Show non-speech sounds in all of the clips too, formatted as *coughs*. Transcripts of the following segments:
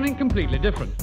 something completely different.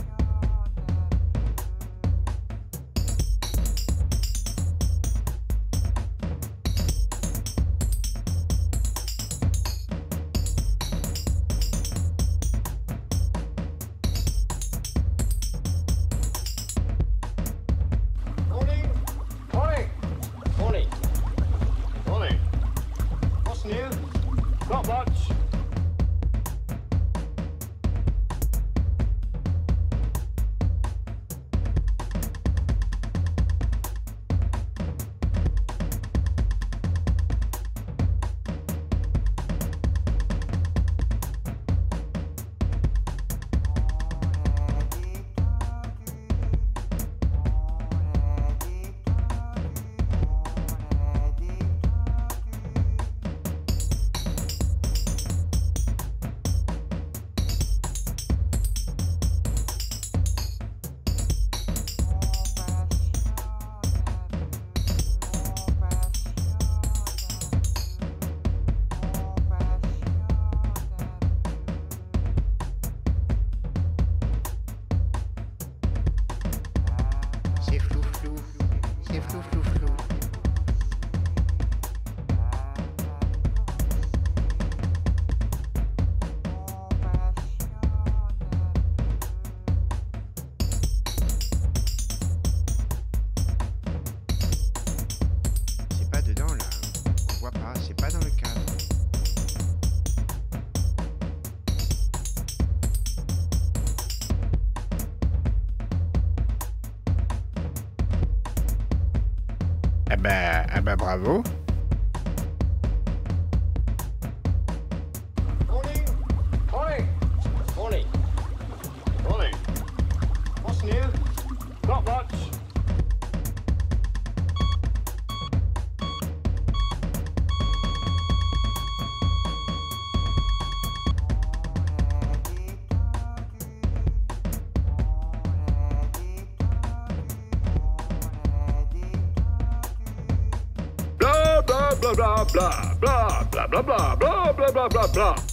Alô? blá blá blá.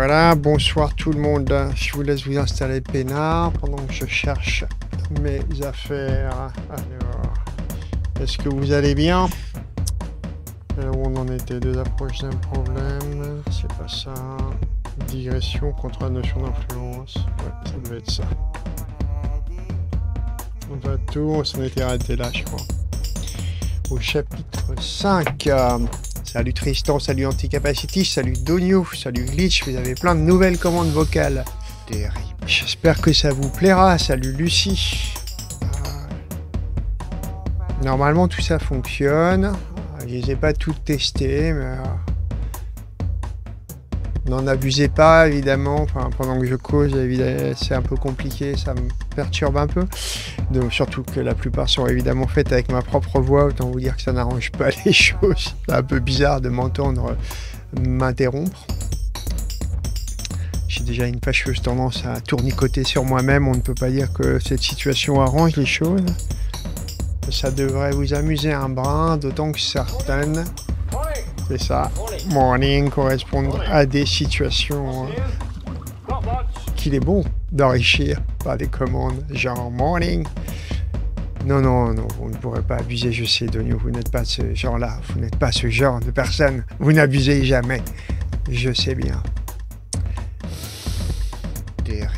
voilà, bonsoir tout le monde. Je vous laisse vous installer peinard pendant que je cherche mes affaires. Alors, est-ce que vous allez bien euh, on en était, deux approches d'un problème. C'est pas ça. Digression contre la notion d'influence. Ouais, ça devait être ça. On va tout, on s'en était arrêté là, je crois. Au chapitre 5. Salut Tristan, salut Anticapacity, salut Donio, salut Glitch, vous avez plein de nouvelles commandes vocales. Terrible. J'espère que ça vous plaira, salut Lucie. Euh, normalement tout ça fonctionne. Je les ai pas toutes testées, mais... Euh, n'en abusez pas, évidemment. pendant que je cause, c'est un peu compliqué, ça me perturbe un peu surtout que la plupart sont évidemment faites avec ma propre voix, autant vous dire que ça n'arrange pas les choses. C'est un peu bizarre de m'entendre euh, m'interrompre. J'ai déjà une fâcheuse tendance à tournicoter sur moi-même, on ne peut pas dire que cette situation arrange les choses. Ça devrait vous amuser un brin, d'autant que certaines, c'est ça, morning correspond à des situations hein, qu'il est bon d'enrichir par des commandes genre morning. Non, non, non, vous ne pourrez pas abuser, je sais, Donio, vous n'êtes pas ce genre-là, vous n'êtes pas ce genre de personne, vous n'abusez jamais, je sais bien. Terrible.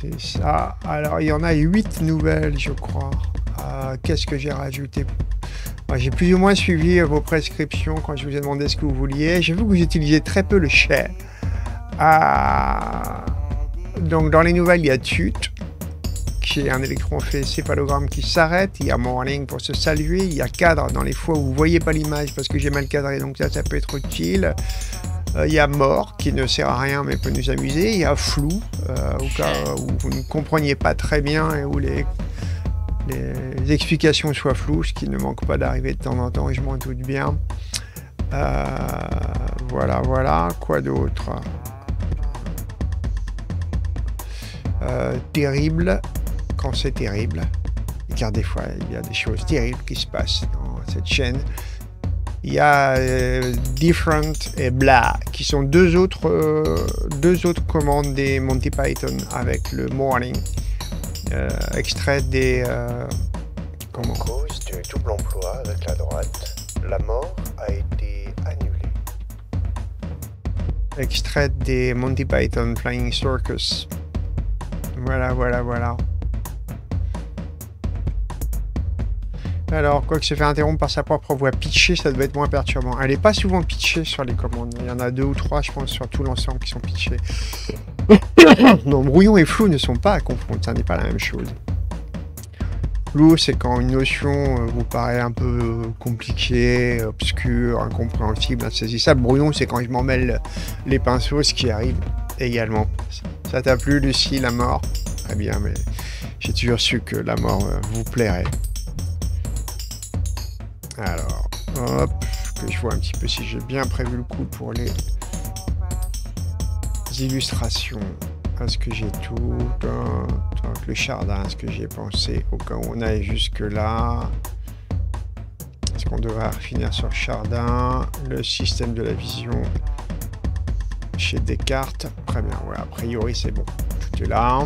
C'est ça. Alors, il y en a huit nouvelles, je crois. Euh, qu'est-ce que j'ai rajouté j'ai plus ou moins suivi vos prescriptions quand je vous ai demandé ce que vous vouliez. J'ai vu que vous utilisez très peu le chat. Ah, donc dans les nouvelles, il y a Tut, qui est un céphalogramme qui s'arrête, il y a Morning pour se saluer, il y a cadre dans les fois où vous voyez pas l'image parce que j'ai mal cadré, donc ça, ça peut être utile. Euh, il y a mort qui ne sert à rien mais peut nous amuser. Il y a flou euh, au cas où vous ne compreniez pas très bien et où les, explications soient floues, ce qui ne manque pas d'arriver de temps en temps et je m'en doute bien. Euh, voilà, voilà. Quoi d'autre Euh, terrible quand c'est terrible. car des fois, il y a des choses terribles qui se passent dans cette chaîne. Il y a euh, Different et bla qui sont deux autres, euh, deux autres commandes des Monty Python avec le Morning, extrait des... comment Cause du double emploi avec la droite. La mort a été annulée extrait des Monty Python Flying Circus. Voilà, voilà, voilà. Alors, quoi que se fait interrompre par sa propre voix pitchée, ça doit être moins perturbant. Elle n'est pas souvent pitchée sur les commandes. Il y en a deux ou trois, je pense, sur tout l'ensemble qui sont pitchés. *coughs* non, brouillon et flou ne sont pas à confondre, ça n'est pas la même chose. Flou, c'est quand une notion euh, vous paraît un peu euh, compliquée, obscure, incompréhensible, insaisissable. Brouillon, c'est quand je m'emmêle les pinceaux, ce qui arrive également. Ça t'a plu, Lucie, la mort Très bien, mais j'ai toujours su que la mort euh, vous plairait. Alors, hop, que je vois un petit peu si j'ai bien prévu le coup pour les illustrations. Est-ce que j'ai tout le chardin Est-ce que j'ai pensé au cas où on aille jusque-là Est-ce qu'on devrait finir sur le chardin Le système de la vision chez Descartes. Très bien, a priori c'est bon. Tout est là.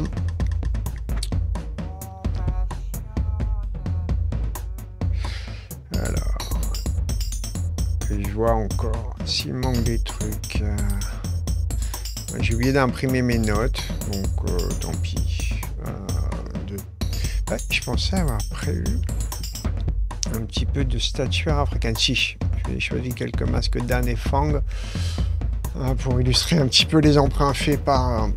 Alors, je vois encore s'il manque des trucs. Euh, j'ai oublié d'imprimer mes notes, donc euh, tant pis. Euh, de... je pensais avoir prévu un petit peu de statuaire africain. Si, j'ai choisi quelques masques d'Anne et fang euh, pour illustrer un petit peu les emprunts faits par euh,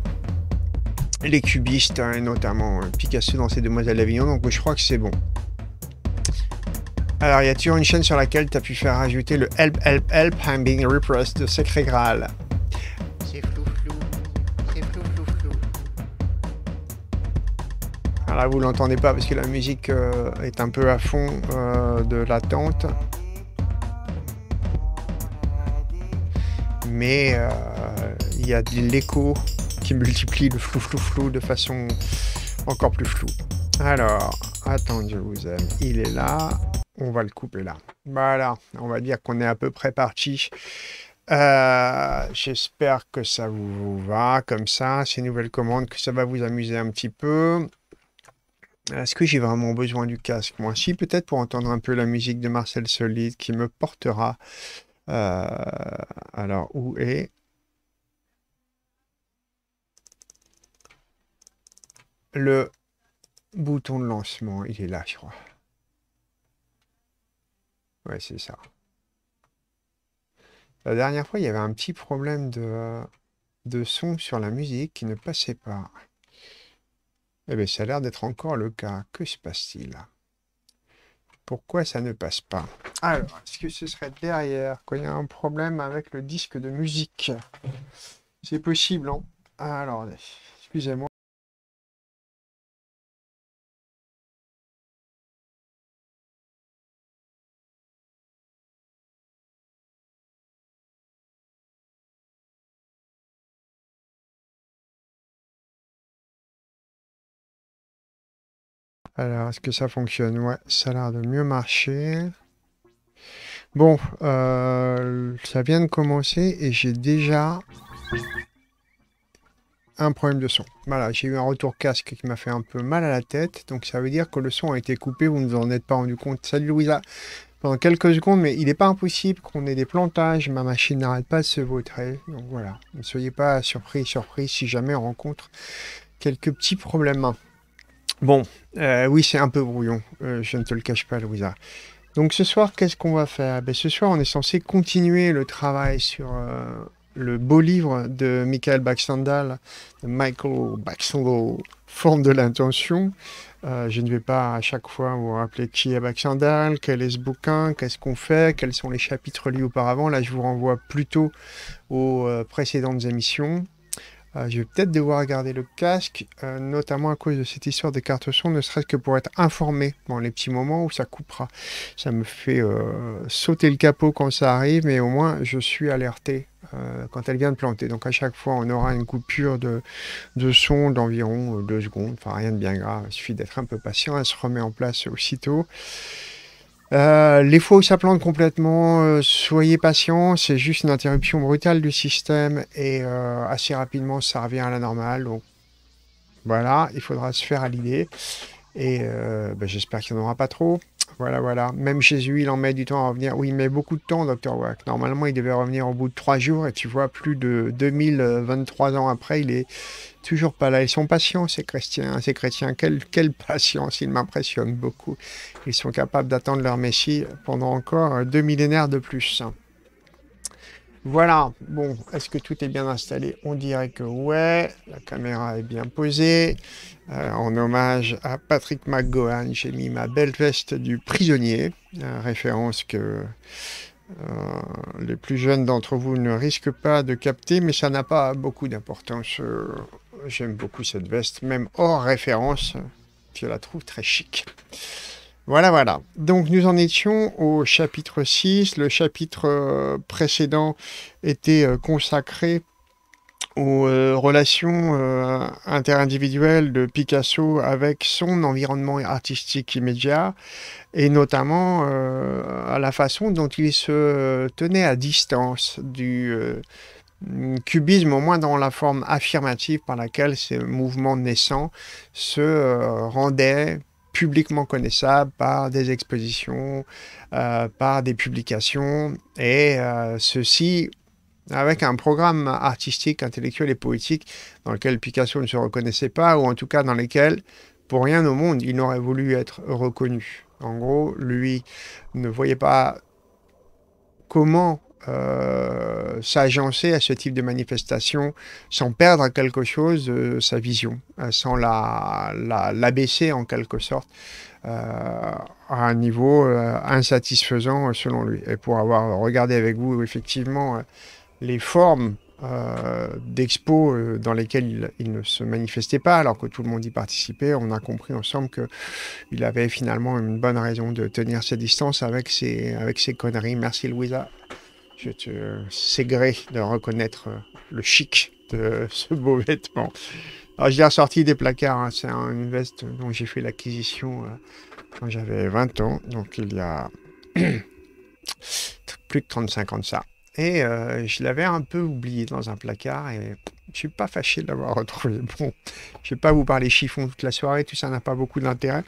les cubistes, hein, et notamment euh, Picasso dans ses Demoiselles d'Avignon, donc je crois que c'est bon. Alors, y a toujours une chaîne sur laquelle tu as pu faire ajouter le Help, Help, Help, I'm Being Repressed de Sacré Graal C'est flou, flou. C'est flou, flou, flou. Alors ah, là, vous l'entendez pas parce que la musique est un peu à fond de l'attente. mais euh, il y a de l'écho qui multiplie le flou flou flou de façon encore plus floue. Alors, vous aime, il est là, on va le couper là. Voilà, on va dire qu'on est à peu près parti. Euh, j'espère que ça vous va comme ça, ces nouvelles commandes, que ça va vous amuser un petit peu. Est-ce que j'ai vraiment besoin du casque Moi, si, peut-être pour entendre un peu la musique de Marcel Solide qui me portera euh, alors, où est le bouton de lancement Il est là, je crois. Ouais, c'est ça. La dernière fois, il y avait un petit problème de, euh, de son sur la musique qui ne passait pas. Eh bien, ça a l'air d'être encore le cas. Que se passe-t-il pourquoi ça ne passe pas Alors, est-ce que ce serait derrière qu'il y a un problème avec le disque de musique C'est possible, hein Alors, excusez-moi. Alors, est-ce que ça fonctionne Ouais, ça a l'air de mieux marcher. Bon, euh, ça vient de commencer et j'ai déjà un problème de son. Voilà, j'ai eu un retour casque qui m'a fait un peu mal à la tête. Donc ça veut dire que le son a été coupé, vous ne vous en êtes pas rendu compte. Salut Louisa pendant quelques secondes, mais il n'est pas impossible qu'on ait des plantages, ma machine n'arrête pas de se vautrer. Donc voilà, ne soyez pas surpris, surpris si jamais on rencontre quelques petits problèmes. Bon, euh, oui, c'est un peu brouillon, euh, je ne te le cache pas, Louisa. Donc ce soir, qu'est-ce qu'on va faire eh ben, Ce soir, on est censé continuer le travail sur euh, le beau livre de Michael Baxandal, Michael Baxandal, Forme de l'intention. je ne vais pas à chaque fois vous rappeler qui est Baxandal, quel est ce bouquin, qu'est-ce qu'on fait, quels sont les chapitres liés auparavant. Là, je vous renvoie plutôt aux précédentes émissions. Euh, je vais peut-être devoir garder le casque, euh, notamment à cause de cette histoire des cartes son, ne serait-ce que pour être informé dans les petits moments où ça coupera. Ça me fait euh, sauter le capot quand ça arrive, mais au moins je suis alerté quand elle vient de planter. Donc à chaque fois, on aura une coupure de, de son d'environ 2 secondes, enfin rien de bien grave, il suffit d'être un peu patient, elle se remet en place aussitôt. Euh, les fois où ça plante complètement, euh, soyez patient, c'est juste une interruption brutale du système et euh, assez rapidement ça revient à la normale. Donc voilà, il faudra se faire à l'idée et ben, j'espère qu'il n'y en aura pas trop. Voilà, voilà. Même Jésus, il en met du temps à revenir. Oui, il met beaucoup de temps, Dr. Wack. Normalement, il devait revenir au bout de trois jours, et tu vois, plus de 2023 ans après, il est toujours pas là. Ils sont patients, ces chrétiens. Ces chrétiens, quelle, quelle patience, ils m'impressionnent beaucoup. Ils sont capables d'attendre leur Messie pendant encore deux millénaires de plus. Voilà, bon, est-ce que tout est bien installé On dirait que ouais, la caméra est bien posée. Euh, en hommage à Patrick McGowan, j'ai mis ma belle veste du prisonnier, euh, référence que euh, les plus jeunes d'entre vous ne risquent pas de capter, mais ça n'a pas beaucoup d'importance. J'aime beaucoup cette veste, même hors référence, je la trouve très chic. Voilà, voilà. Donc nous en étions au chapitre 6. Le chapitre euh, précédent était euh, consacré aux euh, relations interindividuelles de Picasso avec son environnement artistique immédiat et notamment à la façon dont il se tenait à distance du cubisme, au moins dans la forme affirmative par laquelle ces mouvements naissants se rendaient publiquement connaissable par des expositions, euh, par des publications, et euh, ceci avec un programme artistique, intellectuel et poétique dans lequel Picasso ne se reconnaissait pas, ou en tout cas dans lequel, pour rien au monde, il n'aurait voulu être reconnu. En gros, lui ne voyait pas comment euh, s'agencer à ce type de manifestation sans perdre quelque chose de sa vision, euh, sans l'abaisser la, en quelque sorte euh, à un niveau insatisfaisant selon lui. Et pour avoir regardé avec vous effectivement les formes d'expos dans lesquelles il, ne se manifestait pas alors que tout le monde y participait, on a compris ensemble qu'il avait finalement une bonne raison de tenir ses distances avec ses, avec ses conneries. Merci Louisa. C'est gré de reconnaître euh, le chic de *laughs* ce beau vêtement. Alors, je l'ai ressorti des placards. Hein. C'est une veste dont j'ai fait l'acquisition euh, quand j'avais 20 ans. Donc, il y a *clears throat* plus de 35 ans de ça. Et euh, je l'avais un peu oublié dans un placard et je suis pas fâché de l'avoir *laughs* retrouvé. Bon, je vais pas vous parler chiffon toute la soirée, tout ça n'a pas beaucoup d'intérêt.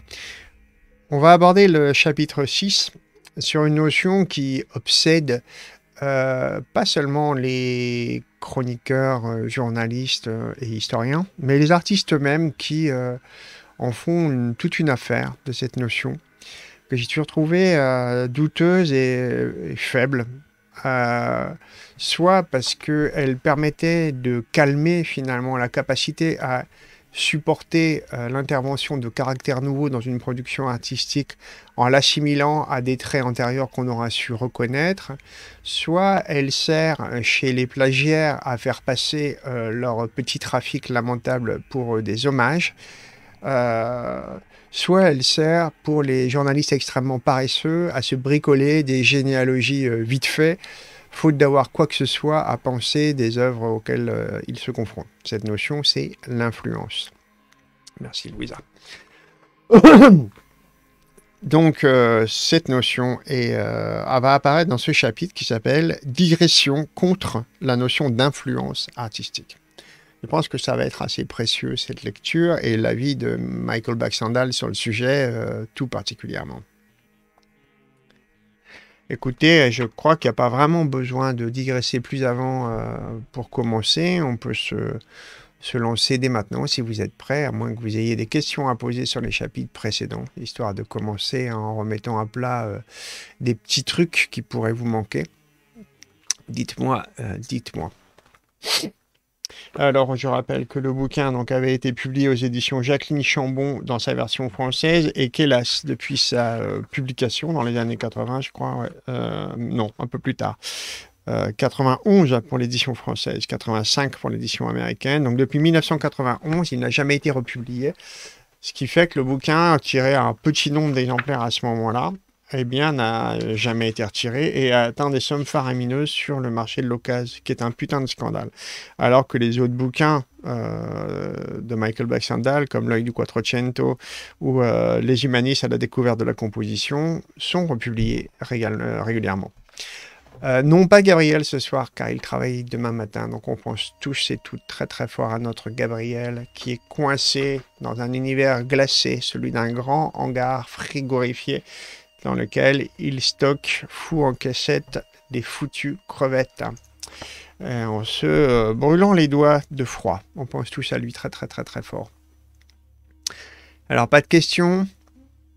On va aborder le chapitre 6 sur une notion qui obsède euh, pas seulement les chroniqueurs, euh, journalistes euh, et historiens, mais les artistes eux-mêmes qui en font toute une affaire de cette notion que j'ai toujours trouvée douteuse et, et faible. soit parce qu'elle permettait de calmer finalement la capacité à supporter euh, l'intervention de caractères nouveaux dans une production artistique en l'assimilant à des traits antérieurs qu'on aura su reconnaître, soit elle sert euh, chez les plagiaires à faire passer euh, leur petit trafic lamentable pour des hommages, soit elle sert pour les journalistes extrêmement paresseux à se bricoler des généalogies vite faites, faute d'avoir quoi que ce soit à penser des œuvres auxquelles euh, il se confronte. Cette notion, c'est l'influence. Merci Louisa. *coughs* Donc euh, cette notion euh, va apparaître dans ce chapitre qui s'appelle Digression contre la notion d'influence artistique. Je pense que ça va être assez précieux cette lecture et l'avis de Michael Baxandal sur le sujet tout particulièrement. Écoutez, je crois qu'il n'y a pas vraiment besoin de digresser plus avant euh, pour commencer. On peut se, lancer dès maintenant si vous êtes prêt, à moins que vous ayez des questions à poser sur les chapitres précédents, histoire de commencer en remettant à plat euh, des petits trucs qui pourraient vous manquer. Dites-moi, euh, dites-moi. Alors, je rappelle que le bouquin donc, avait été publié aux éditions Jacqueline Chambon dans sa version française et qu'hélas, depuis sa euh, publication dans les années 80, je crois, euh, non, un peu plus tard, 91 euh, pour l'édition française, 85 pour l'édition américaine. Donc, depuis 1991, il n'a jamais été republié. Ce qui fait que le bouquin a tiré un petit nombre d'exemplaires à ce moment-là, eh bien, n'a jamais été retiré et a atteint des sommes faramineuses sur le marché de l'occasion, qui est un putain de scandale. Alors que les autres bouquins euh, de Michael Baxendal, comme L'œil du Quattrocento ou euh, Les humanistes à la découverte de la composition, sont republiés euh, régulièrement. non pas Gabriel ce soir, car il travaille demain matin, donc on pense tous et toutes très très fort à notre Gabriel, qui est coincé dans un univers glacé, celui d'un grand hangar frigorifié, dans lequel il stocke fou en cassette, des foutues crevettes. Euh, en se euh, brûlant les doigts de froid. On pense tous à lui très très très très fort. Alors pas de questions.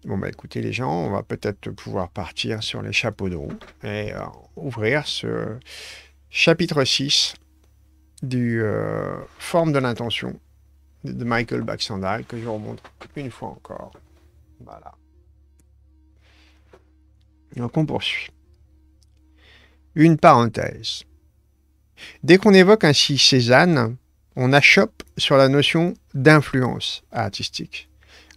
Bon bah écoutez les gens, on va peut-être pouvoir partir sur les chapeaux de roue et euh, ouvrir ce chapitre 6 du Forme de l'intention de Michael Baxandal que je vous remontre une fois encore. Voilà. Donc on poursuit. Une parenthèse. Dès qu'on évoque ainsi Cézanne, on achoppe sur la notion d'influence artistique.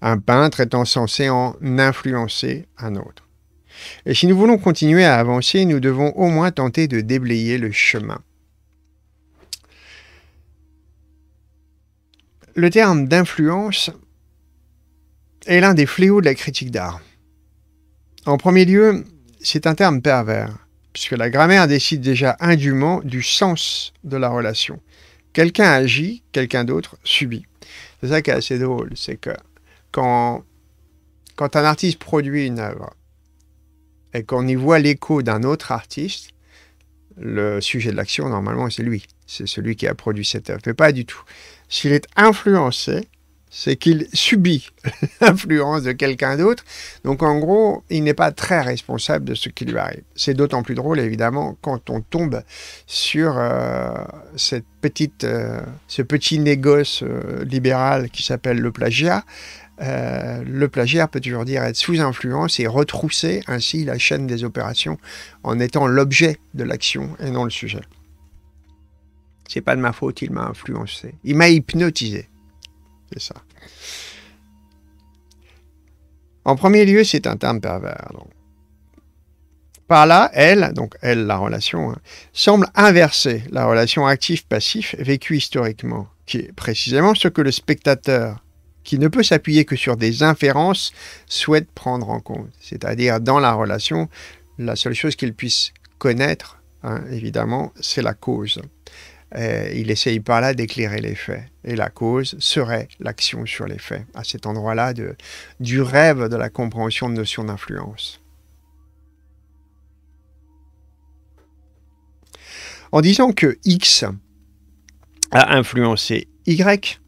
Un peintre étant censé en influencer un autre. Et si nous voulons continuer à avancer, nous devons au moins tenter de déblayer le chemin. Le terme d'influence est l'un des fléaux de la critique d'art. En premier lieu, c'est un terme pervers, puisque la grammaire décide déjà indûment du sens de la relation. Quelqu'un agit, quelqu'un d'autre subit. C'est ça qui est assez drôle, c'est que quand, quand un artiste produit une œuvre et qu'on y voit l'écho d'un autre artiste, le sujet de l'action, normalement, c'est lui. C'est celui qui a produit cette œuvre, mais pas du tout. S'il est influencé, c'est qu'il subit *laughs* l'influence de quelqu'un d'autre. Donc en gros, il n'est pas très responsable de ce qui lui arrive. C'est d'autant plus drôle, évidemment, quand on tombe sur euh, cette petite, euh, ce petit négoce euh, libéral qui s'appelle le plagiat. le plagiat peut toujours dire être sous influence et retrousser ainsi la chaîne des opérations en étant l'objet de l'action et non le sujet. C'est pas de ma faute, il m'a influencé. Il m'a hypnotisé. C'est ça. En premier lieu, c'est un terme pervers. Par là, elle, donc elle, la relation, hein, semble inverser la relation actif-passif vécue historiquement, qui est précisément ce que le spectateur, qui ne peut s'appuyer que sur des inférences, souhaite prendre en compte. C'est-à-dire, dans la relation, la seule chose qu'il puisse connaître, hein, évidemment, c'est la cause. Euh, il essaye par là d'éclairer les faits. Et la cause serait l'action sur les faits, à cet endroit-là du rêve de la compréhension de notion d'influence. En disant que X a influencé Y,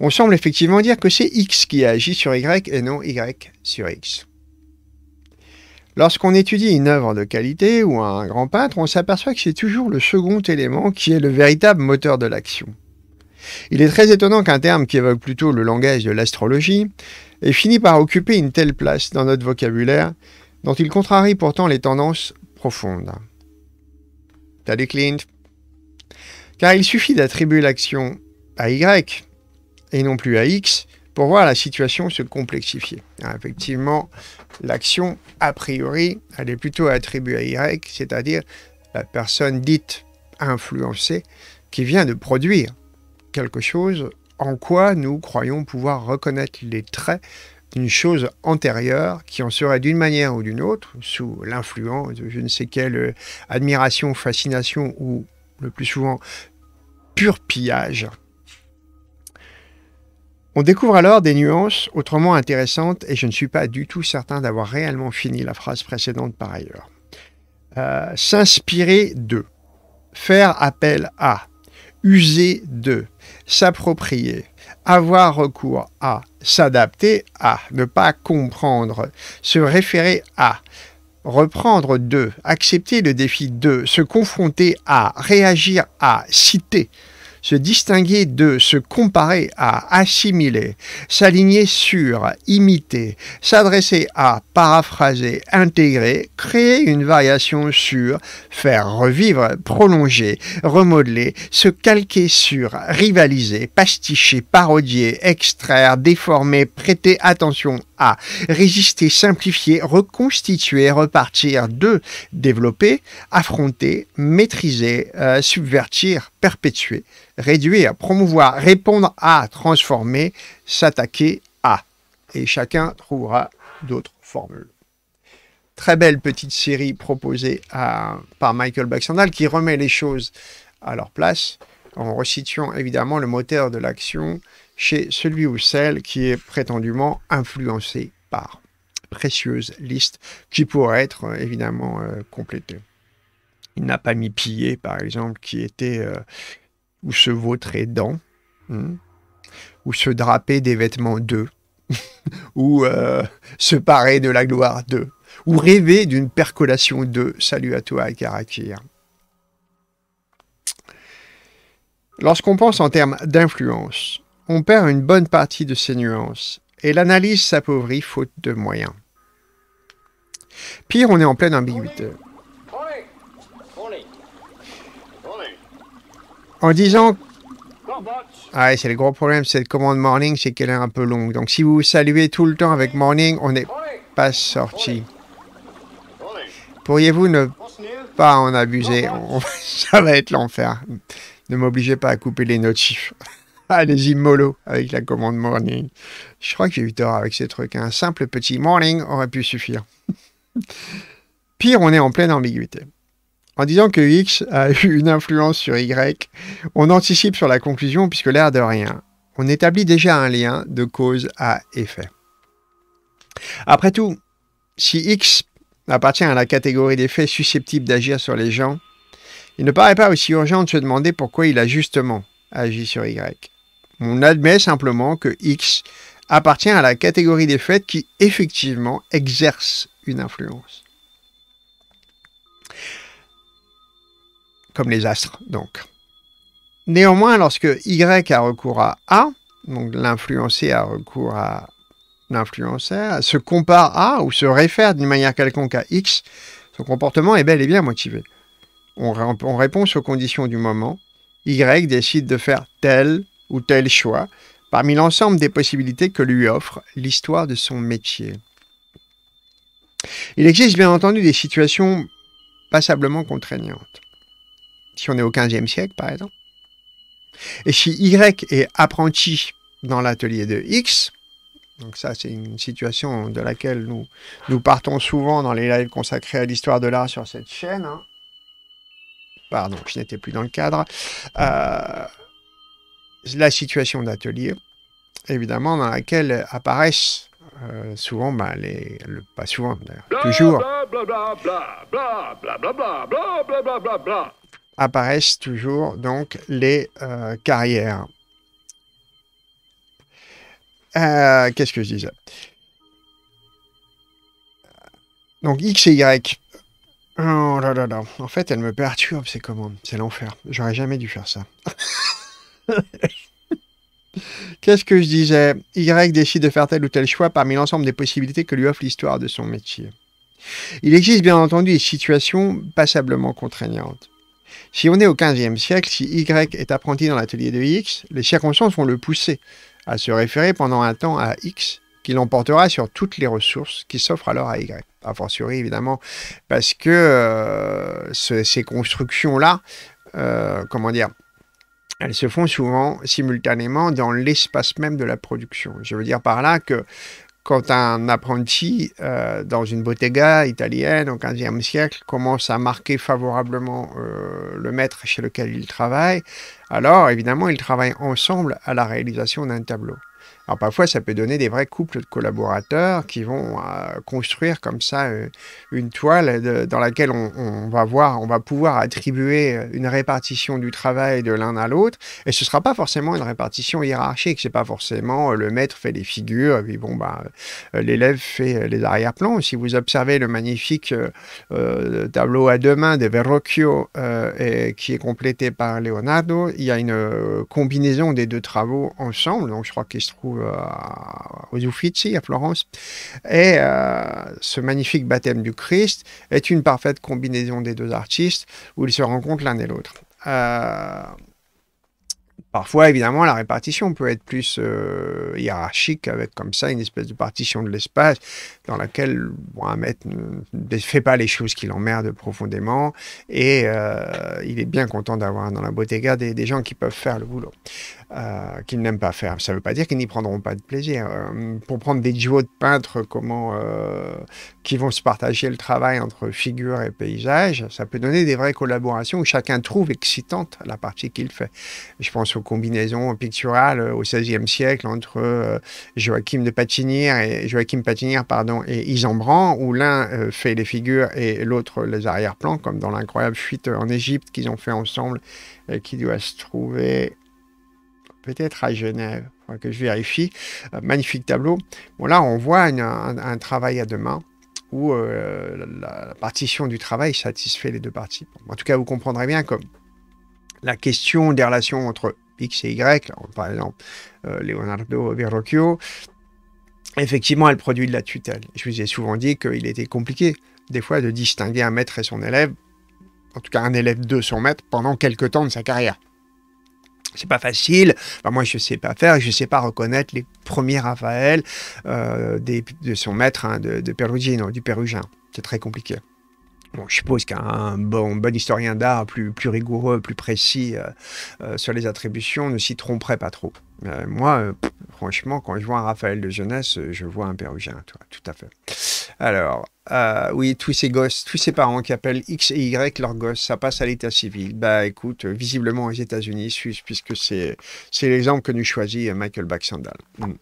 on semble effectivement dire que c'est X qui a agi sur Y et non Y sur X. Lorsqu'on étudie une œuvre de qualité ou un grand peintre, on s'aperçoit que c'est toujours le second élément qui est le véritable moteur de l'action. Il est très étonnant qu'un terme qui évoque plutôt le langage de l'astrologie ait fini par occuper une telle place dans notre vocabulaire, dont il contrarie pourtant les tendances profondes. T'as Car il suffit d'attribuer l'action à Y et non plus à X pour voir la situation se complexifier. Hein, effectivement, l'action, a priori, elle est plutôt attribuée à Y, c'est-à-dire la personne dite influencée qui vient de produire quelque chose en quoi nous croyons pouvoir reconnaître les traits d'une chose antérieure qui en serait d'une manière ou d'une autre, sous l'influence de je ne sais quelle euh, admiration, fascination ou le plus souvent pur pillage on découvre alors des nuances autrement intéressantes et je ne suis pas du tout certain d'avoir réellement fini la phrase précédente par ailleurs. Euh, s'inspirer de, faire appel à, user de, s'approprier, avoir recours à, s'adapter à, ne pas comprendre, se référer à, reprendre de, accepter le défi de, se confronter à, réagir à, citer, se distinguer de, se comparer à, assimiler, s'aligner sur, imiter, s'adresser à, paraphraser, intégrer, créer une variation sur, faire revivre, prolonger, remodeler, se calquer sur, rivaliser, pasticher, parodier, extraire, déformer, prêter attention à, résister, simplifier, reconstituer, repartir de, développer, affronter, maîtriser, euh, subvertir, perpétuer, réduire, promouvoir, répondre à, transformer, s'attaquer à. Et chacun trouvera d'autres formules. Très belle petite série proposée par Michael Baxandal qui remet les choses à leur place en resituant évidemment le moteur de l'action chez celui ou celle qui est prétendument influencé par. Précieuse liste qui pourrait être euh, évidemment euh, complétée. Il n'a pas mis piller, par exemple, qui était euh, ou se vautrer dents, hmm, ou se draper des vêtements d'eux, *laughs* ou euh, se parer de la gloire d'eux, ou rêver d'une percolation d'eux. Salut à toi, Karakir. Lorsqu'on pense en termes d'influence, on perd une bonne partie de ces nuances, et l'analyse s'appauvrit faute de moyens. Pire, on est en pleine ambiguïté. En disant... Ah, c'est le gros problème, cette commande morning, c'est qu'elle est un peu longue. Donc si vous saluez tout le temps avec morning, on n'est pas sorti. Pourriez-vous ne pas en abuser *laughs* Ça va être l'enfer. Ne m'obligez pas à couper les notifs. *laughs* Allez-y mollo avec la commande morning. Je crois que j'ai eu tort avec ces trucs. Un hein. simple petit morning aurait pu suffire. *laughs* Pire, on est en pleine ambiguïté. En disant que X a *laughs* eu une influence sur Y, on anticipe sur la conclusion puisque l'air de rien, on établit déjà un lien de cause à effet. Après tout, si X appartient à la catégorie des faits susceptibles d'agir sur les gens, il ne paraît pas aussi urgent de se demander pourquoi il a justement agi sur Y. On admet simplement que X appartient à la catégorie des faits qui effectivement exercent une influence. comme les astres donc. Néanmoins, lorsque Y a recours à A, donc l'influencé a recours à l'influenceur, se compare à ou se réfère d'une manière quelconque à X, son comportement est bel et bien motivé. En on, réponse aux conditions du moment, Y décide de faire tel ou tel choix parmi l'ensemble des possibilités que lui offre l'histoire de son métier. Il existe bien entendu des situations passablement contraignantes si on est au 15e siècle par exemple. Et si Y est apprenti dans l'atelier de X, donc ça c'est une situation de laquelle nous, nous partons souvent dans les lives consacrés à l'histoire de l'art sur cette chaîne. Pardon, je n'étais plus dans le cadre. la situation d'atelier, évidemment, dans laquelle apparaissent souvent, bah, les, pas souvent d'ailleurs, toujours. Bla, bla, bla, apparaissent toujours donc les euh, carrières. Euh, qu'est-ce que je disais Donc X et Y. Oh là là là. En fait, elle me perturbe ces commandes. C'est l'enfer. J'aurais jamais dû faire ça. *laughs* Qu'est-ce que je disais Y décide de faire tel ou tel choix parmi l'ensemble des possibilités que lui offre l'histoire de son métier. Il existe bien entendu des situations passablement contraignantes. Si on est au XVe siècle, si Y est apprenti dans l'atelier de X, les circonstances vont le pousser à se référer pendant un temps à X, qui l'emportera sur toutes les ressources qui s'offrent alors à Y. A fortiori, évidemment, parce que euh, ces constructions-là, euh, comment dire, elles se font souvent simultanément dans l'espace même de la production. Je veux dire par là que quand un apprenti euh, dans une bottega italienne au 15e siècle commence à marquer favorablement euh, le maître chez lequel il travaille, alors évidemment ils travaillent ensemble à la réalisation d'un tableau parfois, ça peut donner des vrais couples de collaborateurs qui vont euh, construire comme ça euh, une toile dans laquelle on, va voir, on va pouvoir attribuer euh, une répartition du travail de l'un à l'autre. Et ce ne sera pas forcément une répartition hiérarchique. C'est pas forcément le maître fait les figures, bon, bah, l'élève fait les arrière-plans. Si vous observez le magnifique tableau à deux mains de Verrocchio qui est complété par Leonardo, il y a une combinaison des deux travaux ensemble. Donc je crois qu'il se trouve aux euh, Uffizi à Florence. Et euh, ce magnifique baptême du Christ est une parfaite combinaison des deux artistes où ils se rencontrent l'un et l'autre. Euh, Parfois, évidemment, la répartition peut être plus euh, hiérarchique, avec comme ça une espèce de partition de l'espace dans laquelle bon, un maître ne fait pas les choses qui l'emmerdent profondément et euh, il est bien content d'avoir dans la Bottega des, des gens qui peuvent faire le boulot, euh, qu'il n'aime pas faire. Ça ne veut pas dire qu'ils n'y prendront pas de plaisir. pour prendre des duos de peintres comment, qui vont se partager le travail entre figure et paysage, ça peut donner des vraies collaborations où chacun trouve excitante la partie qu'il fait. Je pense Combinaison picturale picturales euh, au XVIe siècle entre euh, Joachim de Patinière et Joachim Patinière pardon et Isambran où l'un euh, fait les figures et l'autre les arrière-plans comme dans l'incroyable fuite en Égypte qu'ils ont fait ensemble qui doit se trouver peut-être à Genève que je vérifie. magnifique tableau. Bon, là, on voit un, travail à deux mains où la, partition du travail satisfait les deux parties. en tout cas, vous comprendrez bien comme la question des relations entre X et Y, par exemple euh, Leonardo Verrocchio, effectivement, elle produit de la tutelle. Je vous ai souvent dit qu'il était compliqué, des fois, de distinguer un maître et son élève, en tout cas un élève de son maître, pendant quelques temps de sa carrière. C'est pas facile. moi, je ne sais pas faire. Je ne sais pas reconnaître les premiers Raphaël euh, de son maître hein, de, de Perugino, du Pérugin. C'est très compliqué. Bon, je suppose qu'un bon, bon, historien d'art plus, rigoureux, plus précis euh, euh, sur les attributions ne s'y tromperait pas trop. Euh, moi, franchement, quand je vois un Raphaël de jeunesse, je vois un Pérugien, tout à fait. Alors, oui, tous ces gosses, tous ces parents qui appellent X et Y leurs gosses, ça passe à l'état civil. Bah écoute, visiblement aux États-Unis, Suisse, puisque c'est l'exemple que nous choisit Michael Baxandal. Mm.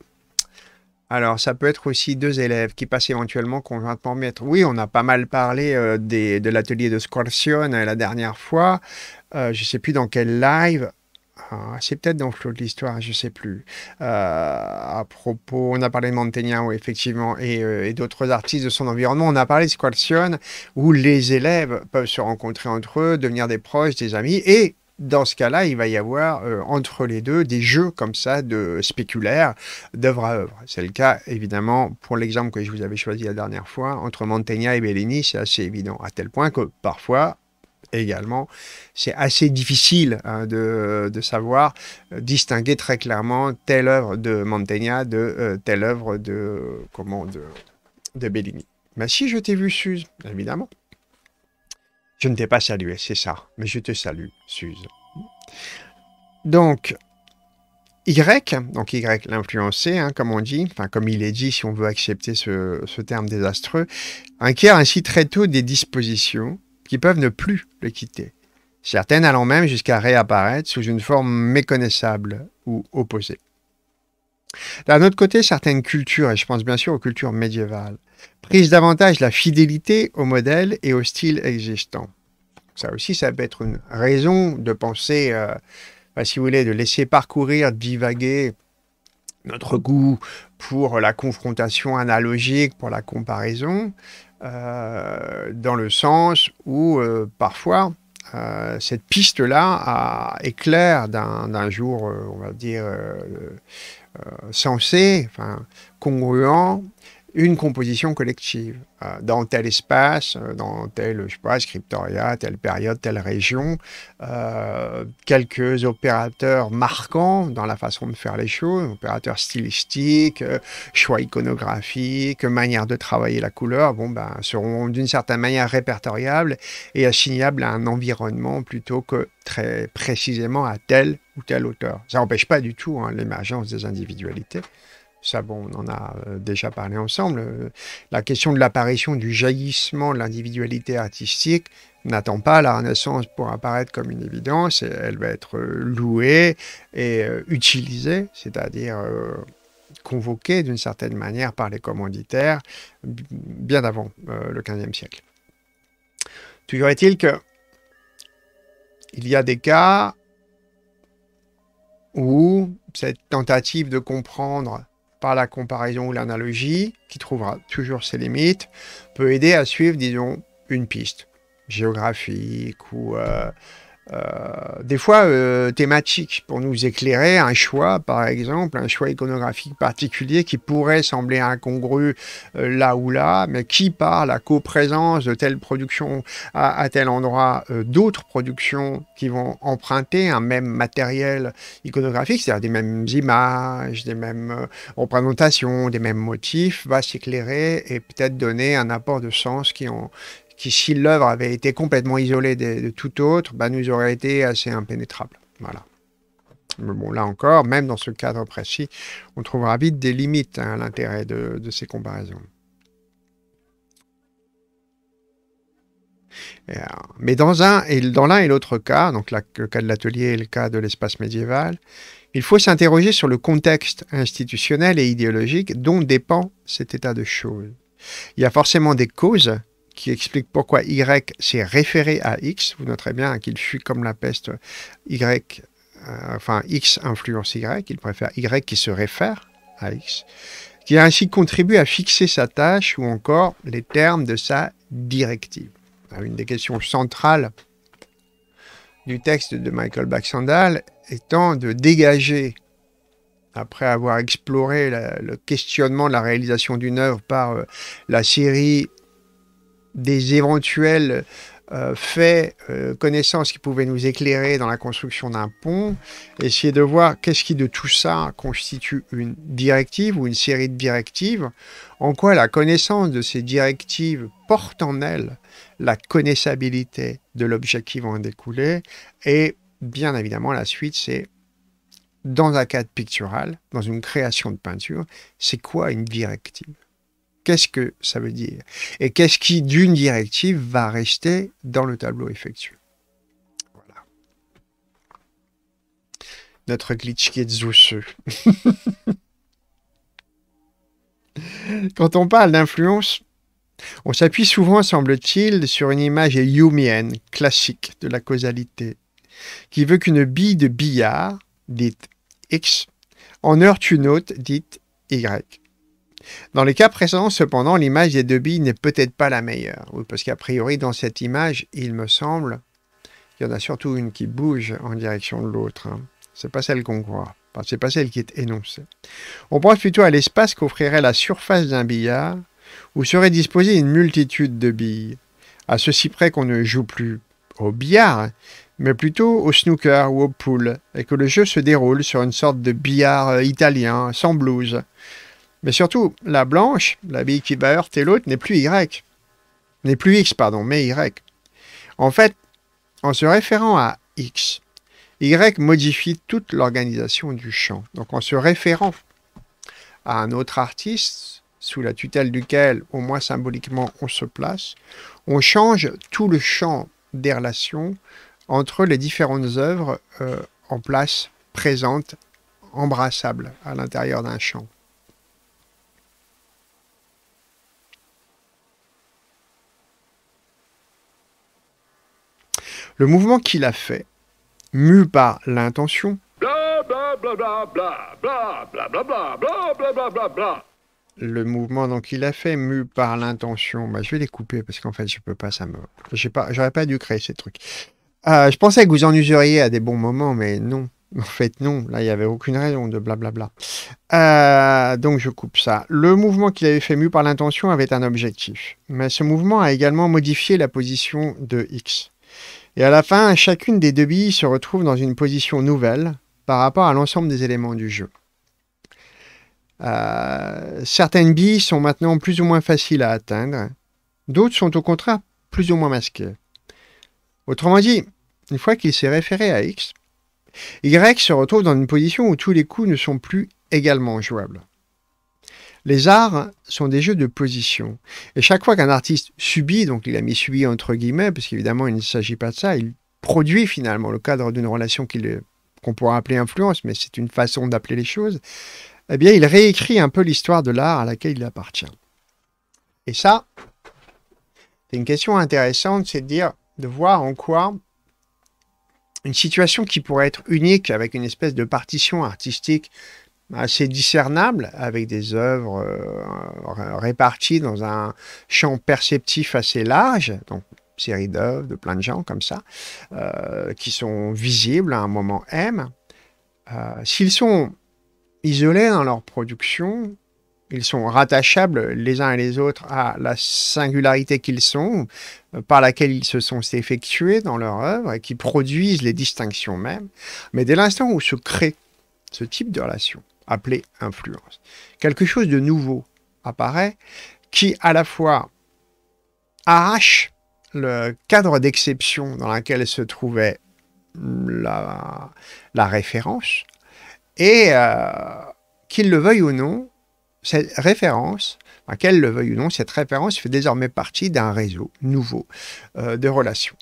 Alors, ça peut être aussi deux élèves qui passent éventuellement conjointement maître. Oui, on a pas mal parlé euh, de l'atelier de Scorsione euh, la dernière fois. Euh, je ne sais plus dans quel live. Ah, c'est peut-être dans Flot de l'Histoire, je ne sais plus. à propos, on a parlé de Mantegna, effectivement, et, d'autres artistes de son environnement. On a parlé de Scorsione, où les élèves peuvent se rencontrer entre eux, devenir des proches, des amis, et dans ce cas-là, il va y avoir euh, entre les deux des jeux comme ça de spéculaires d'œuvre à œuvre. C'est le cas évidemment pour l'exemple que je vous avais choisi la dernière fois entre Mantegna et Bellini, c'est assez évident à tel point que parfois également, c'est assez difficile hein, de, savoir euh, distinguer très clairement telle œuvre de Mantegna de euh, telle œuvre de comment de, de Bellini. Mais si je t'ai vu Suze, évidemment. Je ne t'ai pas salué, c'est ça. Mais je te salue, Suze. Donc, Y, donc Y l'influencé, hein, comme on dit, enfin comme il est dit si on veut accepter ce, terme désastreux, inquiète ainsi très tôt des dispositions qui peuvent ne plus le quitter, certaines allant même jusqu'à réapparaître sous une forme méconnaissable ou opposée. D'un autre côté, certaines cultures, et je pense bien sûr aux cultures médiévales, prise davantage la fidélité au modèle et au style existant. Ça aussi, ça peut être une raison de penser, euh, bah, si vous voulez, de laisser parcourir, divaguer notre goût pour la confrontation analogique, pour la comparaison, euh, dans le sens où euh, parfois cette piste-là éclaire d'un jour, on va dire, sensé, congruent, une composition collective euh, dans tel espace, euh, dans tel, je scriptoria, telle période, telle région, euh, quelques opérateurs marquants dans la façon de faire les choses, opérateurs stylistiques, choix iconographiques, manière de travailler la couleur, bon ben seront d'une certaine manière répertoriables et assignables à un environnement plutôt que très précisément à tel ou tel auteur. Ça n'empêche pas du tout hein, l'émergence des individualités ça on en a euh, déjà parlé ensemble, euh, la question de l'apparition du jaillissement de l'individualité artistique n'attend pas la Renaissance pour apparaître comme une évidence, elle va être euh, louée et utilisée, c'est-à-dire convoquée d'une certaine manière par les commanditaires bien avant le XVe siècle. Toujours est-il que il y a des cas où cette tentative de comprendre par la comparaison ou l'analogie, qui trouvera toujours ses limites, peut aider à suivre, disons, une piste géographique ou euh, euh, des fois euh, thématiques pour nous éclairer un choix, par exemple, un choix iconographique particulier qui pourrait sembler incongru euh, là ou là, mais qui, par la coprésence de telle production à, à tel endroit, d'autres productions qui vont emprunter un même matériel iconographique, c'est-à-dire des mêmes images, des mêmes représentations, des mêmes motifs, va s'éclairer et peut-être donner un apport de sens qui en, qui, si l'œuvre avait été complètement isolée de, tout autre, bah, nous aurait été assez impénétrable. Voilà. Mais bon, là encore, même dans ce cadre précis, on trouvera vite des limites hein, à l'intérêt de, ces comparaisons. Euh, mais dans un et l'un et l'autre cas, donc le cas de l'atelier et le cas de l'espace médiéval, il faut s'interroger sur le contexte institutionnel et idéologique dont dépend cet état de choses. Il y a forcément des causes qui explique pourquoi Y s'est référé à X. Vous noterez bien qu'il fuit comme la peste Y, euh, enfin X influence Y, il préfère Y qui se réfère à X, qui a ainsi contribué à fixer sa tâche ou encore les termes de sa directive. une des questions centrales du texte de Michael Baxandal étant de dégager, après avoir exploré le questionnement de la réalisation d'une œuvre par euh, la série des éventuels euh, faits, euh, connaissances qui pouvaient nous éclairer dans la construction d'un pont, essayer de voir qu'est-ce qui de tout ça constitue une directive ou une série de directives, en quoi la connaissance de ces directives porte en elle la connaissabilité de l'objectif qui en découler, et bien évidemment la suite c'est dans un cadre pictural, dans une création de peinture, c'est quoi une directive Qu'est-ce que ça veut dire Et qu'est-ce qui, d'une directive, va rester dans le tableau effectué Voilà. Notre glitch qui est zousseux. *laughs* Quand on parle d'influence, on s'appuie souvent, semble-t-il, sur une image yumienne classique de la causalité, qui veut qu'une bille de billard, dite X, en heurte une autre, dite Y. Dans les cas précédents, cependant, l'image des deux billes n'est peut-être pas la meilleure. parce qu'a priori, dans cette image, il me semble, qu'il y en a surtout une qui bouge en direction de l'autre. Hein. C'est pas celle qu'on croit. ce c'est pas celle qui est énoncée. On pense plutôt à l'espace qu'offrirait la surface d'un billard où serait disposée une multitude de billes. À ceci près qu'on ne joue plus au billard, mais plutôt au snooker ou au pool, et que le jeu se déroule sur une sorte de billard euh, italien sans blouse. Mais surtout, la blanche, la bille qui va heurter l'autre, n'est plus Y. N'est plus X, pardon, mais Y. En fait, en se référant à X, Y modifie toute l'organisation du champ. Donc en se référant à un autre artiste, sous la tutelle duquel, au moins symboliquement, on se place, on change tout le champ des relations entre les différentes œuvres euh, en place, présentes, embrassables à l'intérieur d'un champ. Le mouvement qu'il a fait, mu par l'intention, le mouvement donc a fait mu par l'intention. je vais les couper parce qu'en fait je peux pas, ça me, pas, j'aurais pas dû créer ces trucs. je pensais que vous en useriez à des bons moments, mais non. En fait, non. Là, il n'y avait aucune raison de blablabla. donc, je coupe ça. Le mouvement qu'il avait fait mu par l'intention avait un objectif, mais ce mouvement a également modifié la position de X. Et à la fin, chacune des deux billes se retrouve dans une position nouvelle par rapport à l'ensemble des éléments du jeu. Euh, certaines billes sont maintenant plus ou moins faciles à atteindre, d'autres sont au contraire plus ou moins masquées. Autrement dit, une fois qu'il s'est référé à X, Y se retrouve dans une position où tous les coups ne sont plus également jouables. Les arts sont des jeux de position. Et chaque fois qu'un artiste subit, donc il a mis subi entre guillemets, parce qu'évidemment il ne s'agit pas de ça, il produit finalement le cadre d'une relation qu'on pourrait appeler influence, mais c'est une façon d'appeler les choses, eh bien, il réécrit un peu l'histoire de l'art à laquelle il appartient. Et ça, c'est une question intéressante, c'est de dire, de voir en quoi une situation qui pourrait être unique avec une espèce de partition artistique assez discernable, avec des œuvres euh, réparties dans un champ perceptif assez large, donc série d'œuvres de plein de gens comme ça, euh, qui sont visibles à un moment M. Euh, s'ils sont isolés dans leur production, ils sont rattachables les uns et les autres à la singularité qu'ils sont, par laquelle ils se sont effectués dans leur œuvre et qui produisent les distinctions mêmes. Mais dès l'instant où se crée ce type de relation, appelé influence. Quelque chose de nouveau apparaît qui à la fois arrache le cadre d'exception dans lequel se trouvait la, référence et euh, qu'il le veuille ou non, cette référence, qu'elle le veuille ou non, cette référence fait désormais partie d'un réseau nouveau euh, de relations,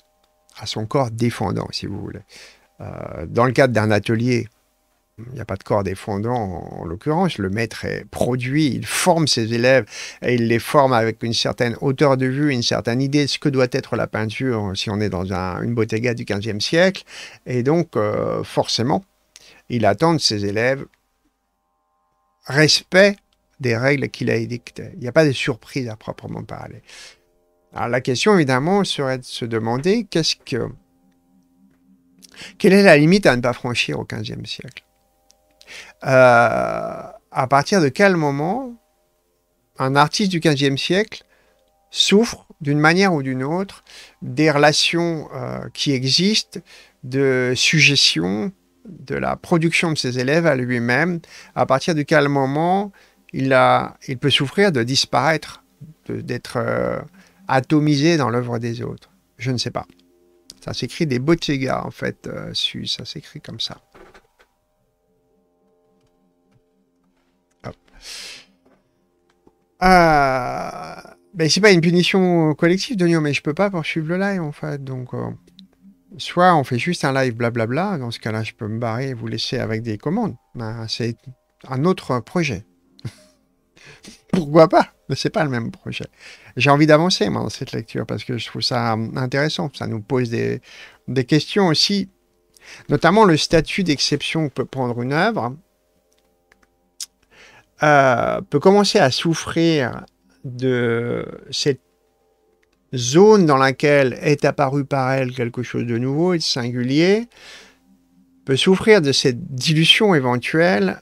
à son corps défendant, si vous voulez. Euh, dans le cadre d'un atelier il n'y a pas de corps défendant en, l'occurrence. Le maître est produit, il forme ses élèves et il les forme avec une certaine hauteur de vue, une certaine idée de ce que doit être la peinture hein, si on est dans une bottega du XVe siècle. Et donc, euh, forcément, il attend de ses élèves respect des règles qu'il a édictées. Il n'y a pas de surprise à proprement parler. Alors la question, évidemment, serait de se demander qu'est-ce que... Quelle est la limite à ne pas franchir au XVe siècle euh, à partir de quel moment un artiste du XVe siècle souffre d'une manière ou d'une autre des relations euh, qui existent de suggestion de la production de ses élèves à lui-même, à partir de quel moment il, a, il peut souffrir de disparaître, d'être euh, atomisé dans l'œuvre des autres. Je ne sais pas. Ça s'écrit des Bottega, en fait, ça s'écrit comme ça. Ah, ben, c'est pas une punition collective, Denio, mais je peux pas poursuivre le live en fait. Donc, euh, soit on fait juste un live blablabla, dans ce cas-là, je peux me barrer et vous laisser avec des commandes. Ben, c'est un autre projet. *laughs* Pourquoi pas Mais c'est pas le même projet. J'ai envie d'avancer, moi, dans cette lecture, parce que je trouve ça hum, intéressant. Ça nous pose des, des questions aussi, notamment le statut d'exception que peut prendre une œuvre euh, peut commencer à souffrir de cette zone dans laquelle est apparu par elle quelque chose de nouveau et de singulier, peut souffrir de cette dilution éventuelle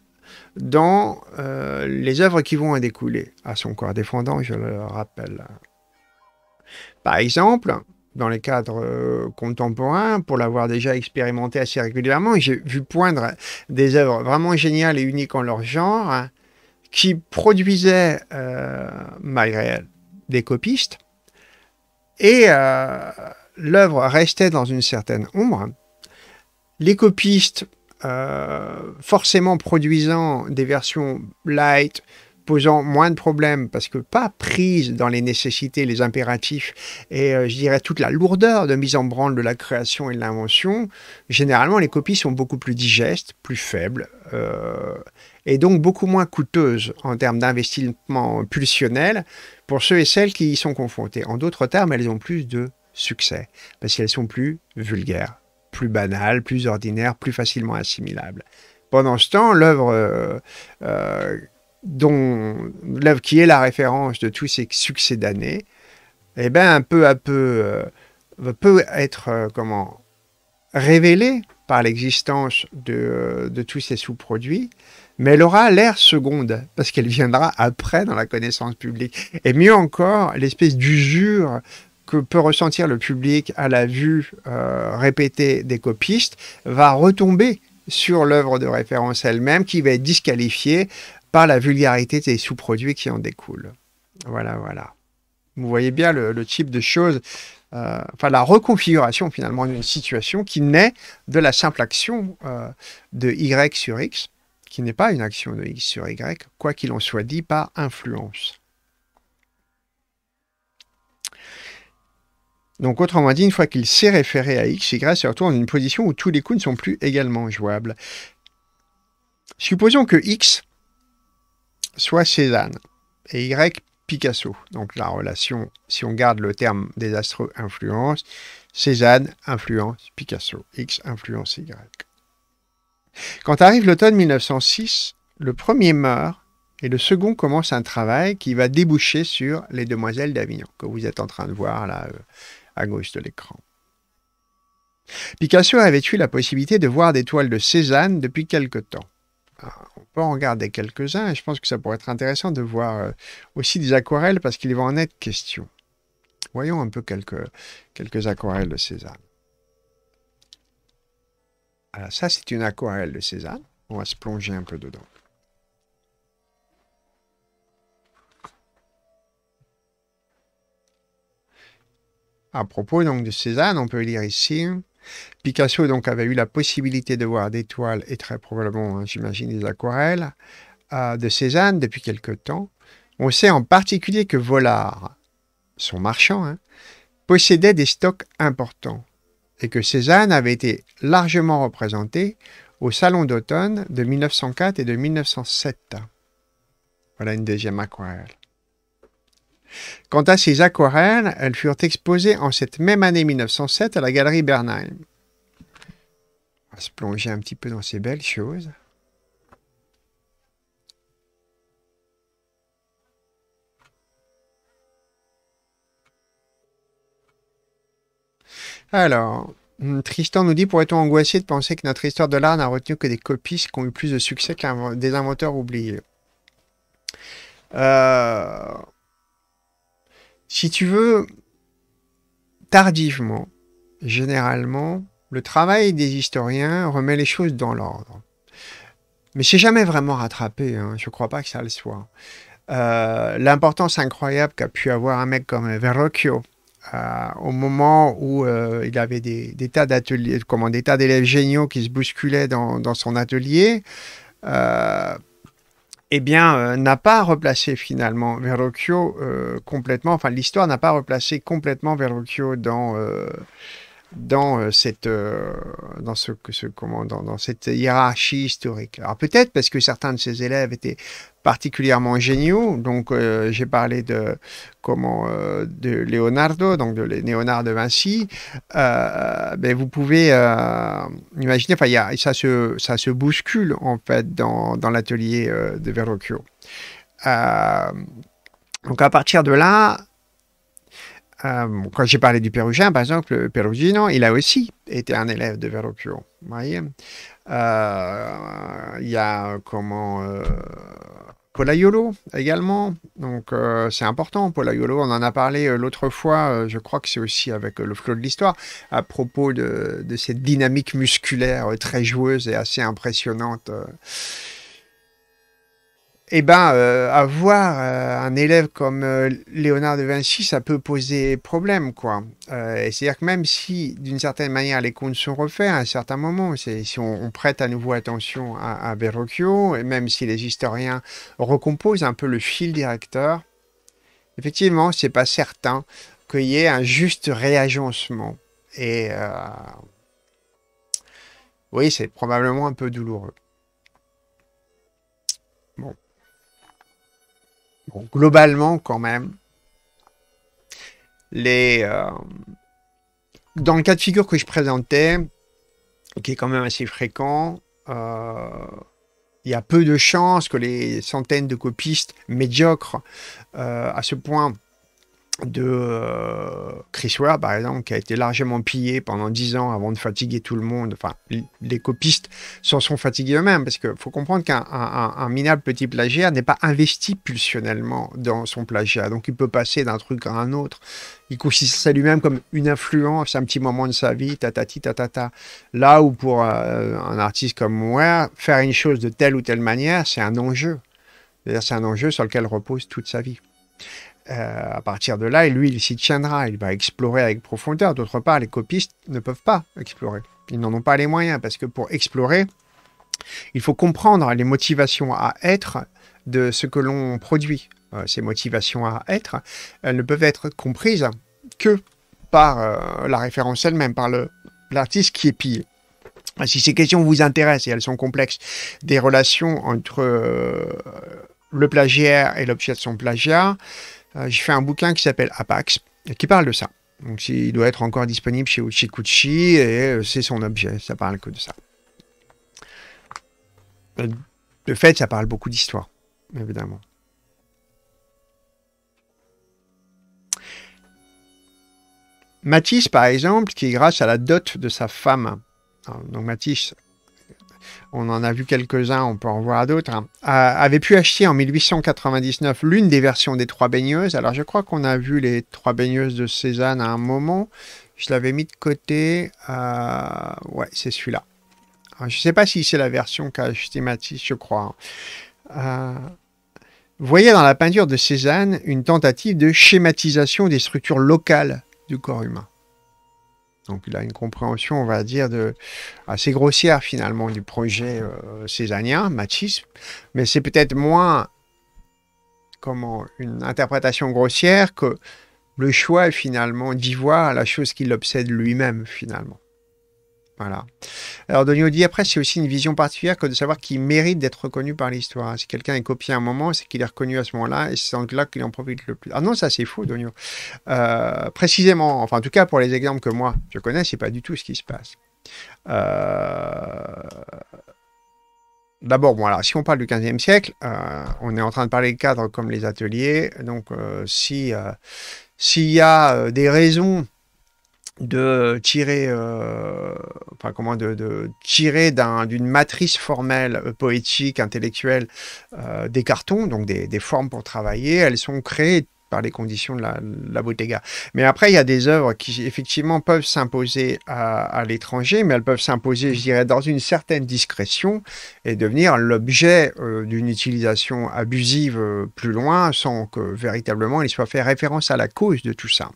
dans euh, les œuvres qui vont en découler, à son corps défendant, je le rappelle. Par exemple, dans les cadres euh, contemporains, pour l'avoir déjà expérimenté assez régulièrement, j'ai vu poindre des œuvres vraiment géniales et uniques en leur genre, hein, qui produisait, euh, malgré malgré des copistes, et euh, l'œuvre restait dans une certaine ombre. Les copistes, euh, forcément produisant des versions light, posant moins de problèmes, parce que pas prises dans les nécessités, les impératifs, et je dirais toute la lourdeur de mise en branle de la création et de l'invention, généralement les copies sont beaucoup plus digestes, plus faibles, et donc beaucoup moins coûteuse en termes d'investissement pulsionnel pour ceux et celles qui y sont confrontés. En d'autres termes, elles ont plus de succès parce qu'elles sont plus vulgaires, plus banales, plus ordinaires, plus facilement assimilables. Pendant ce temps, l'œuvre euh, euh, dont qui est la référence de tous ces succès d'années, eh ben, peu à peu, euh, peut être comment révélée par l'existence de, tous ces sous-produits mais elle aura l'air seconde, parce qu'elle viendra après dans la connaissance publique. Et mieux encore, l'espèce d'usure que peut ressentir le public à la vue euh, répétée des copistes va retomber sur l'œuvre de référence elle-même, qui va être disqualifiée par la vulgarité des sous-produits qui en découlent. Voilà, voilà. Vous voyez bien le, type de choses, euh, enfin la reconfiguration finalement d'une situation qui naît de la simple action euh, de Y sur X qui n'est pas une action de x sur y, quoi qu'il en soit dit par influence. Donc autrement dit, une fois qu'il s'est référé à x, y se retrouve dans une position où tous les coups ne sont plus également jouables. Supposons que x soit Cézanne et y Picasso. Donc la relation, si on garde le terme désastreux influence, Cézanne influence Picasso, X influence Y. Quand arrive l'automne 1906, le premier meurt et le second commence un travail qui va déboucher sur Les Demoiselles d'Avignon, que vous êtes en train de voir là euh, à gauche de l'écran. Picasso avait eu la possibilité de voir des toiles de Cézanne depuis quelque temps. Ah, on peut en regarder quelques-uns et je pense que ça pourrait être intéressant de voir euh, aussi des aquarelles parce qu'il va en être question. Voyons un peu quelques, quelques aquarelles de Cézanne. Alors ça, c'est une aquarelle de Cézanne. On va se plonger un peu dedans. À propos donc de Cézanne, on peut lire ici. Hein. Picasso donc avait eu la possibilité de voir des toiles et très probablement, hein, j'imagine, des aquarelles euh, de Cézanne depuis quelque temps. On sait en particulier que Vollard, son marchand, hein, possédait des stocks importants et que Cézanne avait été largement représentée au Salon d'automne de 1904 et de 1907. Voilà une deuxième aquarelle. Quant à ces aquarelles, elles furent exposées en cette même année 1907 à la Galerie Bernheim. On va se plonger un petit peu dans ces belles choses. Alors, hmm, Tristan nous dit pourrait-on angoisser de penser que notre histoire de l'art n'a retenu que des copies qui ont eu plus de succès qu'un des inventeurs oubliés euh, Si tu veux, tardivement, généralement, le travail des historiens remet les choses dans l'ordre. Mais c'est jamais vraiment rattrapé, hein, je ne crois pas que ça le soit. Euh, l'importance incroyable qu'a pu avoir un mec comme Verrocchio, euh, au moment où euh, il avait des, tas d'ateliers, comment des tas d'élèves géniaux qui se bousculaient dans, son atelier, euh, eh bien, n'a pas replacé finalement Verrocchio complètement. Enfin, l'histoire n'a pas replacé complètement Verrocchio dans dans euh, cette euh, dans ce, ce comment dans, cette hiérarchie historique. Alors peut-être parce que certains de ses élèves étaient particulièrement géniaux. Donc, euh, j'ai parlé de comment de Leonardo, donc de Léonard de Vinci. Euh, ben, vous pouvez imaginer, enfin, ça se ça se bouscule en fait dans, dans l'atelier de Verrocchio. donc, à partir de là, euh, quand j'ai parlé du Pérugin, par exemple, le Perugino, il a aussi été un élève de Verrocchio. Vous voyez euh, Il y a comment euh, Polaiolo également. Donc c'est important, Polaiolo. On en a parlé l'autre fois, je crois que c'est aussi avec le flot de l'histoire, à propos de, de, cette dynamique musculaire très joueuse et assez impressionnante eh bien, euh, avoir euh, un élève comme euh, Léonard de Vinci, ça peut poser problème, quoi. C'est-à-dire que même si, d'une certaine manière, les comptes sont refaits à un certain moment, si on, prête à nouveau attention à, à Verrocchio, et même si les historiens recomposent un peu le fil directeur, effectivement, ce n'est pas certain qu'il y ait un juste réagencement. Et oui, c'est probablement un peu douloureux. globalement, quand même, les, euh, dans le cas de figure que je présentais, qui est quand même assez fréquent, euh, il y a peu de chances que les centaines de copistes médiocres euh, à ce point de euh, Chris Ware, par exemple, qui a été largement pillé pendant dix ans avant de fatiguer tout le monde. Enfin, les copistes s'en sont fatigués eux-mêmes, parce qu'il faut comprendre qu'un minable petit plagiaire n'est pas investi pulsionnellement dans son plagiat, donc il peut passer d'un truc à un autre. Il considère ça lui-même comme une influence, un petit moment de sa vie, tatati tatata. Là où pour euh, un artiste comme moi, faire une chose de telle ou telle manière, c'est un enjeu. C'est un enjeu sur lequel repose toute sa vie. Euh, à partir de là, et lui, il s'y tiendra, il va explorer avec profondeur. D'autre part, les copistes ne peuvent pas explorer. Ils n'en ont pas les moyens, parce que pour explorer, il faut comprendre les motivations à être de ce que l'on produit. Euh, ces motivations à être, elles ne peuvent être comprises que par euh, la référence elle-même, par l'artiste qui est pillé. Si ces questions vous intéressent, et elles sont complexes, des relations entre le plagiaire et l'objet de son plagiat, euh, j'ai fait un bouquin qui s'appelle Apax, qui parle de ça. Donc il doit être encore disponible chez Uchikuchi et euh, c'est son objet, ça parle que de ça. Euh, de fait, ça parle beaucoup d'histoire, évidemment. Matisse, par exemple, qui, grâce à la dot de sa femme, donc Matisse, on en a vu quelques-uns, on peut en voir d'autres, hein. avait pu acheter en 1899 l'une des versions des Trois Baigneuses. Alors je crois qu'on a vu les Trois Baigneuses de Cézanne à un moment. Je l'avais mis de côté. Euh, ouais, c'est celui-là. Je ne sais pas si c'est la version qu'a acheté je crois. Hein. Euh, voyez dans la peinture de Cézanne une tentative de schématisation des structures locales du corps humain. Donc il a une compréhension, on va dire, de, assez grossière finalement du projet euh, césanien, machisme, mais c'est peut-être moins comment une interprétation grossière que le choix finalement d'y voir la chose qui l'obsède lui-même finalement. Voilà. Alors Donio dit après, c'est aussi une vision particulière que de savoir qui mérite d'être reconnu par l'histoire. Si quelqu'un est copié à un moment, c'est qu'il est reconnu à ce moment-là, et c'est donc là qu'il en profite le plus. Ah non, ça c'est faux, Donio. Euh, précisément, enfin en tout cas pour les exemples que moi je connais, c'est pas du tout ce qui se passe. Euh, d'abord, bon, si on parle du 15e siècle, euh, on est en train de parler de cadres comme les ateliers. Donc, si s'il y a des raisons de tirer, euh, enfin comment, de, de tirer d'une matrice formelle euh, poétique, intellectuelle euh, des cartons, donc des, des, formes pour travailler. Elles sont créées par les conditions de la, Bottega. Mais après, il y a des œuvres qui, effectivement, peuvent s'imposer à, l'étranger, mais elles peuvent s'imposer, je dirais, dans une certaine discrétion et devenir l'objet euh, d'une utilisation abusive euh, plus loin, sans que véritablement il soit fait référence à la cause de tout ça.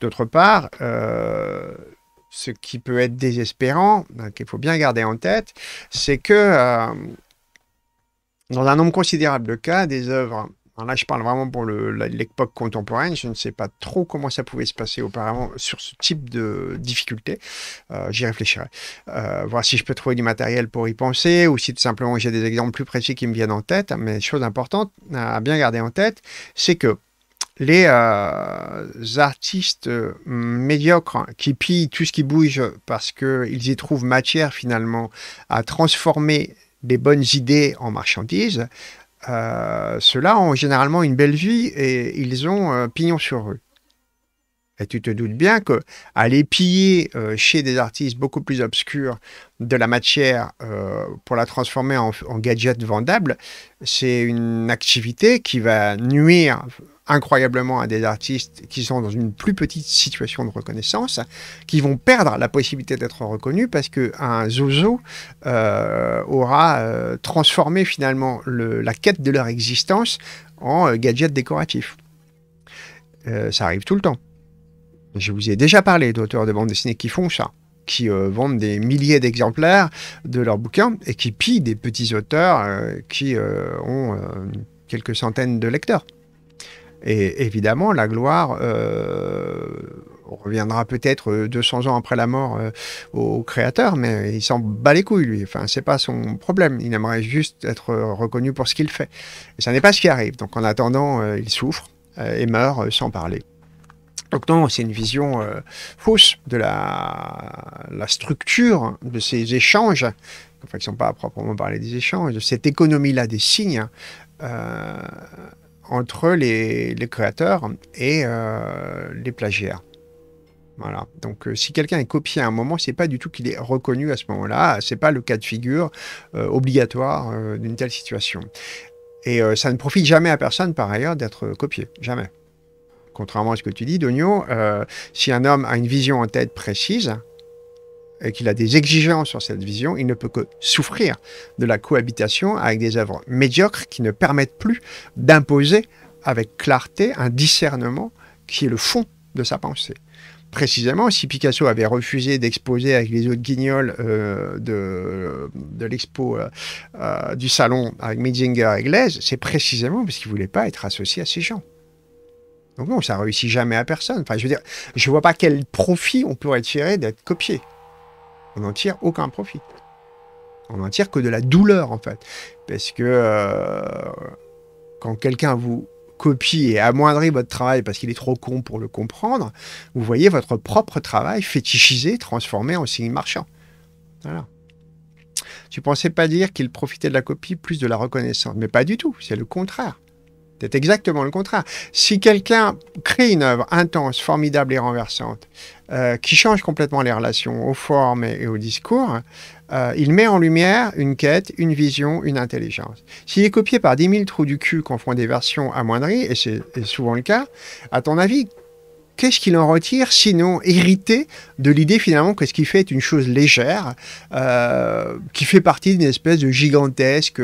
D'autre part, euh, ce qui peut être désespérant, hein, qu'il faut bien garder en tête, c'est que dans un nombre considérable de cas, des œuvres là, je parle vraiment pour l'époque contemporaine. Je ne sais pas trop comment ça pouvait se passer auparavant sur ce type de difficulté. Euh, j'y réfléchirai. Euh, voir si je peux trouver du matériel pour y penser ou si tout simplement j'ai des exemples plus précis qui me viennent en tête. Mais chose importante à bien garder en tête, c'est que les euh, artistes médiocres qui pillent tout ce qui bouge parce qu'ils y trouvent matière finalement à transformer des bonnes idées en marchandises, euh, ceux-là ont généralement une belle vie et ils ont pignon sur rue. Et tu te doutes bien que aller piller euh, chez des artistes beaucoup plus obscurs de la matière euh, pour la transformer en gadget vendable, c'est une activité qui va nuire incroyablement à des artistes qui sont dans une plus petite situation de reconnaissance, qui vont perdre la possibilité d'être reconnus parce qu'un zozo euh, aura euh, transformé finalement la quête de leur existence en euh, gadget décoratif. ça arrive tout le temps. Je vous ai déjà parlé d'auteurs de bande dessinée qui font ça qui vendent des milliers d'exemplaires de leurs bouquins et qui pillent des petits auteurs qui ont quelques centaines de lecteurs. Et évidemment, la gloire euh, reviendra peut-être 200 euh, ans après la mort euh, au créateur, mais il s'en bat les couilles, lui. Enfin, c'est pas son problème. Il aimerait juste être reconnu pour ce qu'il fait. Et ça n'est pas ce qui arrive. Donc, en attendant, il souffre et meurt sans parler. Donc non, c'est une vision fausse de la, la structure de ces échanges, enfin ils ne sont pas à proprement parler des échanges, de cette économie-là des signes, hein entre les, créateurs et euh, les plagiaires. Voilà. Donc, euh, si quelqu'un est copié à un moment, c'est pas du tout qu'il est reconnu à ce moment-là. C'est pas le cas de figure euh, obligatoire d'une telle situation. Et ça ne profite jamais à personne, par ailleurs, d'être copié. Jamais. Contrairement à ce que tu dis, Donio, si un homme a une vision en tête précise, et euh, qu'il a des exigences sur cette vision, il ne peut que souffrir de la cohabitation avec des œuvres médiocres qui ne permettent plus d'imposer avec clarté un discernement qui est le fond de sa pensée. Précisément, si Picasso avait refusé d'exposer avec les autres guignols euh, de, l'expo euh, du salon avec Midzinger et Glaise, c'est précisément parce qu'il ne voulait pas être associé à ces gens. Donc non, ça ne réussit jamais à personne. Enfin, je veux dire, je vois pas quel profit on pourrait tirer d'être copié. On n'en tire aucun profit. On n'en tire que de la douleur, en fait. Parce que euh, quand quelqu'un vous copie et amoindrit votre travail parce qu'il est trop con pour le comprendre, vous voyez votre propre travail fétichisé, transformé en signe marchand. Voilà. Tu pensais pas dire qu'il profitait de la copie plus de la reconnaissance. Mais pas du tout, c'est le contraire. C'est exactement le contraire. Si quelqu'un crée une œuvre intense, formidable et renversante, euh, qui change complètement les relations aux formes et, aux au discours, euh, il met en lumière une quête, une vision, une intelligence. S'il est copié par 10 000 trous du cul qu'en font des versions amoindries, et c'est souvent le cas, à ton avis, qu'est-ce qu'il en retire sinon hérité de l'idée finalement que ce qu'il fait est une chose légère, euh, qui fait partie d'une espèce de gigantesque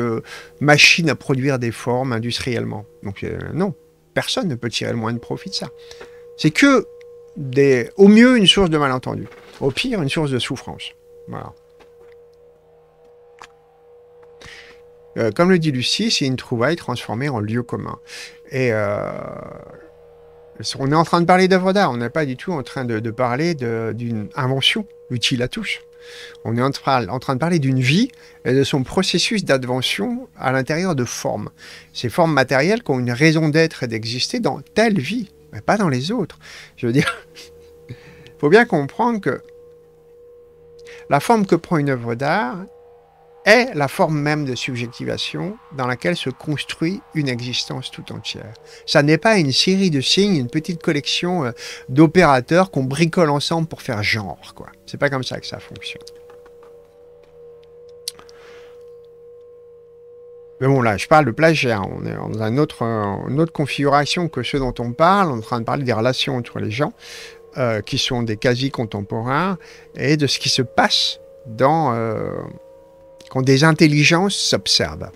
machine à produire des formes industriellement Donc non, personne ne peut tirer le moins de profit de ça. C'est que au mieux une source de malentendu, au pire une source de souffrance. Euh, comme le dit Lucie, c'est une trouvaille transformée en lieu commun. Et euh, on est en train de parler d'œuvres d'art, on n'est pas du tout en train de, parler d'une invention utile à tous. On est en, en train de parler d'une vie et de son processus d'advention à l'intérieur de formes. Ces formes matérielles qui ont une raison d'être et d'exister dans telle vie, mais pas dans les autres. Je veux dire, *laughs* faut bien comprendre que la forme que prend une œuvre d'art est la forme même de subjectivation dans laquelle se construit une existence tout entière. Ça n'est pas une série de signes, une petite collection euh, d'opérateurs qu'on bricole ensemble pour faire genre, quoi. C'est pas comme ça que ça fonctionne. Mais bon, là, je parle de plagiat. On est dans un autre, une autre configuration que ce dont on parle. On est en train de parler des relations entre les gens, euh, qui sont des quasi-contemporains, et de ce qui se passe dans, euh, quand des intelligences s'observent.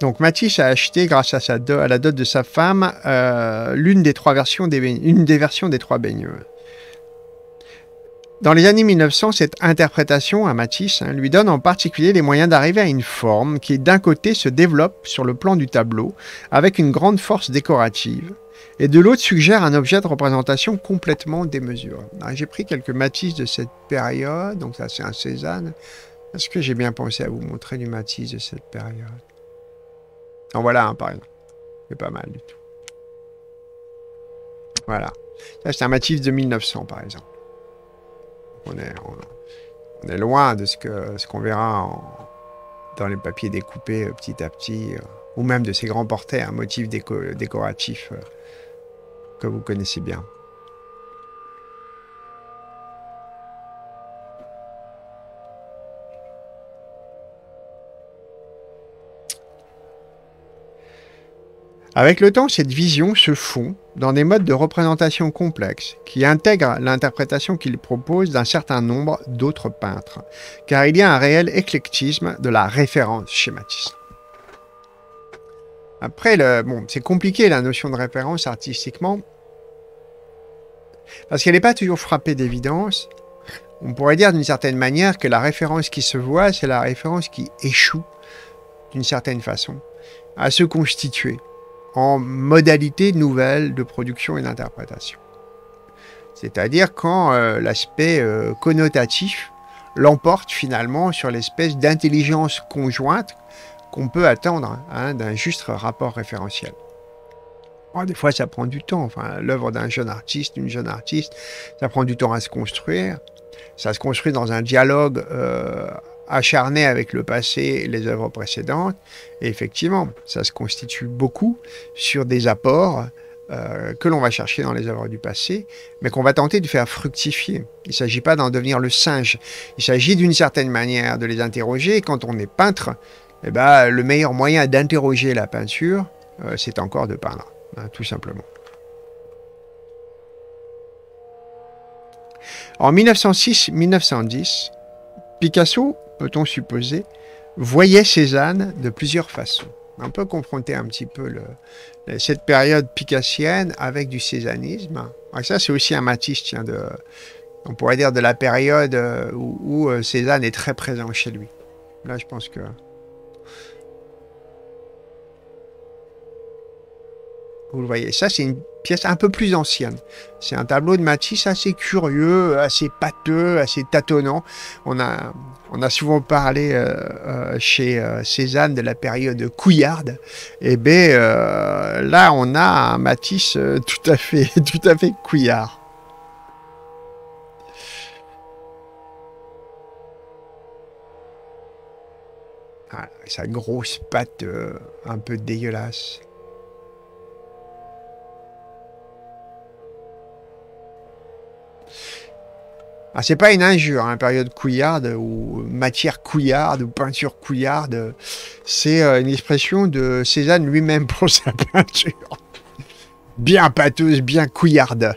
Donc Matisse a acheté, grâce à, la dot de sa femme, euh, l'une des trois versions des, une des versions des trois baigneux. Dans les années 1900, cette interprétation à Matisse hein, lui donne en particulier les moyens d'arriver à une forme qui d'un côté se développe sur le plan du tableau avec une grande force décorative et de l'autre suggère un objet de représentation complètement démesuré. Ah, j'ai pris quelques Matisse de cette période, donc ça c'est un Cézanne. Est-ce que j'ai bien pensé à vous montrer du Matisse de cette période En voilà un par exemple. C'est pas mal du tout. Voilà. Ça c'est un Matisse de 1900 par exemple. On est, loin de ce qu'on ce qu'on verra dans les papiers découpés euh, petit à petit, euh, ou même de ces grands portraits, un motif décoratif euh, que vous connaissez bien. Avec le temps, cette vision se fond dans des modes de représentation complexes qui intègrent l'interprétation qu'il propose d'un certain nombre d'autres peintres, car il y a un réel éclectisme de la référence schématiste. Après, bon, c'est compliqué la notion de référence artistiquement, parce qu'elle n'est pas toujours frappée d'évidence. On pourrait dire d'une certaine manière que la référence qui se voit, c'est la référence qui échoue d'une certaine façon à se constituer en modalités nouvelles de production et d'interprétation. C'est-à-dire quand euh, l'aspect euh, connotatif l'emporte finalement sur l'espèce d'intelligence conjointe qu'on peut attendre hein, d'un juste rapport référentiel. des fois, ça prend du temps. Enfin, l'œuvre d'un jeune artiste, d'une jeune artiste, ça prend du temps à se construire. Ça se construit dans un dialogue euh, acharné avec le passé les œuvres précédentes. Et effectivement, ça se constitue beaucoup sur des apports euh, que l'on va chercher dans les œuvres du passé, mais qu'on va tenter de faire fructifier. Il ne s'agit pas d'en devenir le singe. Il s'agit d'une certaine manière de les interroger. quand on est peintre, eh ben, le meilleur moyen d'interroger la peinture, euh, c'est encore de peindre, hein, tout simplement. En 1906-1910, Picasso peut-on supposer, voyait Cézanne de plusieurs façons. On peut confronter un petit peu cette période picassienne avec du cézannisme. Ah, ça, c'est aussi un matisse, de, on pourrait dire de la période euh, où, où euh, Cézanne est très présent chez lui. Là, je pense que... Vous le voyez, ça, c'est une pièce un peu plus ancienne. C'est un tableau de Matisse assez curieux, assez pâteux, assez tâtonnant. On a, on a souvent parlé euh, euh, chez euh, Cézanne de la période couillarde. Et eh bien, là, on a un Matisse *laughs* tout à fait, tout à fait couillard. sa grosse patte un peu dégueulasse. Ah, c'est pas une injure, hein, Une période couillarde ou matière couillarde ou peinture couillarde. C'est euh, une expression de Cézanne lui-même pour *laughs* sa peinture. bien pâteuse, bien couillarde.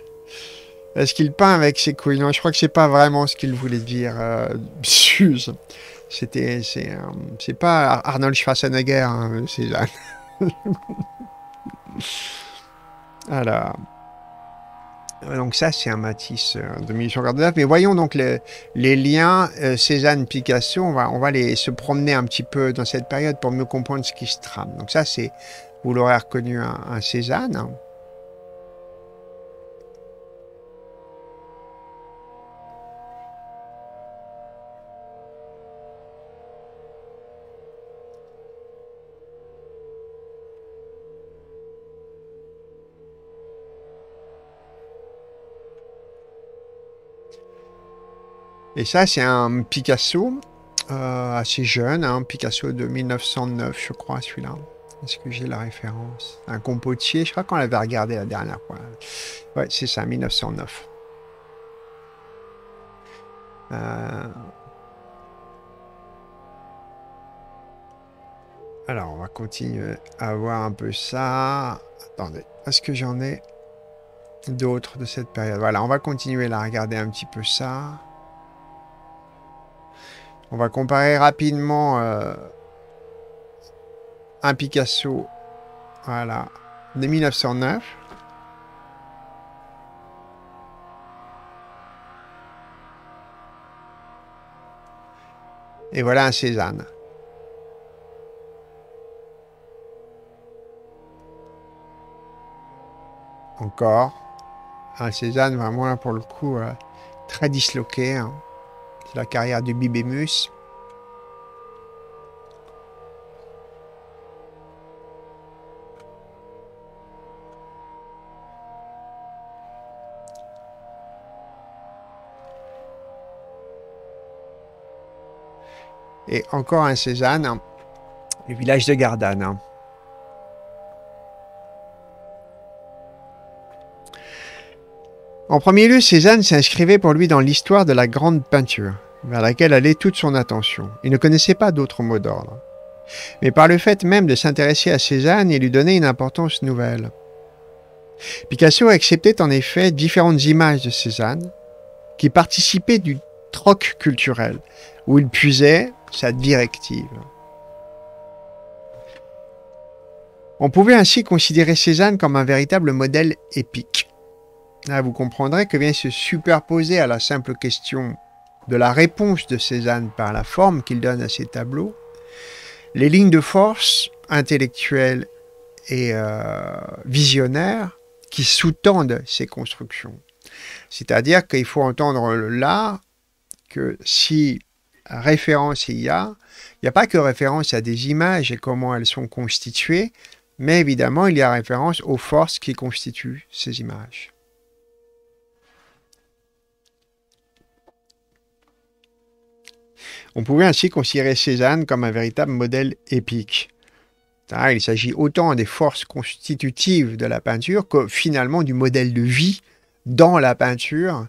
Est-ce qu'il peint avec ses couilles Non, je crois que c'est pas vraiment ce qu'il voulait dire. Euh, *laughs* C'était, c'est, euh, c'est pas Arnold Schwarzenegger, hein, Cézanne. *laughs* Alors. Euh, donc ça, c'est un Matisse euh, de 1849. Mais voyons donc les, liens euh, Cézanne-Picasso. On va, on va les, se promener un petit peu dans cette période pour mieux comprendre ce qui se trame. Donc ça, c'est, vous l'aurez reconnu, un, un Cézanne. Et ça, c'est un Picasso euh, assez jeune, un hein, Picasso de 1909, je crois, celui-là. Est-ce que j'ai la référence Un compotier, je crois qu'on l'avait regardé la dernière fois. Ouais, c'est ça, 1909. Euh. Alors, on va continuer à voir un peu ça. Attendez, est-ce que j'en ai d'autres de cette période Voilà, on va continuer à regarder un petit peu ça. On va comparer rapidement euh, un Picasso voilà, de 1909. Et voilà un Cézanne. Encore. Un Cézanne vraiment pour le coup euh, très disloqué. Hein la carrière du Bibémus. Et encore un Cézanne, hein. le village de Gardanne. Hein. En premier lieu, Cézanne s'inscrivait pour lui dans l'histoire de la grande peinture, vers laquelle allait toute son attention. Il ne connaissait pas d'autres mots d'ordre. Mais par le fait même de s'intéresser à Cézanne, il lui donnait une importance nouvelle. Picasso acceptait en effet différentes images de Cézanne, qui participaient du troc culturel, où il puisait sa directive. On pouvait ainsi considérer Cézanne comme un véritable modèle épique, vous comprendrez que vient se superposer à la simple question de la réponse de Cézanne par la forme qu'il donne à ses tableaux, les lignes de force intellectuelles et euh, visionnaires qui sous-tendent ces constructions. C'est-à-dire qu'il faut entendre là que si référence il y a, il n'y a pas que référence à des images et comment elles sont constituées, mais évidemment il y a référence aux forces qui constituent ces images. On pouvait ainsi considérer Cézanne comme un véritable modèle épique. Il s'agit autant des forces constitutives de la peinture que finalement du modèle de vie dans la peinture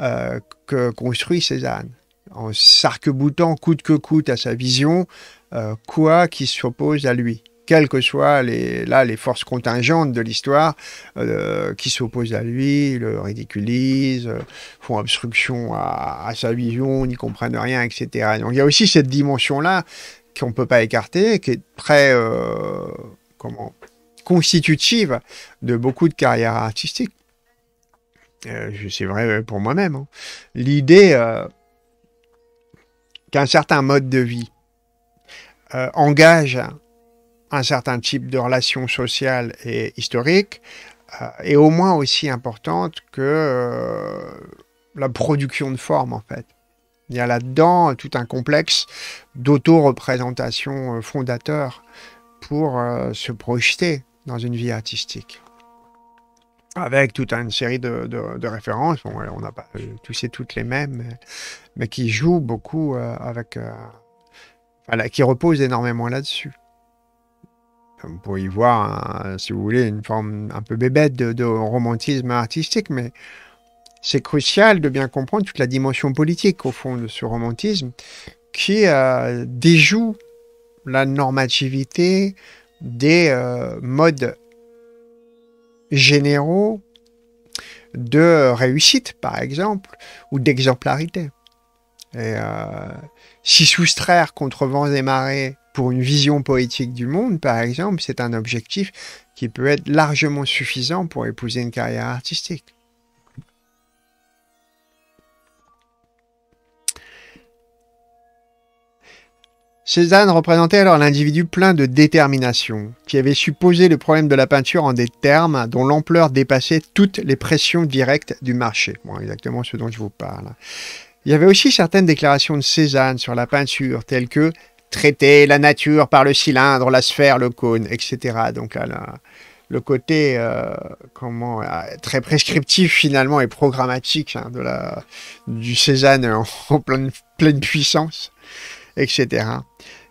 euh, que construit Cézanne. En s'arc-boutant coûte que coûte à sa vision, euh, quoi qui s'oppose à lui quelles que soient les, forces contingentes de l'histoire euh, qui s'opposent à lui, le ridiculisent, euh, font obstruction à, sa vision, n'y comprennent rien, etc. Donc il y a aussi cette dimension-là qu'on ne peut pas écarter, qui est très euh, comment, constitutive de beaucoup de carrières artistiques. C'est vrai pour moi-même. Hein. L'idée qu'un certain mode de vie engage un certain type de relation sociales et historique est euh, au moins aussi importante que euh, la production de forme, en fait. Il y a là-dedans tout un complexe d'auto-représentation euh, fondateur pour se projeter dans une vie artistique. Avec toute une série de, références, bon, on n'a pas tous et toutes les mêmes, mais, qui jouent beaucoup avec. qui reposent énormément là-dessus vous y voir, euh, si vous voulez, une forme un peu bébête de, romantisme artistique, mais c'est crucial de bien comprendre toute la dimension politique, au fond, de ce romantisme qui euh, déjoue la normativité des euh, modes généraux de réussite, par exemple, ou d'exemplarité. Et s'y soustraire contre vents et marées pour une vision poétique du monde, par exemple, c'est un objectif qui peut être largement suffisant pour épouser une carrière artistique. Cézanne représentait alors l'individu plein de détermination, qui avait supposé le problème de la peinture en des termes dont l'ampleur dépassait toutes les pressions directes du marché. Bon, exactement ce dont je vous parle. Il y avait aussi certaines déclarations de Cézanne sur la peinture, telles que traiter la nature par le cylindre, la sphère, le cône, etc. Donc à le côté euh, comment euh, très prescriptif finalement et programmatique hein, de la, du Cézanne en, *laughs* pleine, pleine, puissance, etc.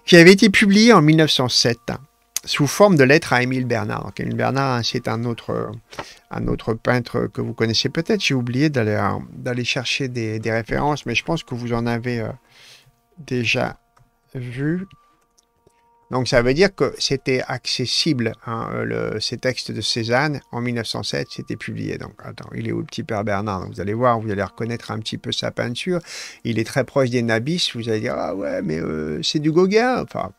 Qui avait été publié en 1907 hein, sous forme de lettre à Émile Bernard. Donc, Émile Bernard, hein, c'est un autre, un autre peintre que vous connaissez peut-être. J'ai oublié d'aller chercher des, références, mais je pense que vous en avez euh, déjà vu. Donc ça veut dire que c'était accessible, hein, euh, le, ces textes de Cézanne, en 1907, c'était publié. Donc attends, il est où le petit Père Bernard vous allez voir, vous allez reconnaître un petit peu sa peinture. Il est très proche des Nabis, vous allez dire, ah ouais, mais euh, c'est du Gauguin. Enfin,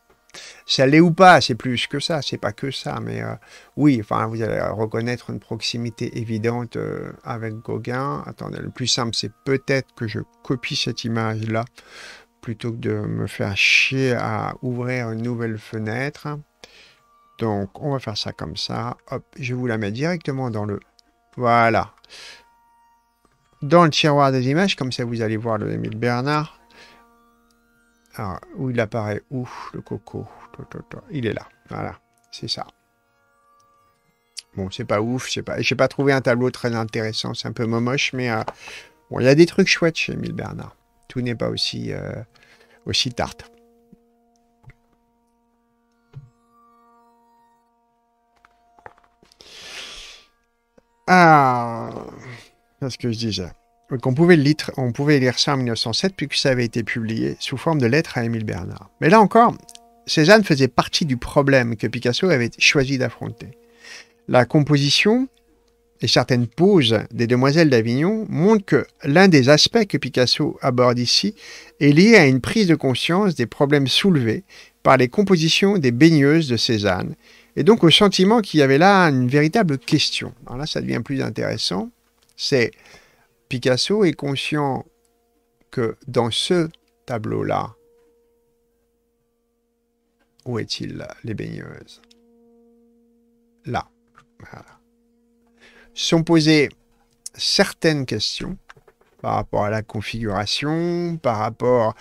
ça l'est ou pas, c'est plus que ça, c'est pas que ça, mais euh, oui, enfin, vous allez reconnaître une proximité évidente avec Gauguin. Attendez, le plus simple, c'est peut-être que je copie cette image-là plutôt que de me faire chier à ouvrir une nouvelle fenêtre. Donc, on va faire ça comme ça. Hop, je vous la mets directement dans le... Voilà. Dans le tiroir des images, comme ça, vous allez voir le Émile Bernard. Alors, où il apparaît Ouf, le coco Il est là. Voilà, c'est ça. Bon, c'est pas ouf, c'est pas... J'ai pas trouvé un tableau très intéressant, c'est un peu momoche, mais... Euh, il y a des trucs chouettes chez Émile Bernard tout n'est pas aussi, euh, aussi tarte. Ah, c'est ce que je disais. Donc on pouvait, lire, on pouvait lire ça en 1907 puisque ça avait été publié sous forme de lettre à Émile Bernard. Mais là encore, Cézanne faisait partie du problème que Picasso avait choisi d'affronter. La composition et certaines poses des demoiselles d'Avignon montrent que l'un des aspects que Picasso aborde ici est lié à une prise de conscience des problèmes soulevés par les compositions des baigneuses de Cézanne, et donc au sentiment qu'il y avait là une véritable question. Alors là, ça devient plus intéressant. C'est Picasso est conscient que dans ce tableau-là, où est-il, les baigneuses Là. Voilà sont posées certaines questions par rapport à la configuration, par rapport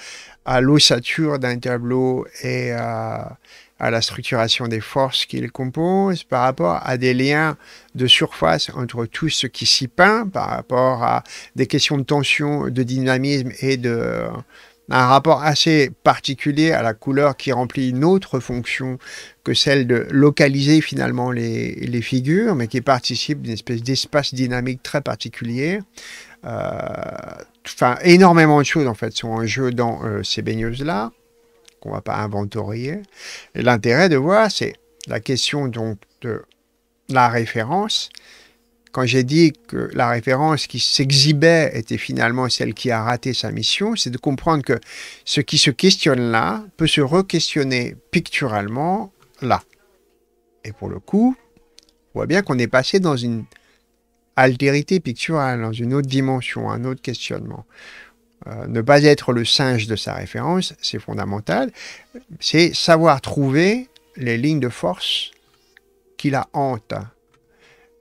à l'ossature d'un tableau et à, la structuration des forces qu'il compose, composent, par rapport à des liens de surface entre tout ce qui s'y peint, par rapport à des questions de tension, de dynamisme et de, un rapport assez particulier à la couleur qui remplit une autre fonction que celle de localiser finalement les, figures, mais qui participe d'une espèce d'espace dynamique très particulier. Euh, enfin, énormément de choses en fait sont en jeu dans euh, ces baigneuses-là, qu'on ne va pas inventorier. L'intérêt de voir, c'est la question donc de la référence quand j'ai dit que la référence qui s'exhibait était finalement celle qui a raté sa mission, c'est de comprendre que ce qui se questionne là peut se re-questionner picturalement là. Et pour le coup, on voit bien qu'on est passé dans une altérité picturale, dans une autre dimension, un autre questionnement. Euh, ne pas être le singe de sa référence, c'est fondamental. C'est savoir trouver les lignes de force qui la hantent.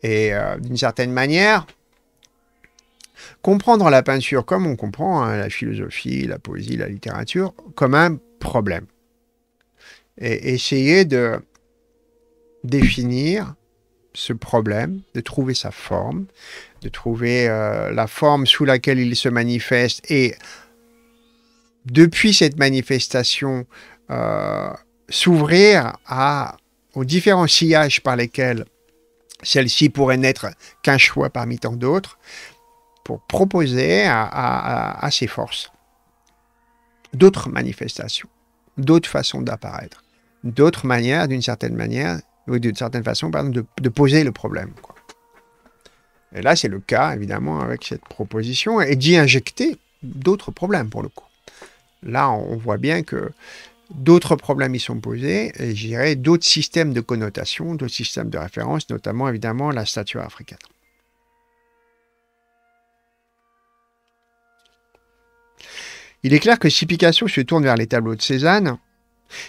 Et euh, d'une certaine manière, comprendre la peinture comme on comprend hein, la philosophie, la poésie, la littérature, comme un problème. Et essayer de définir ce problème, de trouver sa forme, de trouver euh, la forme sous laquelle il se manifeste et depuis cette manifestation euh, s'ouvrir à aux différents sillages par lesquels celle-ci pourrait n'être qu'un choix parmi tant d'autres pour proposer à, ses forces d'autres manifestations, d'autres façons d'apparaître, d'autres manières, d'une certaine manière, ou d'une certaine façon, pardon, de, poser le problème. Et là, c'est le cas, évidemment, avec cette proposition, et d'y injecter d'autres problèmes, pour le coup. Là, on voit bien que D'autres problèmes y sont posés, et d'autres systèmes de connotation, d'autres systèmes de référence, notamment évidemment la statue africaine. Il est clair que si Picasso se tourne vers les tableaux de Cézanne,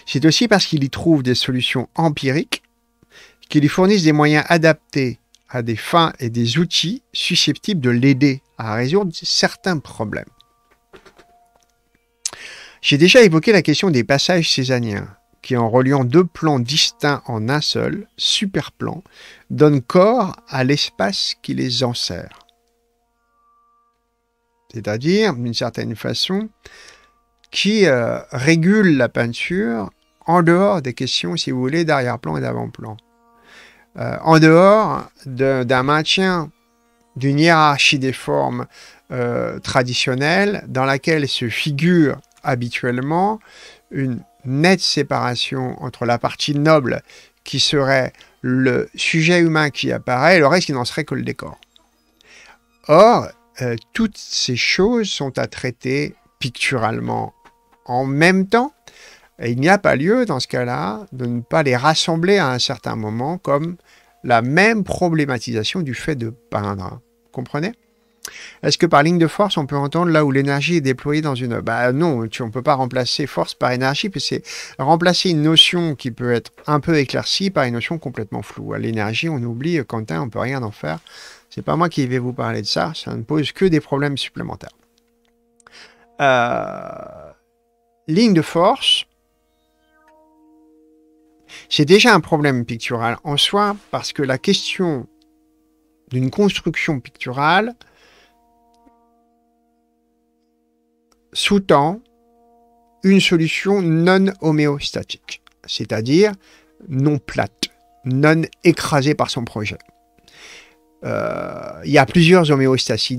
c'est aussi parce qu'il y trouve des solutions empiriques qui lui fournissent des moyens adaptés à des fins et des outils susceptibles de l'aider à résoudre certains problèmes. J'ai déjà évoqué la question des passages césaniens, qui en reliant deux plans distincts en un seul, superplan, donnent corps à l'espace qui les enserre. C'est-à-dire, d'une certaine façon, qui euh, régule la peinture en dehors des questions, si vous voulez, d'arrière-plan et d'avant-plan. Euh, en dehors d'un maintien d'une hiérarchie des formes euh, traditionnelles dans laquelle se figure habituellement une nette séparation entre la partie noble qui serait le sujet humain qui apparaît et le reste qui n'en serait que le décor. Or, euh, toutes ces choses sont à traiter picturalement en même temps et il n'y a pas lieu dans ce cas-là de ne pas les rassembler à un certain moment comme la même problématisation du fait de peindre. Comprenez est-ce que par ligne de force, on peut entendre là où l'énergie est déployée dans une bah Non, on ne peut pas remplacer force par énergie, puis c'est remplacer une notion qui peut être un peu éclaircie par une notion complètement floue. L'énergie, on oublie, Quentin, on ne peut rien en faire. C'est pas moi qui vais vous parler de ça, ça ne pose que des problèmes supplémentaires. Euh, ligne de force, c'est déjà un problème pictural en soi, parce que la question d'une construction picturale sous-tend une solution non homéostatique, c'est-à-dire non plate, non écrasée par son projet. Euh, il y a plusieurs homéostasies,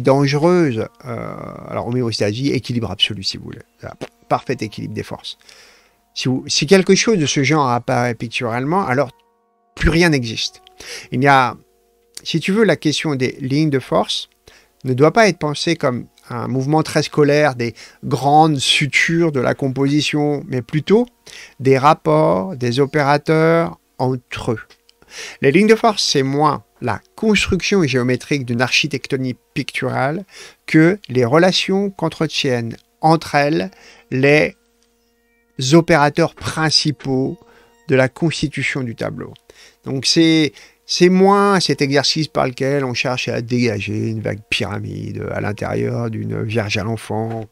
dangereuses. Euh, alors, homéostasie, équilibre absolu, si vous voulez. parfait équilibre des forces. Si, si quelque chose de ce genre apparaît picturalement, alors plus rien n'existe. Il y a, si tu veux, la question des lignes de force ne doit pas être pensée comme un mouvement très scolaire des grandes sutures de la composition, mais plutôt des rapports des opérateurs entre eux. Les lignes de force, c'est moins la construction géométrique d'une architectonie picturale que les relations qu'entretiennent entre elles les opérateurs principaux de la constitution du tableau. Donc c'est c'est moins cet exercice par lequel on cherche à dégager une vague pyramide à l'intérieur d'une vierge à l'enfant,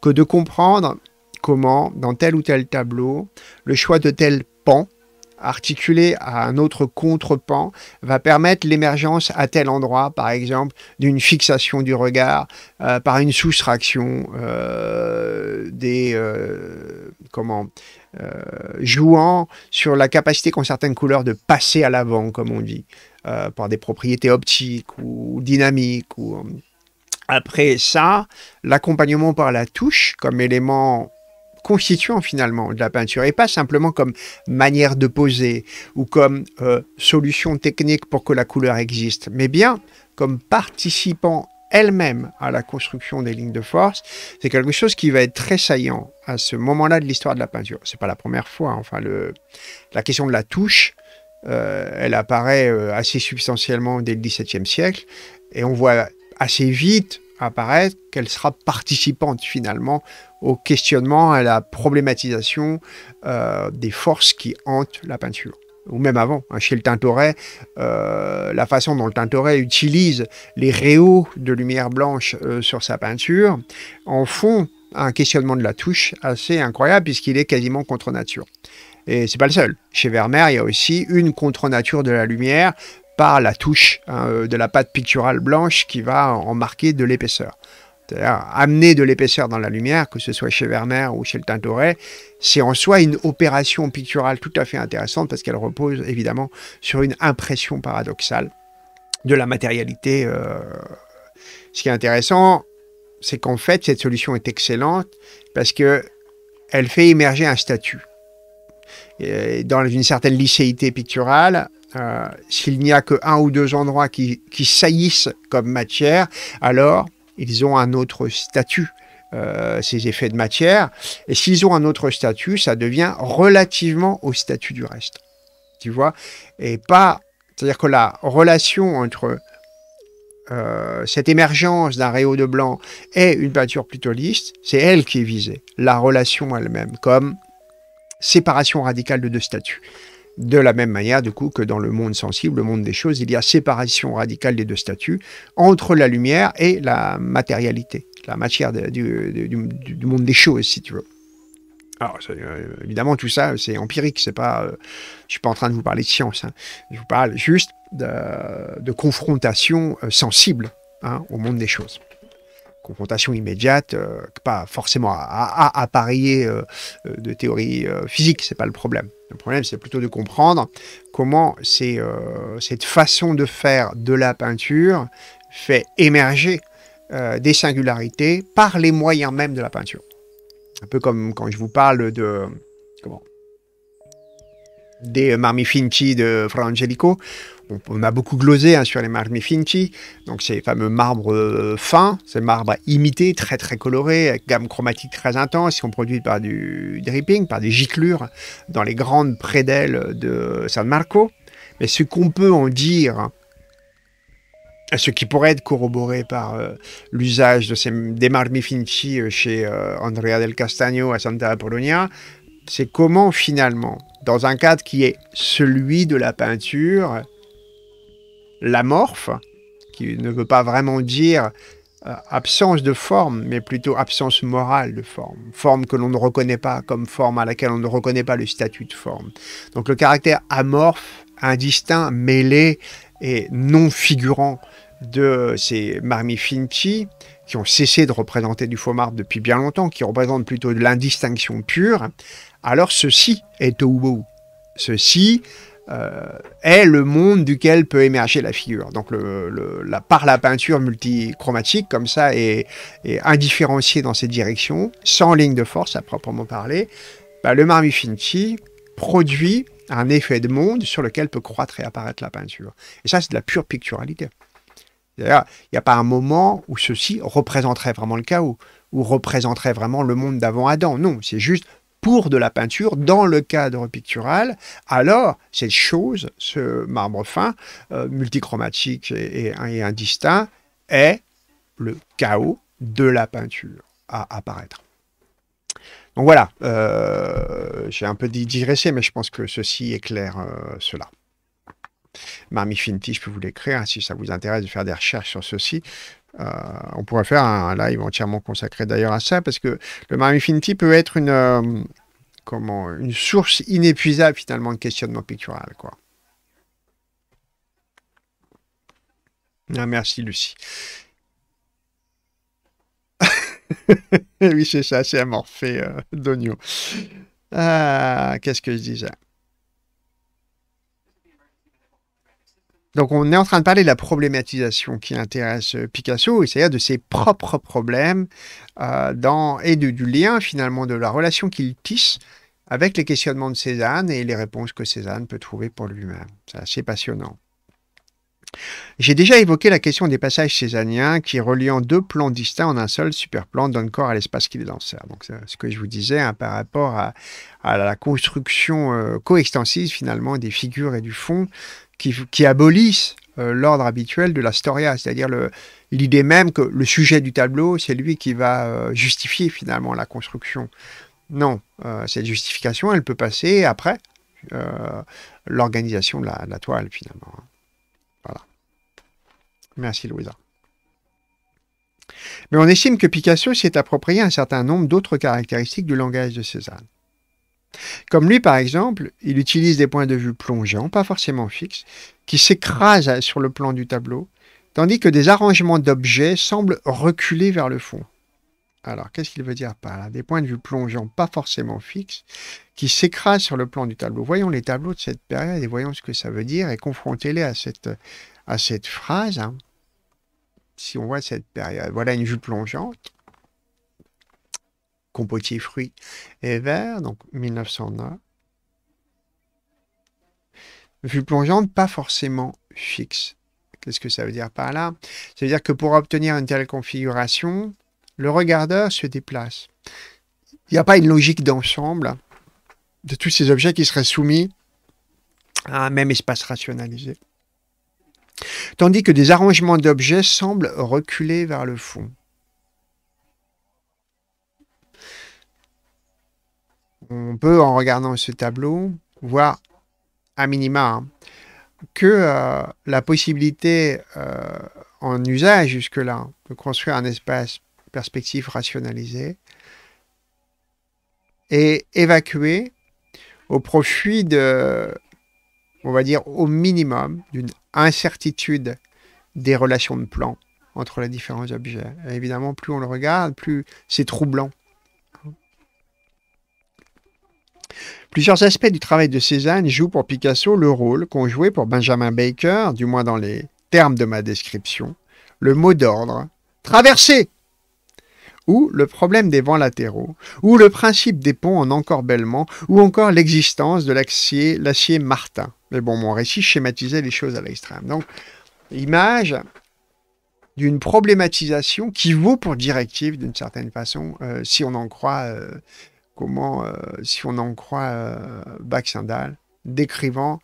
que, de comprendre comment, dans tel ou tel tableau, le choix de tel pan articulé à un autre contre-pan va permettre l'émergence à tel endroit, par exemple, d'une fixation du regard euh, par une soustraction euh, des, euh, comment, euh, jouant sur la capacité qu'ont certaines couleurs de passer à l'avant, comme on dit, euh, par des propriétés optiques ou dynamiques euh, Après ça, l'accompagnement par la touche comme élément constituant finalement de la peinture et pas simplement comme manière de poser ou comme solution technique pour que la couleur existe, mais bien comme participant elle-même à la construction des lignes de force, c'est quelque chose qui va être très saillant à ce moment-là de l'histoire de la peinture. C'est pas la première fois. Hein. Enfin, le, la question de la touche, euh, elle apparaît euh, assez substantiellement dès le XVIIe siècle, et on voit assez vite apparaître qu'elle sera participante finalement au questionnement, à la problématisation euh, des forces qui hantent la peinture ou même avant, hein, chez le Tintoret, euh, la façon dont le Tintoret utilise les réaux de lumière blanche euh, sur sa peinture en font un questionnement de la touche assez incroyable puisqu'il est quasiment contre nature. Et c'est pas le seul. Chez Vermeer, il y a aussi une contre nature de la lumière par la touche hein, euh, de la pâte picturale blanche qui va en marquer de l'épaisseur. C'est-à-dire amener de l'épaisseur dans la lumière, que ce soit chez Vermeer ou chez le Tintoret, c'est en soi une opération picturale tout à fait intéressante parce qu'elle repose évidemment sur une impression paradoxale de la matérialité. Euh. Ce qui est intéressant, c'est qu'en fait, cette solution est excellente parce que elle fait émerger un statut. dans une certaine lycéité picturale, euh, s'il n'y a que un ou deux endroits qui, qui, saillissent comme matière, alors ils ont un autre statut. Euh, ces effets de matière. Et s'ils ont un autre statut, ça devient relativement au statut du reste. Tu vois Et pas. C'est-à-dire que la relation entre euh, cette émergence d'un réau de blanc et une peinture plutôt liste, c'est elle qui est visée, la relation elle-même, comme séparation radicale de deux statuts. De la même manière, du coup, que dans le monde sensible, le monde des choses, il y a séparation radicale des deux statuts entre la lumière et la matérialité, la matière du, monde des choses, si tu veux. Alors, euh, évidemment, tout ça, c'est empirique, c'est pas, euh, je suis pas en train de vous parler de science, hein. je vous parle juste de, confrontation euh, sensible hein, au monde des choses confrontation immédiate, pas forcément à, parier de théorie physique. physique, c'est pas le problème. Le problème, c'est plutôt de comprendre comment euh, cette façon de faire de la peinture fait émerger euh, des singularités par les moyens même de la peinture. Un peu comme quand je vous parle de... Comment Des Marmi de Fra Angelico, on a beaucoup glosé hein, sur les mi Finchi, donc ces fameux marbres euh, fins, ces marbres imités, très très colorés, avec gamme chromatique très intense, qui sont produits par du dripping, par des giclures dans les grandes prédelles de San Marco. Mais ce qu'on peut en dire, ce qui pourrait être corroboré par euh, l'usage de ces, des Finchi euh, chez Andrea del Castagno à Santa Polonia, c'est comment finalement, dans un cadre qui est celui de la peinture, l'amorphe, qui ne veut pas vraiment dire euh, absence de forme, mais plutôt absence morale de forme, forme que l'on ne reconnaît pas comme forme à laquelle on ne reconnaît pas le statut de forme. Donc le caractère amorphe, indistinct, mêlé et non figurant de ces marmi-finti, qui ont cessé de représenter du faux marbre depuis bien longtemps, qui représentent plutôt de l'indistinction pure, alors ceci est ou Ceci euh, est le monde duquel peut émerger la figure. Donc par la peinture multichromatique, comme ça, et, indifférenciée dans ses directions, sans ligne de force à proprement parler, bah, le marmi produit un effet de monde sur lequel peut croître et apparaître la peinture. Et ça, c'est de la pure picturalité. D'ailleurs, il n'y a pas un moment où ceci représenterait vraiment le chaos, ou représenterait vraiment le monde d'avant Adam. Non, c'est juste pour de la peinture dans le cadre pictural, alors cette chose, ce marbre fin, euh, multichromatique et, indistinct, est le chaos de la peinture à apparaître. Donc voilà, euh, j'ai un peu digressé, mais je pense que ceci éclaire euh, cela. Marmi Finti, je peux vous l'écrire hein, si ça vous intéresse de faire des recherches sur ceci. Euh, on pourrait faire un live entièrement consacré d'ailleurs à ça, parce que le Mario Infinity peut être une, euh, comment, une source inépuisable finalement de questionnement pictural. Quoi. Ah, merci Lucie. *laughs* oui, c'est ça, c'est amorphé euh, d'oignon. Ah, qu'est-ce que je disais Donc on est en train de parler de la problématisation qui intéresse euh, Picasso, c'est-à-dire de ses propres problèmes euh, et du lien finalement de la relation qu'il tisse avec les questionnements de Cézanne et les réponses que Cézanne peut trouver pour lui-même. C'est assez passionnant. J'ai déjà évoqué la question des passages cézanniens qui, reliant deux plans distincts en un seul superplan, donnent corps à l'espace qu'il les Donc, c'est ce que je vous disais hein, par rapport à, la construction euh, coextensive, finalement, des figures et du fond, qui, abolissent euh, l'ordre habituel de la storia, c'est-à-dire l'idée même que le sujet du tableau, c'est lui qui va euh, justifier finalement la construction. Non, euh, cette justification, elle peut passer après l'organisation de la, toile finalement. Voilà. Merci Louisa. Mais on estime que Picasso s'est approprié un certain nombre d'autres caractéristiques du langage de Cézanne. Comme lui, par exemple, il utilise des points de vue plongeants, pas forcément fixes, qui s'écrasent sur le plan du tableau, tandis que des arrangements d'objets semblent reculer vers le fond. Alors, qu'est-ce qu'il veut dire par là Des points de vue plongeants, pas forcément fixes, qui s'écrasent sur le plan du tableau. Voyons les tableaux de cette période et voyons ce que ça veut dire et confrontez-les à cette, phrase. Hein. Si on voit cette période, voilà une vue plongeante compotier fruits et vert donc 1909. Vue plongeante, pas forcément fixe. Qu'est-ce que ça veut dire par là Ça veut dire que pour obtenir une telle configuration, le regardeur se déplace. Il n'y a pas une logique d'ensemble de tous ces objets qui seraient soumis à un même espace rationalisé. Tandis que des arrangements d'objets semblent reculer vers le fond. on peut, en regardant ce tableau, voir à minima hein, que euh, la possibilité euh, en usage jusque-là de construire un espace perspective rationalisé est évacuée au profit de, on va dire, au minimum d'une incertitude des relations de plan entre les différents objets. évidemment, plus on le regarde, plus c'est troublant Plusieurs aspects du travail de Cézanne jouent pour Picasso le rôle qu'ont joué pour Benjamin Baker, du moins dans les termes de ma description, le mot d'ordre traverser ou le problème des vents latéraux, ou le principe des ponts en encorbellement, ou encore l'existence de l'acier Martin. Mais bon, mon récit schématisait les choses à l'extrême. Donc, image d'une problématisation qui vaut pour directive d'une certaine façon, euh, si on en croit euh, comment, euh, si on en croit euh, décrivant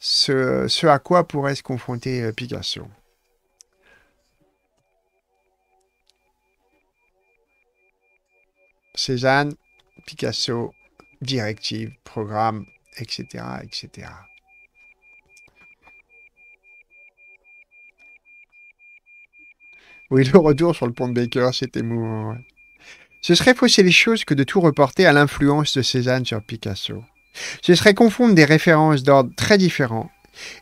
ce, à quoi pourrait se confronter euh, Picasso. Cézanne, Picasso, directive, programme, etc., etc. Oui, le retour sur le pont de Baker, c'était mouvant. Ce serait fausser les choses que de tout reporter à l'influence de Cézanne sur Picasso. Ce serait confondre des références d'ordre très différents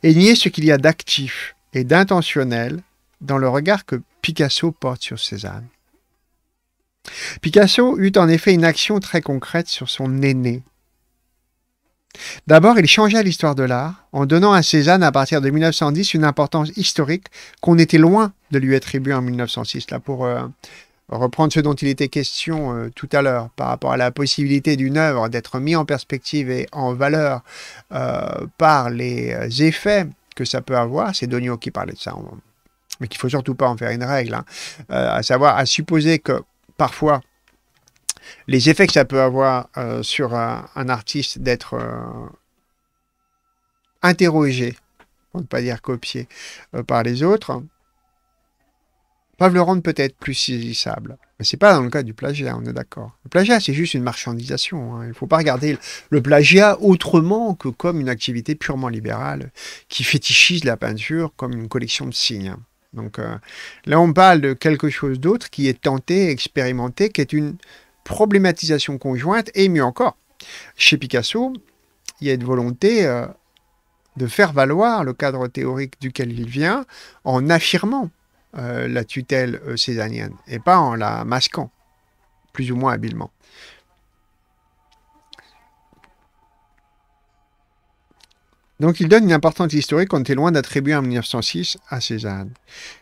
et nier ce qu'il y a d'actif et d'intentionnel dans le regard que Picasso porte sur Cézanne. Picasso eut en effet une action très concrète sur son aîné. D'abord, il changea l'histoire de l'art en donnant à Cézanne à partir de 1910 une importance historique qu'on était loin de lui attribuer en 1906. Là, pour euh, reprendre ce dont il était question euh, tout à l'heure par rapport à la possibilité d'une œuvre d'être mise en perspective et en valeur euh, par les euh, effets que ça peut avoir, c'est Donio qui parlait de ça, mais qu'il faut surtout pas en faire une règle, hein. à savoir à supposer que parfois les effets que ça peut avoir sur un, un artiste d'être interrogé, pour ne pas dire copié, par les autres, peuvent le rendre peut-être plus saisissable. Mais c'est pas dans le cas du plagiat, on est d'accord. Le plagiat, c'est juste une marchandisation. Hein. Il ne faut pas regarder le plagiat autrement que comme une activité purement libérale qui fétichise la peinture comme une collection de signes. Donc euh, là, on parle de quelque chose d'autre qui est tenté, expérimenté, qui est une problématisation conjointe, et mieux encore. Chez Picasso, il y a une volonté euh, de faire valoir le cadre théorique duquel il vient en affirmant euh, la tutelle euh, césarienne et pas en la masquant, plus ou moins habilement. Donc il donne une importante historique qu'on était loin d'attribuer en 1906 à Cézanne.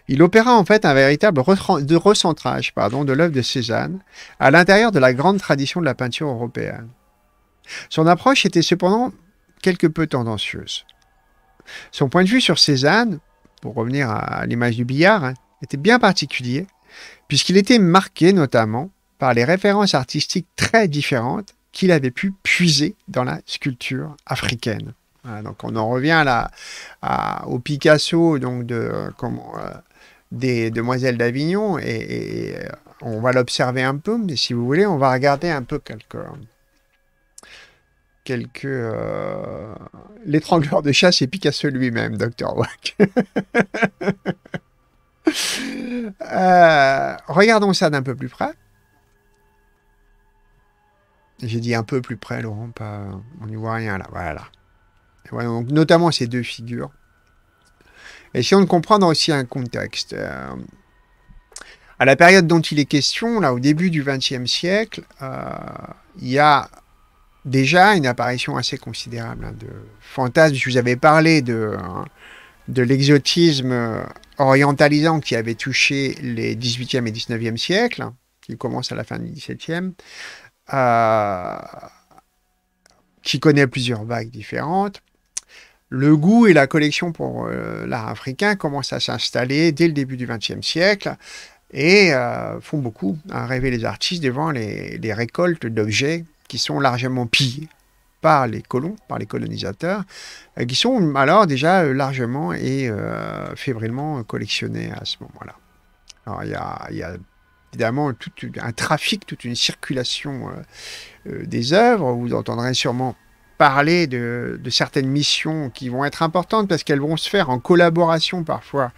Il opéra en fait un véritable de recentrage pardon, de l'œuvre de Cézanne à l'intérieur de la grande tradition de la peinture européenne. Son approche était cependant quelque peu tendancieuse. Son point de vue sur Cézanne pour revenir à l'image du billard, hein, était bien particulier, puisqu'il était marqué notamment par les références artistiques très différentes qu'il avait pu puiser dans la sculpture africaine. donc on en revient là au Picasso donc de, euh, euh, des demoiselles d'Avignon et, on va l'observer un peu, mais si vous voulez, on va regarder un peu quelques, quelques. Euh, l'étrangleur de chasse est Picasso lui-même, Dr. Wack. *laughs* Euh, regardons ça d'un peu plus près. J'ai dit un peu plus près, Laurent, pas... on n'y voit rien là. Voilà. donc, notamment ces deux figures. Essayons de comprendre aussi un contexte. Euh, à la période dont il est question, là, au début du XXe siècle, il y a déjà une apparition assez considérable hein, de fantasmes. Je vous avais parlé de, hein, de l'exotisme euh, orientalisant qui avait touché les 18e et 19e siècles, qui commence à la fin du 17e, euh, qui connaît plusieurs vagues différentes. Le goût et la collection pour euh, l'art africain commencent à s'installer dès le début du 20e siècle et font beaucoup à hein, rêver les artistes devant les récoltes d'objets qui sont largement pillés par les colons, par les colonisateurs, euh, qui sont alors déjà euh, largement et euh, fébrilement collectionnés à ce moment-là. Alors il y a, évidemment tout un trafic, toute une circulation des œuvres. Vous entendrez sûrement parler de, certaines missions qui vont être importantes parce qu'elles vont se faire en collaboration parfois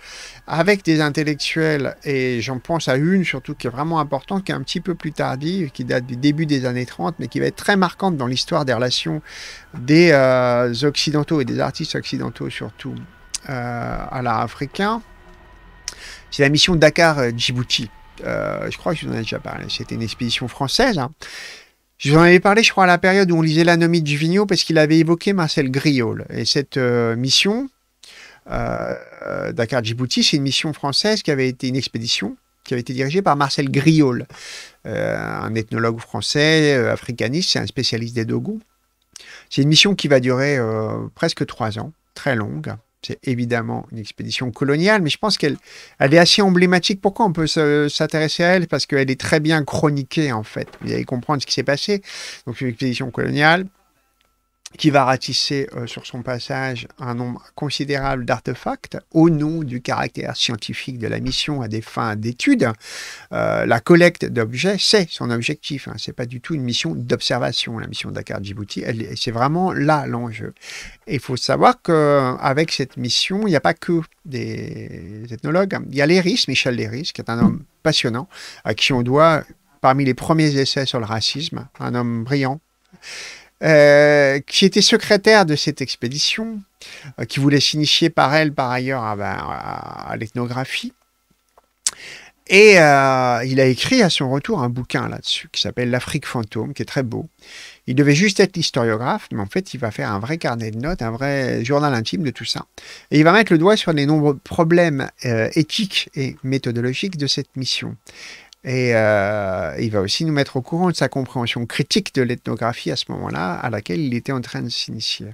avec des intellectuels. Et j'en pense à une surtout qui est vraiment importante, qui est un petit peu plus tardive, qui date du début des années 30, mais qui va être très marquante dans l'histoire des relations des euh, Occidentaux et des artistes occidentaux surtout euh, à l'art africain. C'est la mission Dakar-Djibouti. Euh, je crois que je vous en ai déjà parlé. C'était une expédition française. Hein. Je vous en avais parlé, je crois, à la période où on lisait l'anomie de Juvigno, parce qu'il avait évoqué Marcel Griol. Et cette euh, mission, euh, Dakar-Djibouti, c'est une mission française qui avait été une expédition qui avait été dirigée par Marcel Griol, euh, un ethnologue français, africaniste, c'est un spécialiste des Dogons. C'est une mission qui va durer presque trois ans, très longue. C'est évidemment une expédition coloniale, mais je pense qu'elle est assez emblématique. Pourquoi on peut s'intéresser à elle Parce qu'elle est très bien chroniquée, en fait. Vous allez comprendre ce qui s'est passé. Donc, une expédition coloniale qui va ratisser euh, sur son passage un nombre considérable d'artefacts au nom du caractère scientifique de la mission à des fins d'études. Euh, la collecte d'objets, c'est son objectif. Hein. c'est pas du tout une mission d'observation. La mission Dakar-Djibouti, c'est vraiment là l'enjeu. Il faut savoir qu'avec cette mission, il n'y a pas que des ethnologues. Hein. Il y a Léris, Michel Léris, qui est un homme passionnant, à qui on doit, parmi les premiers essais sur le racisme, un homme brillant euh, qui était secrétaire de cette expédition, euh, qui voulait s'initier par elle par ailleurs à, ben, l'ethnographie. Et euh, il a écrit à son retour un bouquin là-dessus qui s'appelle L'Afrique fantôme, qui est très beau. Il devait juste être historiographe, mais en fait, il va faire un vrai carnet de notes, un vrai journal intime de tout ça. Et il va mettre le doigt sur les nombreux problèmes éthiques et méthodologiques de cette mission. Et euh, il va aussi nous mettre au courant de sa compréhension critique de l'ethnographie à ce moment-là, à laquelle il était en train de s'initier.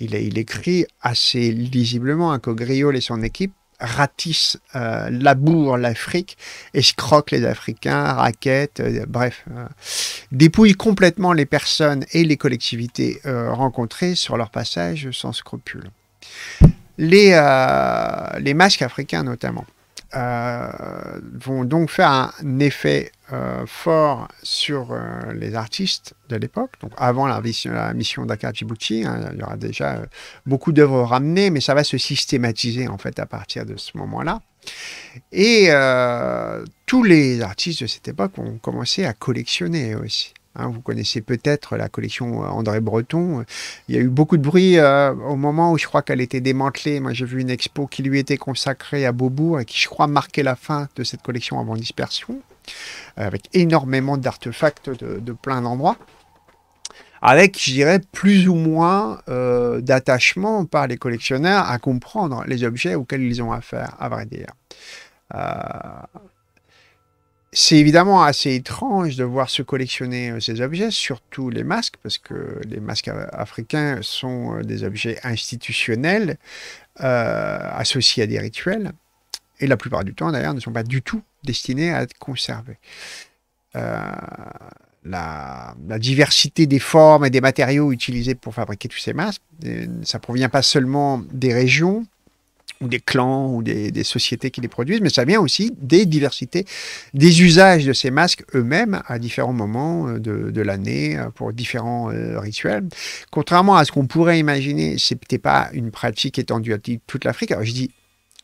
Il, écrit assez lisiblement hein, que Griol et son équipe ratissent, euh, labourent l'Afrique, escroquent les Africains, raquettent, euh, bref, dépouillent complètement les personnes et les collectivités rencontrées sur leur passage sans scrupule. les masques africains notamment. Euh, vont donc faire un effet euh, fort sur euh, les artistes de l'époque. Donc avant la, mission Dakar Djibouti, hein, il y aura déjà beaucoup d'œuvres ramenées, mais ça va se systématiser en fait à partir de ce moment-là. Et tous les artistes de cette époque ont commencé à collectionner aussi. Hein, vous connaissez peut-être la collection euh, André Breton. Il y a eu beaucoup de bruit euh, au moment où je crois qu'elle était démantelée. Moi, j'ai vu une expo qui lui était consacrée à Beaubourg et qui, je crois, marquait la fin de cette collection avant dispersion, euh, avec énormément d'artefacts de, plein d'endroits. Avec, je dirais, plus ou moins d'attachement par les collectionneurs à comprendre les objets auxquels ils ont affaire, à vrai dire c'est évidemment assez étrange de voir se collectionner euh, ces objets, surtout les masques, parce que les masques euh, africains sont euh, des objets institutionnels associés à des rituels, et la plupart du temps d'ailleurs ne sont pas du tout destinés à être conservés. la, la, diversité des formes et des matériaux utilisés pour fabriquer tous ces masques, ça provient pas seulement des régions, ou des clans ou des, sociétés qui les produisent, mais ça vient aussi des diversités, des usages de ces masques eux-mêmes à différents moments euh, de, l'année euh, pour différents euh, rituels. Contrairement à ce qu'on pourrait imaginer, c'était pas une pratique étendue à toute l'Afrique. Alors je dis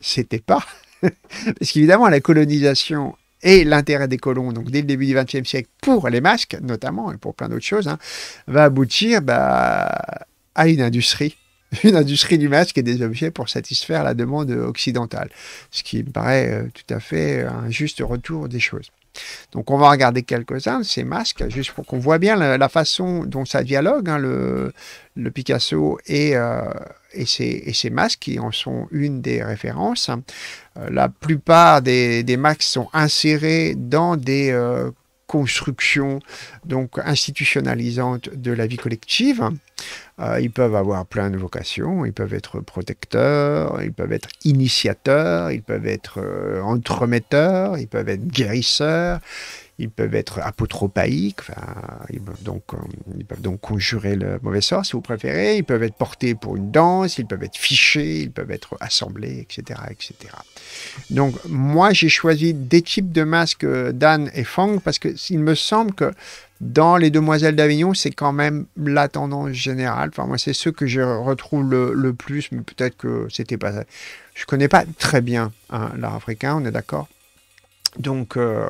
c'était pas, *laughs* parce qu'évidemment la colonisation et l'intérêt des colons, donc dès le début du XXe siècle, pour les masques notamment, et pour plein d'autres choses, hein, va aboutir bah, à une industrie *laughs* une industrie du masque et des objets pour satisfaire la demande occidentale, ce qui me paraît euh, tout à fait euh, un juste retour des choses. Donc on va regarder quelques-uns de ces masques, juste pour qu'on voit bien la, façon dont ça dialogue, hein, le, le, Picasso et, euh, et, ses, masques qui en sont une des références. la plupart des, masques sont insérés dans des construction donc institutionnalisante de la vie collective. Euh, ils peuvent avoir plein de vocations, ils peuvent être protecteurs, ils peuvent être initiateurs, ils peuvent être euh, entremetteurs, ils peuvent être guérisseurs, ils peuvent être apotropaïques, ils peuvent, donc, euh, donc conjurer le mauvais sort si vous préférez, ils peuvent être portés pour une danse, ils peuvent être fichés, ils peuvent être assemblés, etc. etc. Donc moi j'ai choisi des types de masques euh, Dan et Fang parce qu'il me semble que dans Les Demoiselles d'Avignon, c'est quand même la tendance générale. Enfin, moi, c'est ceux que je retrouve le, plus, mais peut-être que c'était pas. Je connais pas très bien hein, l'art africain, on est d'accord donc, euh,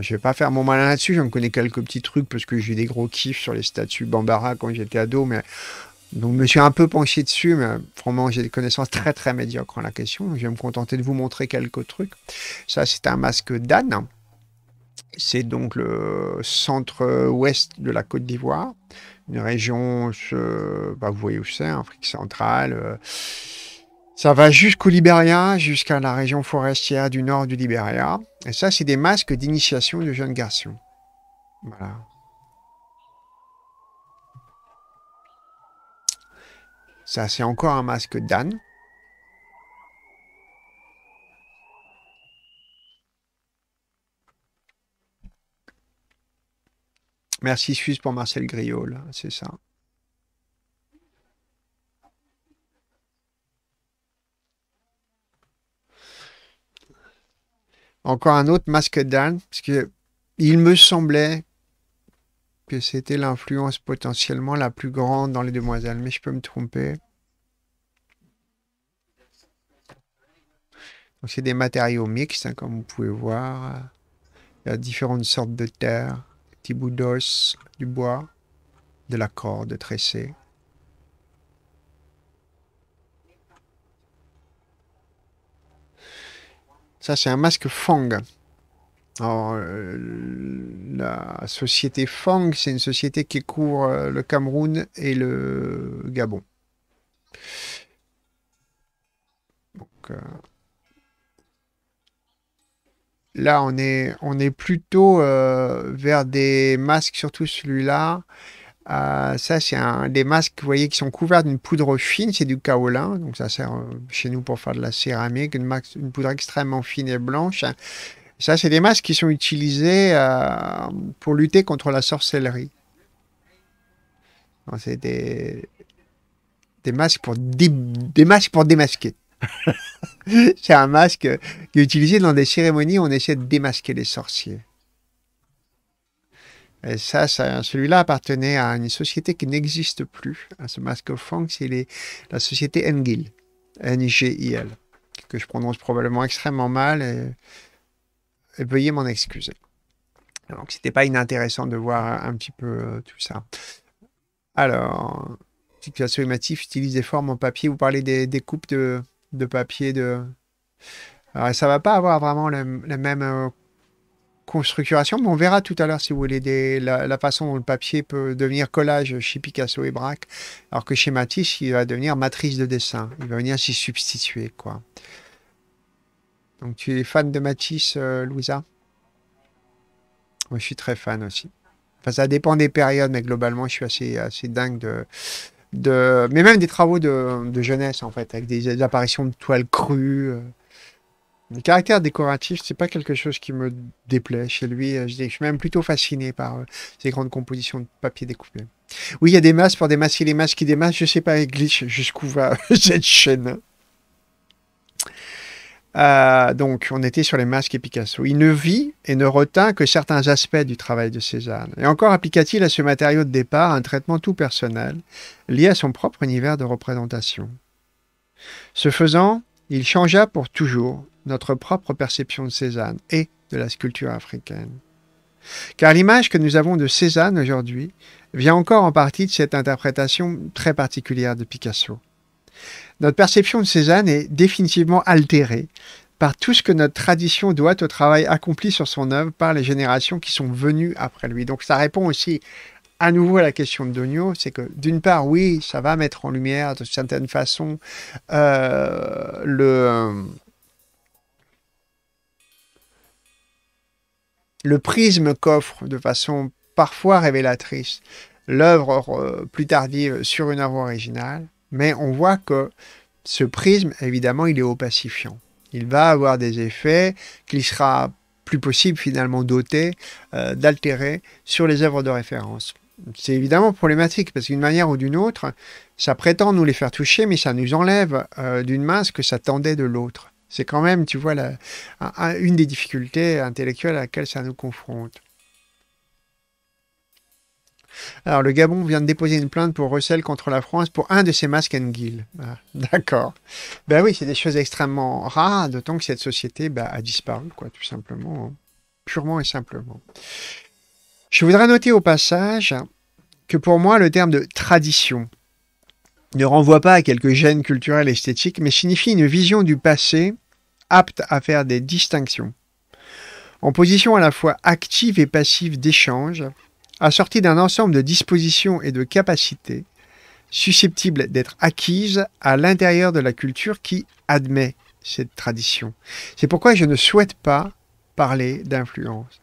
je vais pas faire mon malin là-dessus. J'en connais quelques petits trucs parce que j'ai des gros kiffs sur les statues Bambara quand j'étais ado. Mais... Donc, je me suis un peu penché dessus, mais franchement, j'ai des connaissances très très médiocres en la question. je vais me contenter de vous montrer quelques trucs. Ça, c'est un masque d'âne. C'est donc le centre-ouest de la Côte d'Ivoire, une région, bah, vous voyez où c'est, hein, Afrique centrale. Euh, ça va jusqu'au Libéria, jusqu'à la région forestière du nord du Libéria. Et ça, c'est des masques d'initiation de jeunes garçons. Voilà. Ça, c'est encore un masque d'âne. Merci Suisse pour Marcel Griol, c'est ça. Encore un autre masque d'âne, parce que il me semblait que c'était l'influence potentiellement la plus grande dans les demoiselles, mais je peux me tromper. Donc c'est des matériaux mixtes, hein, comme vous pouvez voir. Il y a différentes sortes de terre, des petits bouts d'os, du bois, de la corde tressée. Ça, c'est un masque Fang. Euh, la société Fang, c'est une société qui couvre euh, le Cameroun et le Gabon. Euh, là, on est, on est plutôt vers des masques, surtout celui-là, ah, ça, c'est un des masques, vous voyez, qui sont couverts d'une poudre fine, c'est du kaolin, donc ça sert euh, chez nous pour faire de la céramique, une, poudre extrêmement fine et blanche. Ça, c'est des masques qui sont utilisés euh, pour lutter contre la sorcellerie. C'est des... masques pour, des masques pour démasquer. *laughs* c'est un masque qui est utilisé dans des cérémonies où on essaie de démasquer les sorciers. Et ça, celui-là appartenait à une société qui n'existe plus. À ce masque of Funk, c'est la société Engil, N-G-I-L, que je prononce probablement extrêmement mal. Et, veuillez m'en excuser. Donc, n'était pas inintéressant de voir un petit peu euh, tout ça. Alors, situation ématif utilise des formes en papier. Vous parlez des, coupes de, papier de. Alors, ça va pas avoir vraiment le, la même euh, constructuration, mais on verra tout à l'heure, si vous voulez, la, façon dont le papier peut devenir collage chez Picasso et Braque, alors que chez Matisse, il va devenir matrice de dessin. Il va venir s'y substituer, quoi. Donc, tu es fan de Matisse, euh, Louisa Moi, je suis très fan aussi. Enfin, ça dépend des périodes, mais globalement, je suis assez, assez dingue de, de... Mais même des travaux de, de jeunesse, en fait, avec des, apparitions de toiles crues... Euh, le caractère décoratif, c'est pas quelque chose qui me déplaît chez lui. Euh, je, je suis même plutôt fasciné par ces euh, grandes compositions de papier découpé. Oui, il y a des masques pour démasquer les masques qui démasquent. Je sais pas, glitch jusqu'où va *laughs* cette chaîne. Euh, donc, on était sur les masques et Picasso. Il ne vit et ne retint que certains aspects du travail de Cézanne. Et encore appliqua-t-il à ce matériau de départ un traitement tout personnel, lié à son propre univers de représentation. Ce faisant, il changea pour toujours notre propre perception de Cézanne et de la sculpture africaine. Car l'image que nous avons de Cézanne aujourd'hui vient encore en partie de cette interprétation très particulière de Picasso. Notre perception de Cézanne est définitivement altérée par tout ce que notre tradition doit au travail accompli sur son œuvre par les générations qui sont venues après lui. Donc ça répond aussi à nouveau à la question de Dogno, c'est que d'une part, oui, ça va mettre en lumière de certaines façons euh, le... le prisme qu'offre de façon parfois révélatrice l'œuvre euh, plus tardive sur une œuvre originale, mais on voit que ce prisme, évidemment, il est opacifiant. Il va avoir des effets qu'il sera plus possible finalement d'ôter, euh, d'altérer sur les œuvres de référence. C'est évidemment problématique parce qu'une manière ou d'une autre, ça prétend nous les faire toucher, mais ça nous enlève euh, d'une main ce que ça tendait de l'autre. C'est quand même, tu vois, une des difficultés intellectuelles à laquelle ça nous confronte. Alors, le Gabon vient de déposer une plainte pour recel contre la France pour un de ses masques en Ah, *laughs* D'accord. Ben oui, c'est des choses extrêmement rares, d'autant que cette société ben, a disparu, quoi, tout simplement. Hein. Purement et simplement. Je voudrais noter au passage que pour moi, le terme de tradition ne renvoie pas à quelques gènes culturels esthétiques, mais signifie une vision du passé apte à faire des distinctions. En position à la fois active et passive d'échange, assortie d'un ensemble de dispositions et de capacités susceptibles d'être acquises à l'intérieur de la culture qui admet cette tradition. C'est pourquoi je ne souhaite pas parler d'influence.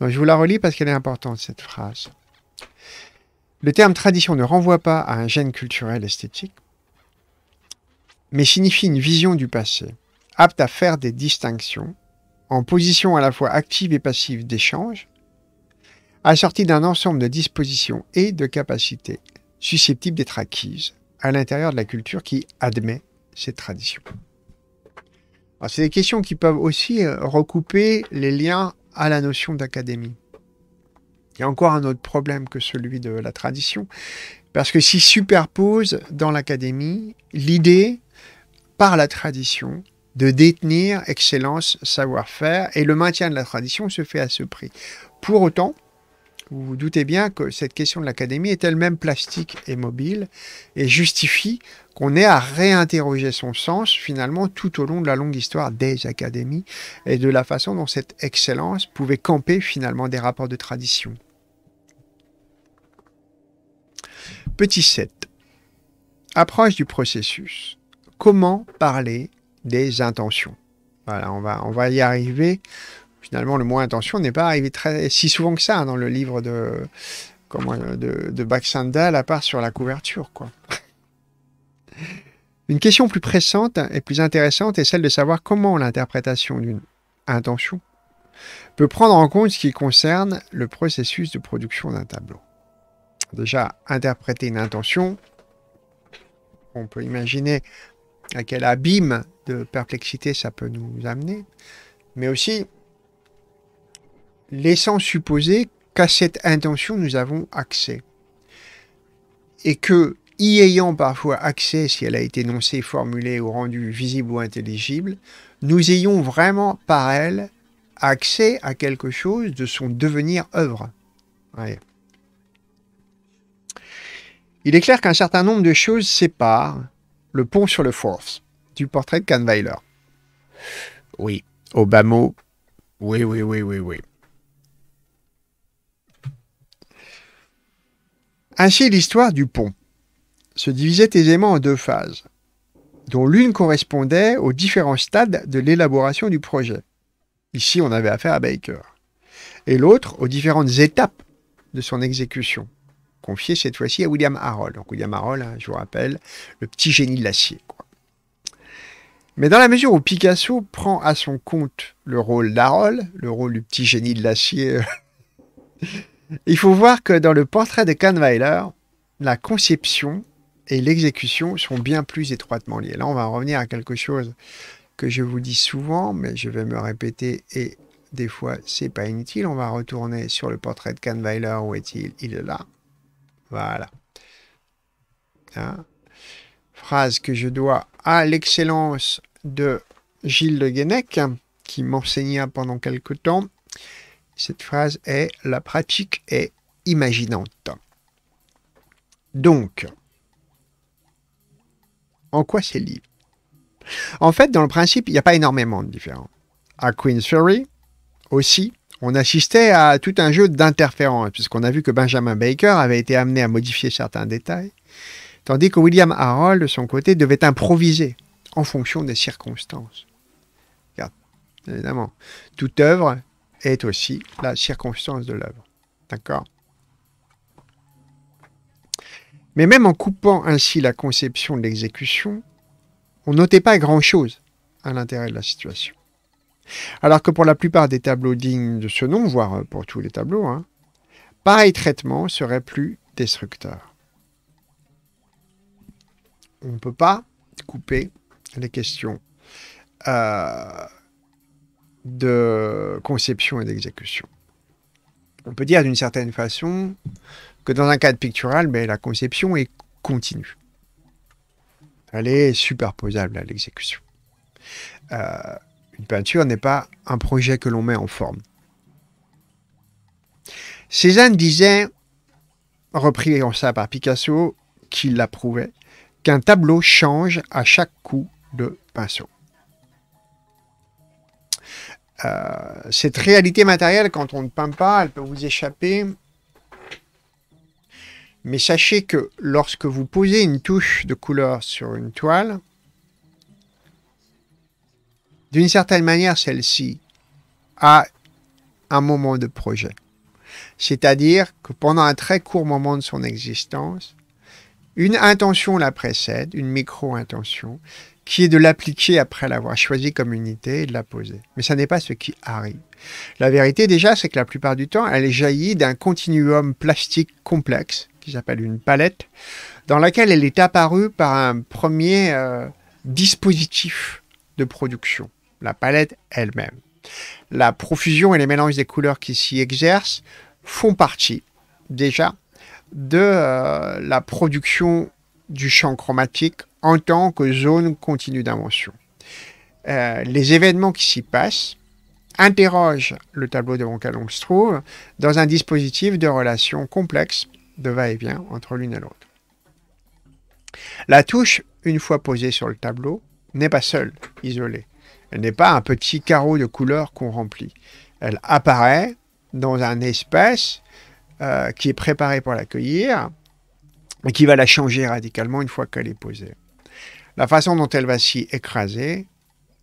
je vous la relis parce qu'elle est importante, cette phrase. Le terme tradition ne renvoie pas à un gène culturel esthétique, mais signifie une vision du passé, apte à faire des distinctions, en position à la fois active et passive d'échange, assortie d'un ensemble de dispositions et de capacités susceptibles d'être acquises à l'intérieur de la culture qui admet ces traditions. C'est des questions qui peuvent aussi euh, recouper les liens à la notion d'académie. Il y a encore un autre problème que celui de la tradition, parce que s'y superpose dans l'académie l'idée par la tradition de détenir excellence, savoir-faire, et le maintien de la tradition se fait à ce prix. Pour autant, vous vous doutez bien que cette question de l'académie est elle-même plastique et mobile, et justifie qu'on ait à réinterroger son sens finalement tout au long de la longue histoire des académies, et de la façon dont cette excellence pouvait camper finalement des rapports de tradition. Petit 7. Approche du processus. Comment parler des intentions. Voilà, on va, on va y arriver. Finalement, le mot intention n'est pas arrivé très, si souvent que ça hein, dans le livre de, comment, de, de Baxandal, à part sur la couverture. Quoi. *laughs* Une question plus pressante et plus intéressante est celle de savoir comment l'interprétation d'une intention peut prendre en compte ce qui concerne le processus de production d'un tableau. Déjà, interpréter une intention, on peut imaginer à quel abîme de perplexité ça peut nous amener, mais aussi laissant supposer qu'à cette intention nous avons accès. Et que, y ayant parfois accès, si elle a été énoncée, formulée ou rendue visible ou intelligible, nous ayons vraiment par elle accès à quelque chose de son devenir œuvre. Il est clair qu'un certain nombre de choses séparent le pont sur le Force, du portrait de Kahnweiler. Oui, mot, Oui, oui, oui, oui, oui. Ainsi, l'histoire du pont se divisait aisément en deux phases, dont l'une correspondait aux différents stades de l'élaboration du projet. Ici, on avait affaire à Baker. Et l'autre aux différentes étapes de son exécution confié cette fois-ci à William Harold. Donc William Harold, hein, je vous rappelle, le petit génie de l'acier. Mais dans la mesure où Picasso prend à son compte le rôle d'Harold, le rôle du petit génie de l'acier, euh, *laughs* il faut voir que dans le portrait de Kahnweiler, la conception et l'exécution sont bien plus étroitement liées. Là, on va revenir à quelque chose que je vous dis souvent, mais je vais me répéter et des fois c'est pas inutile. On va retourner sur le portrait de Kahnweiler. Où est-il Il est là. Voilà. Hein? Phrase que je dois à l'excellence de Gilles de Guénec, qui m'enseigna pendant quelque temps. Cette phrase est « La pratique est imaginante ». Donc, en quoi c'est lié En fait, dans le principe, il n'y a pas énormément de différents. À Queen's Ferry, aussi, on assistait à tout un jeu d'interférences, puisqu'on a vu que Benjamin Baker avait été amené à modifier certains détails, tandis que William Harold, de son côté, devait improviser en fonction des circonstances. évidemment, toute œuvre est aussi la circonstance de l'œuvre. D'accord Mais même en coupant ainsi la conception de l'exécution, on notait pas grand-chose à l'intérêt de la situation. Alors que pour la plupart des tableaux dignes de ce nom, voire euh, pour tous les tableaux, hein, pareil traitement serait plus destructeur. On ne peut pas couper les questions euh, de conception et d'exécution. On peut dire d'une certaine façon que dans un cadre pictural, mais ben, la conception est continue. Elle est superposable à l'exécution. Euh, peinture n'est pas un projet que l'on met en forme. Cézanne disait, repris en ça par Picasso, qui l'approuvait, qu'un tableau change à chaque coup de pinceau. Euh, cette réalité matérielle, quand on ne peint pas, elle peut vous échapper. Mais sachez que lorsque vous posez une touche de couleur sur une toile, d'une certaine manière, celle-ci a un moment de projet. C'est-à-dire que pendant un très court moment de son existence, une intention la précède, une micro-intention, qui est de l'appliquer après l'avoir choisi comme unité et de la poser. Mais ce n'est pas ce qui arrive. La vérité déjà, c'est que la plupart du temps, elle jaillit d'un continuum plastique complexe, qui s'appelle une palette, dans laquelle elle est apparue par un premier euh, dispositif de production la palette elle-même. La profusion et les mélanges des couleurs qui s'y exercent font partie déjà de euh, la production du champ chromatique en tant que zone continue d'invention. Euh, les événements qui s'y passent interrogent le tableau devant lequel on se trouve dans un dispositif de relations complexes de va-et-vient entre l'une et l'autre. La touche, une fois posée sur le tableau, n'est pas seule, isolée. Elle n'est pas un petit carreau de couleur qu'on remplit. Elle apparaît dans un espace euh, qui est préparé pour l'accueillir et qui va la changer radicalement une fois qu'elle est posée. La façon dont elle va s'y écraser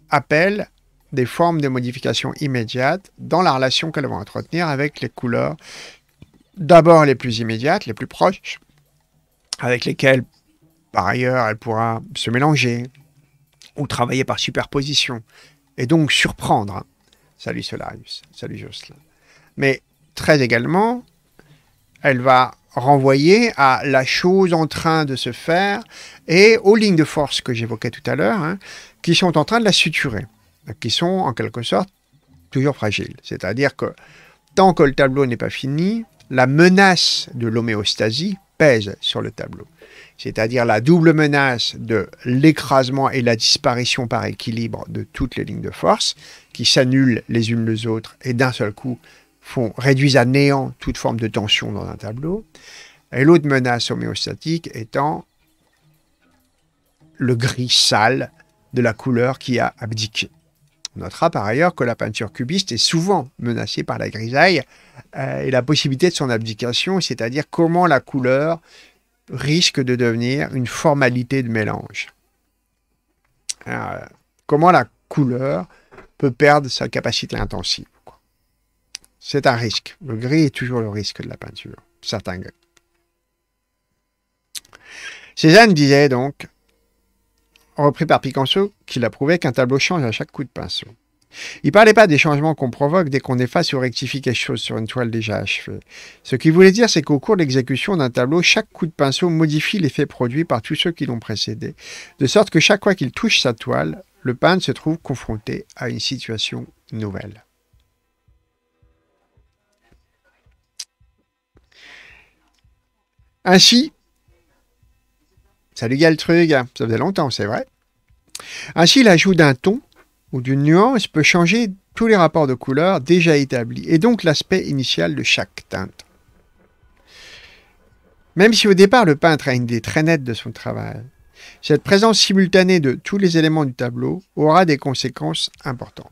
appelle des formes de modification immédiates dans la relation qu'elle va entretenir avec les couleurs d'abord les plus immédiates, les plus proches, avec lesquelles par ailleurs elle pourra se mélanger, ou travailler par superposition, et donc surprendre. Salut Solarius, salut Jocelyn. Mais très également, elle va renvoyer à la chose en train de se faire et aux lignes de force que j'évoquais tout à l'heure, hein, qui sont en train de la suturer, qui sont en quelque sorte toujours fragiles. C'est-à-dire que tant que le tableau n'est pas fini, la menace de l'homéostasie pèse sur le tableau c'est-à-dire la double menace de l'écrasement et la disparition par équilibre de toutes les lignes de force, qui s'annulent les unes les autres et d'un seul coup font, réduisent à néant toute forme de tension dans un tableau. Et l'autre menace homéostatique étant le gris sale de la couleur qui a abdiqué. On notera par ailleurs que la peinture cubiste est souvent menacée par la grisaille euh, et la possibilité de son abdication, c'est-à-dire comment la couleur risque de devenir une formalité de mélange. Euh, comment la couleur peut perdre sa capacité intensive C'est un risque. Le gris est toujours le risque de la peinture, certains gris. Cézanne disait donc, repris par Picasso, qu'il approuvait qu'un tableau change à chaque coup de pinceau. Il ne parlait pas des changements qu'on provoque dès qu'on efface ou rectifie quelque chose sur une toile déjà achevée. Ce qu'il voulait dire, c'est qu'au cours de l'exécution d'un tableau, chaque coup de pinceau modifie l'effet produit par tous ceux qui l'ont précédé, de sorte que chaque fois qu'il touche sa toile, le peintre se trouve confronté à une situation nouvelle. Ainsi, salut Galtrug, hein. ça faisait longtemps, c'est vrai. Ainsi, l'ajout d'un ton ou d'une nuance peut changer tous les rapports de couleur déjà établis, et donc l'aspect initial de chaque teinte. Même si au départ le peintre a une idée très nette de son travail, cette présence simultanée de tous les éléments du tableau aura des conséquences importantes.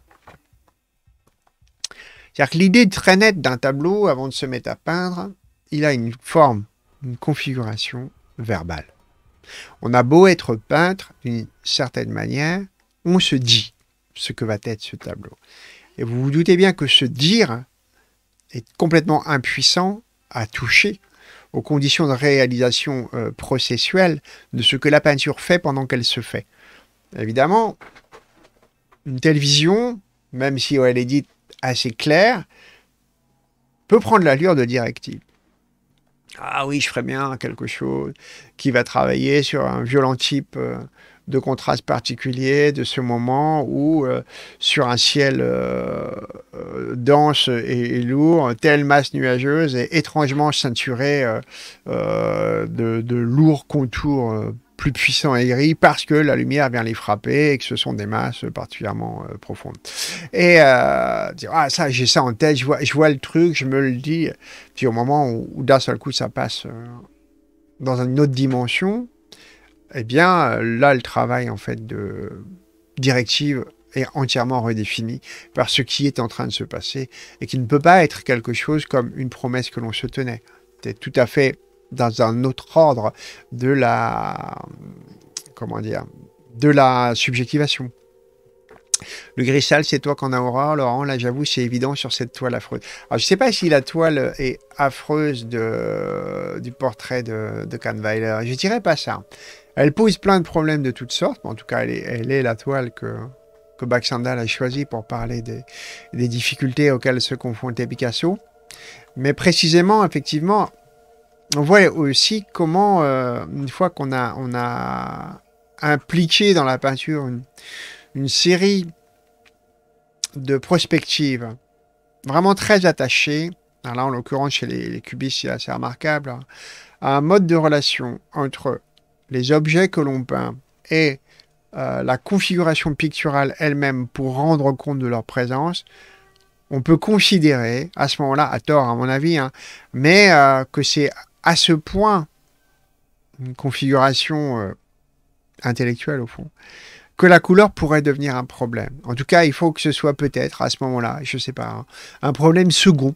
C'est-à-dire que l'idée très nette d'un tableau, avant de se mettre à peindre, il a une forme, une configuration verbale. On a beau être peintre d'une certaine manière, on se dit ce que va être ce tableau. Et vous vous doutez bien que ce dire est complètement impuissant à toucher aux conditions de réalisation euh, processuelle de ce que la peinture fait pendant qu'elle se fait. Évidemment, une telle vision, même si elle est dite assez claire, peut prendre l'allure de directive. Ah oui, je ferais bien quelque chose qui va travailler sur un violent type. Euh, de contraste particulier de ce moment où, euh, sur un ciel euh, euh, dense et, lourd, telle masse nuageuse est étrangement ceinturée de, lourds contours plus puissants et gris parce que la lumière vient les frapper et que ce sont des masses particulièrement profondes. Et dire, ah ça, j'ai ça en tête, je vois, je vois le truc, je me le dis. Puis au moment où, d'un seul coup ça passe dans une autre dimension, eh bien, euh, là, le travail, en fait, de directive est entièrement redéfini par ce qui est en train de se passer et qui ne peut pas être quelque chose comme une promesse que l'on se tenait. C'est tout à fait dans un autre ordre de la comment dire de la subjectivation. Le gris sale, c'est toi qu'en a horreur, Laurent. Là, j'avoue, c'est évident sur cette toile affreuse. Alors, je ne sais pas si la toile est affreuse de, du portrait de, de Kahnweiler. Je dirais pas ça. Elle pose plein de problèmes de toutes sortes, mais en tout cas, elle est, la toile que, que Baxandal a choisie pour parler des, des, difficultés auxquelles se confrontait Picasso. Mais précisément, effectivement, on voit aussi comment, euh, une fois qu'on a, on a impliqué dans la peinture une, une série de perspectives vraiment très attachées, alors là en l'occurrence chez les, les cubistes c'est assez remarquable, à un mode de relation entre les objets que l'on peint et euh, la configuration picturale elle-même pour rendre compte de leur présence, on peut considérer, à ce moment-là, à tort à mon avis, hein, mais euh, que c'est à ce point une configuration euh, intellectuelle au fond, que la couleur pourrait devenir un problème. En tout cas, il faut que ce soit peut-être à ce moment-là, je ne sais pas, hein, un problème second,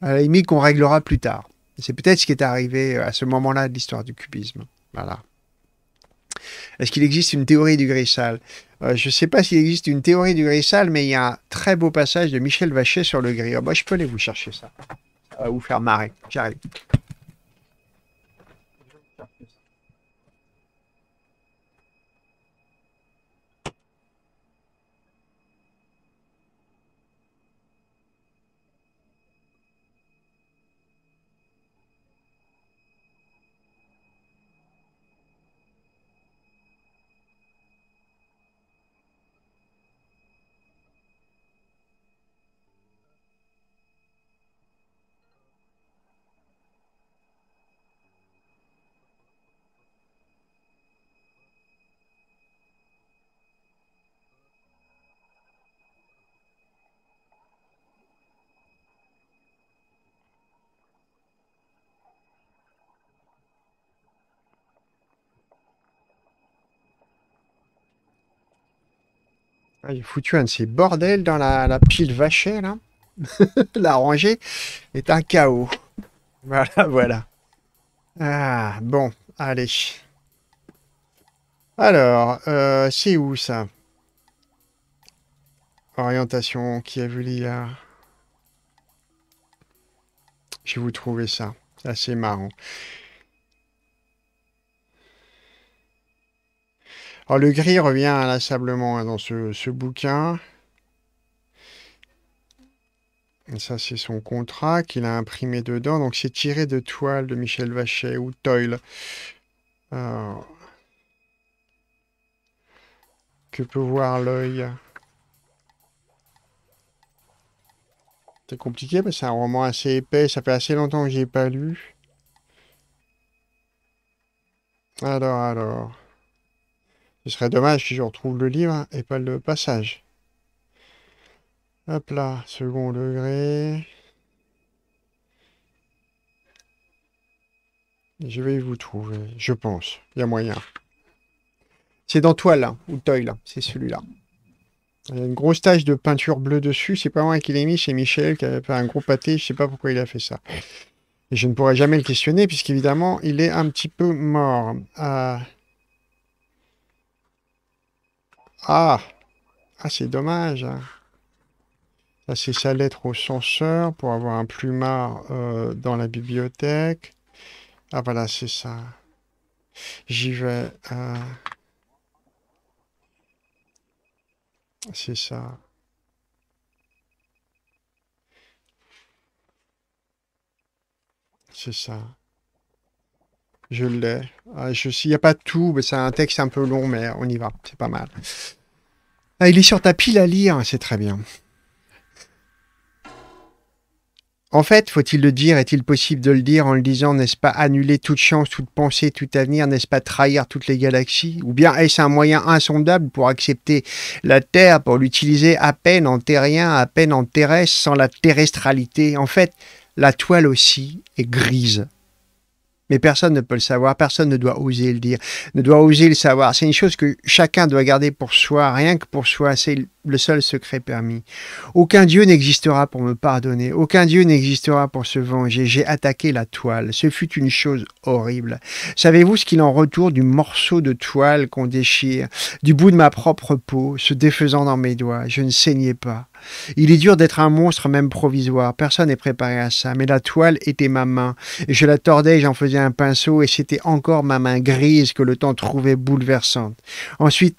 à la limite qu'on réglera plus tard. C'est peut-être ce qui est arrivé à ce moment-là de l'histoire du cubisme. Voilà. Est-ce qu'il existe une théorie du gris sale euh, Je ne sais pas s'il existe une théorie du gris sale, mais il y a un très beau passage de Michel Vachet sur le gris. Oh, bah, je peux aller vous chercher ça. Ça vous faire marrer. J'arrive. Ah, il j'ai foutu un de ces bordels dans la, pile vachée là. *laughs* la rangée est un chaos. *laughs* Voilà, voilà. Ah, bon, allez. Alors, euh, c'est où, ça Orientation, qui a vu l'IA Je vais vous trouver ça. C'est assez marrant. Alors, oh, le gris revient inlassablement hein, dans ce, bouquin. Ça, c'est son contrat qu'il a imprimé dedans. Donc, c'est tiré de toile de Michel Vachet ou Toil. Euh, que peut voir l'œil C'est compliqué, mais c'est un roman assez épais. Ça fait assez longtemps que je j'ai pas lu. Alors, alors. Ce serait dommage si je retrouve le livre et pas le passage. Hop là, second degré. Je vais vous trouver, je pense. Il y a moyen. C'est dans Toile, hein, ou toile, hein, c'est celui-là. Il y a une grosse tache de peinture bleue dessus. C'est pas moi qui l'ai mis, c'est Michel qui avait fait un gros pâté. Je ne sais pas pourquoi il a fait ça. Et je ne pourrai jamais le questionner, puisqu'évidemment, il est un petit peu mort. Euh, ah, ah c'est dommage. Hein. c'est sa lettre au censeur pour avoir un plumard euh, dans la bibliothèque. Ah, voilà, c'est ça. J'y vais. Hein. C'est ça. C'est ça. Je l'ai. Ah, il n'y a pas tout, mais c'est un texte un peu long, mais on y va. C'est pas mal. Ah, il est sur ta pile à lire, c'est très bien. En fait, faut-il le dire Est-il possible de le dire en le disant N'est-ce pas annuler toute chance, toute pensée, tout avenir N'est-ce pas trahir toutes les galaxies Ou bien est-ce un moyen insondable pour accepter la Terre, pour l'utiliser à peine en terrien, à peine en terrestre, sans la terrestralité En fait, la toile aussi est grise mais personne ne peut le savoir, personne ne doit oser le dire, ne doit oser le savoir. C'est une chose que chacun doit garder pour soi, rien que pour soi, c'est le seul secret permis. Aucun Dieu n'existera pour me pardonner, aucun Dieu n'existera pour se venger. J'ai attaqué la toile, ce fut une chose horrible. Savez-vous ce qu'il en retourne du morceau de toile qu'on déchire, du bout de ma propre peau, se défaisant dans mes doigts Je ne saignais pas. Il est dur d'être un monstre même provisoire, personne n'est préparé à ça, mais la toile était ma main, et je la tordais, j'en faisais un pinceau, et c'était encore ma main grise que le temps trouvait bouleversante. Ensuite,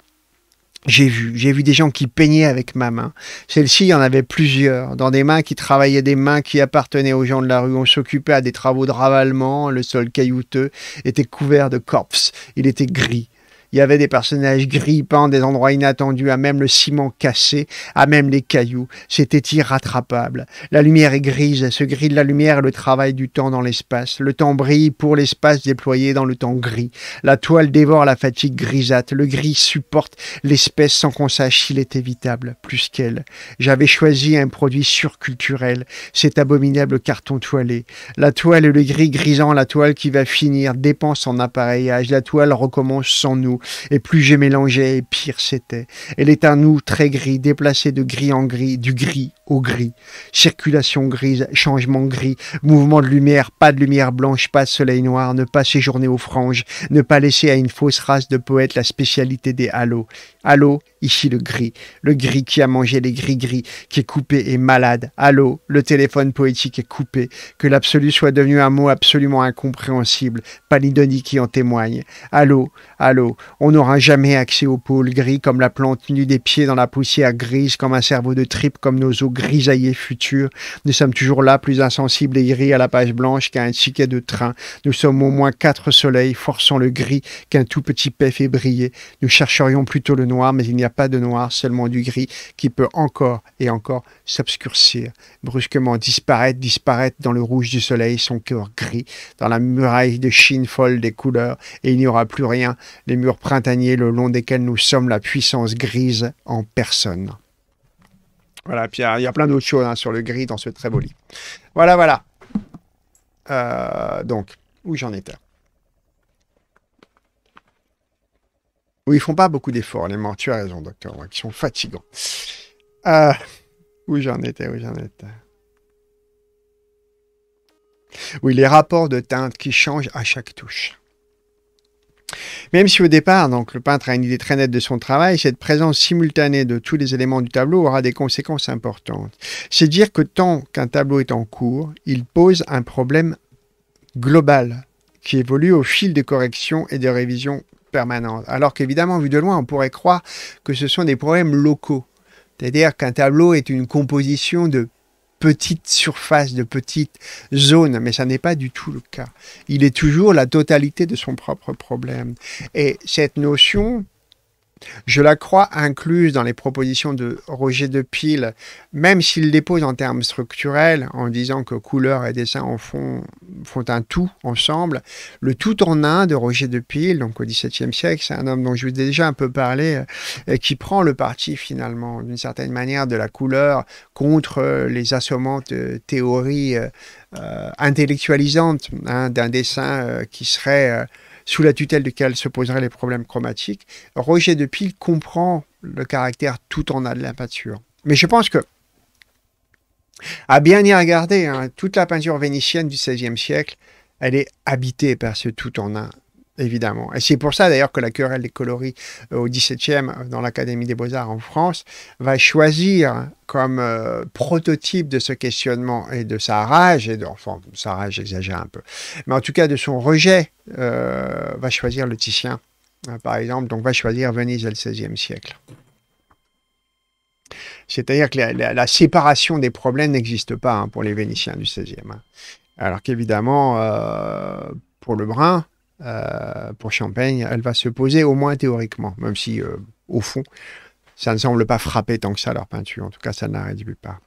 j'ai vu, j'ai vu des gens qui peignaient avec ma main. Celle-ci, il y en avait plusieurs, dans des mains qui travaillaient des mains qui appartenaient aux gens de la rue. On s'occupait à des travaux de ravalement, le sol caillouteux était couvert de corps, il était gris. Il y avait des personnages grippants, des endroits inattendus, à même le ciment cassé, à même les cailloux. C'était irrattrapable. La lumière est grise, ce gris de la lumière est le travail du temps dans l'espace. Le temps brille pour l'espace déployé dans le temps gris. La toile dévore la fatigue grisâtre. Le gris supporte l'espèce sans qu'on sache s'il est évitable, plus qu'elle. J'avais choisi un produit surculturel, cet abominable carton toilé. La toile et le gris grisant, la toile qui va finir, dépense en appareillage. La toile recommence sans nous et plus j'ai mélangé, pire c'était. Elle est un nous très gris, déplacé de gris en gris, du gris au gris. Circulation grise, changement gris, mouvement de lumière, pas de lumière blanche, pas de soleil noir, ne pas séjourner aux franges, ne pas laisser à une fausse race de poètes la spécialité des halos. Halo, ici le gris, le gris qui a mangé les gris-gris, qui est coupé et malade. Halo, le téléphone poétique est coupé, que l'absolu soit devenu un mot absolument incompréhensible, palidonie qui en témoigne. Halo, halo, on n'aura jamais accès au pôle gris comme la plante nue des pieds dans la poussière grise, comme un cerveau de tripe, comme nos os gris Grisaillé futur. Nous sommes toujours là, plus insensibles et iris à la page blanche qu'à un ticket de train. Nous sommes au moins quatre soleils, forçant le gris qu'un tout petit paix fait briller. Nous chercherions plutôt le noir, mais il n'y a pas de noir, seulement du gris qui peut encore et encore s'obscurcir, brusquement disparaître, disparaître dans le rouge du soleil, son cœur gris, dans la muraille de Chine folle des couleurs, et il n'y aura plus rien, les murs printaniers le long desquels nous sommes la puissance grise en personne. Voilà, puis il y, a plein d'autres choses hein, sur le gris dans ce très beau lit. Voilà, voilà. Euh, donc, où j'en étais Oui, ils font pas beaucoup d'efforts, les morts. Tu as raison, docteur. Ils sont fatigants. Euh, où j'en étais, où j'en étais. Oui, les rapports de teinte qui changent à chaque touche. Même si au départ, donc, le peintre a une idée très nette de son travail, cette présence simultanée de tous les éléments du tableau aura des conséquences importantes. C'est dire que tant qu'un tableau est en cours, il pose un problème global qui évolue au fil des corrections et des révisions permanentes. Alors qu'évidemment, vu de loin, on pourrait croire que ce sont des problèmes locaux. C'est-à-dire qu'un tableau est une composition de petites surfaces, de petites zones, mais ça n'est pas du tout le cas. Il est toujours la totalité de son propre problème. Et cette notion je la crois incluse dans les propositions de Roger de Pile, même s'il dépose en termes structurels, en disant que couleur et dessin font, un tout ensemble. Le tout en un de Roger de Depille, donc au XVIIe siècle, c'est un homme dont je vous ai déjà un peu parlé, euh, qui prend le parti finalement, d'une certaine manière, de la couleur contre euh, les assommantes euh, théories intellectualisantes hein, d'un dessin qui serait sous la tutelle de duquel se poseraient les problèmes chromatiques, Roger de pile comprend le caractère tout en a de la peinture. Mais je pense que, à bien y regarder, hein, toute la peinture vénitienne du XVIe siècle, elle est habitée par ce tout en un évidemment. Et c'est pour ça d'ailleurs que la querelle des coloris euh, au XVIIe euh, dans l'Académie des beaux-arts en France va choisir comme euh, prototype de ce questionnement et de sa rage, et enfin sa rage exagère un peu, mais en tout cas de son rejet, va choisir le Titien par exemple, donc va choisir Venise et le XVIe siècle. C'est-à-dire que la, séparation des problèmes n'existe pas hein, pour les Vénitiens du XVIe. e hein. Alors qu'évidemment, pour le brun, euh, pour Champagne, elle va se poser au moins théoriquement, même si euh, au fond, ça ne semble pas frapper tant que ça leur peinture. En tout cas, ça ne la pas.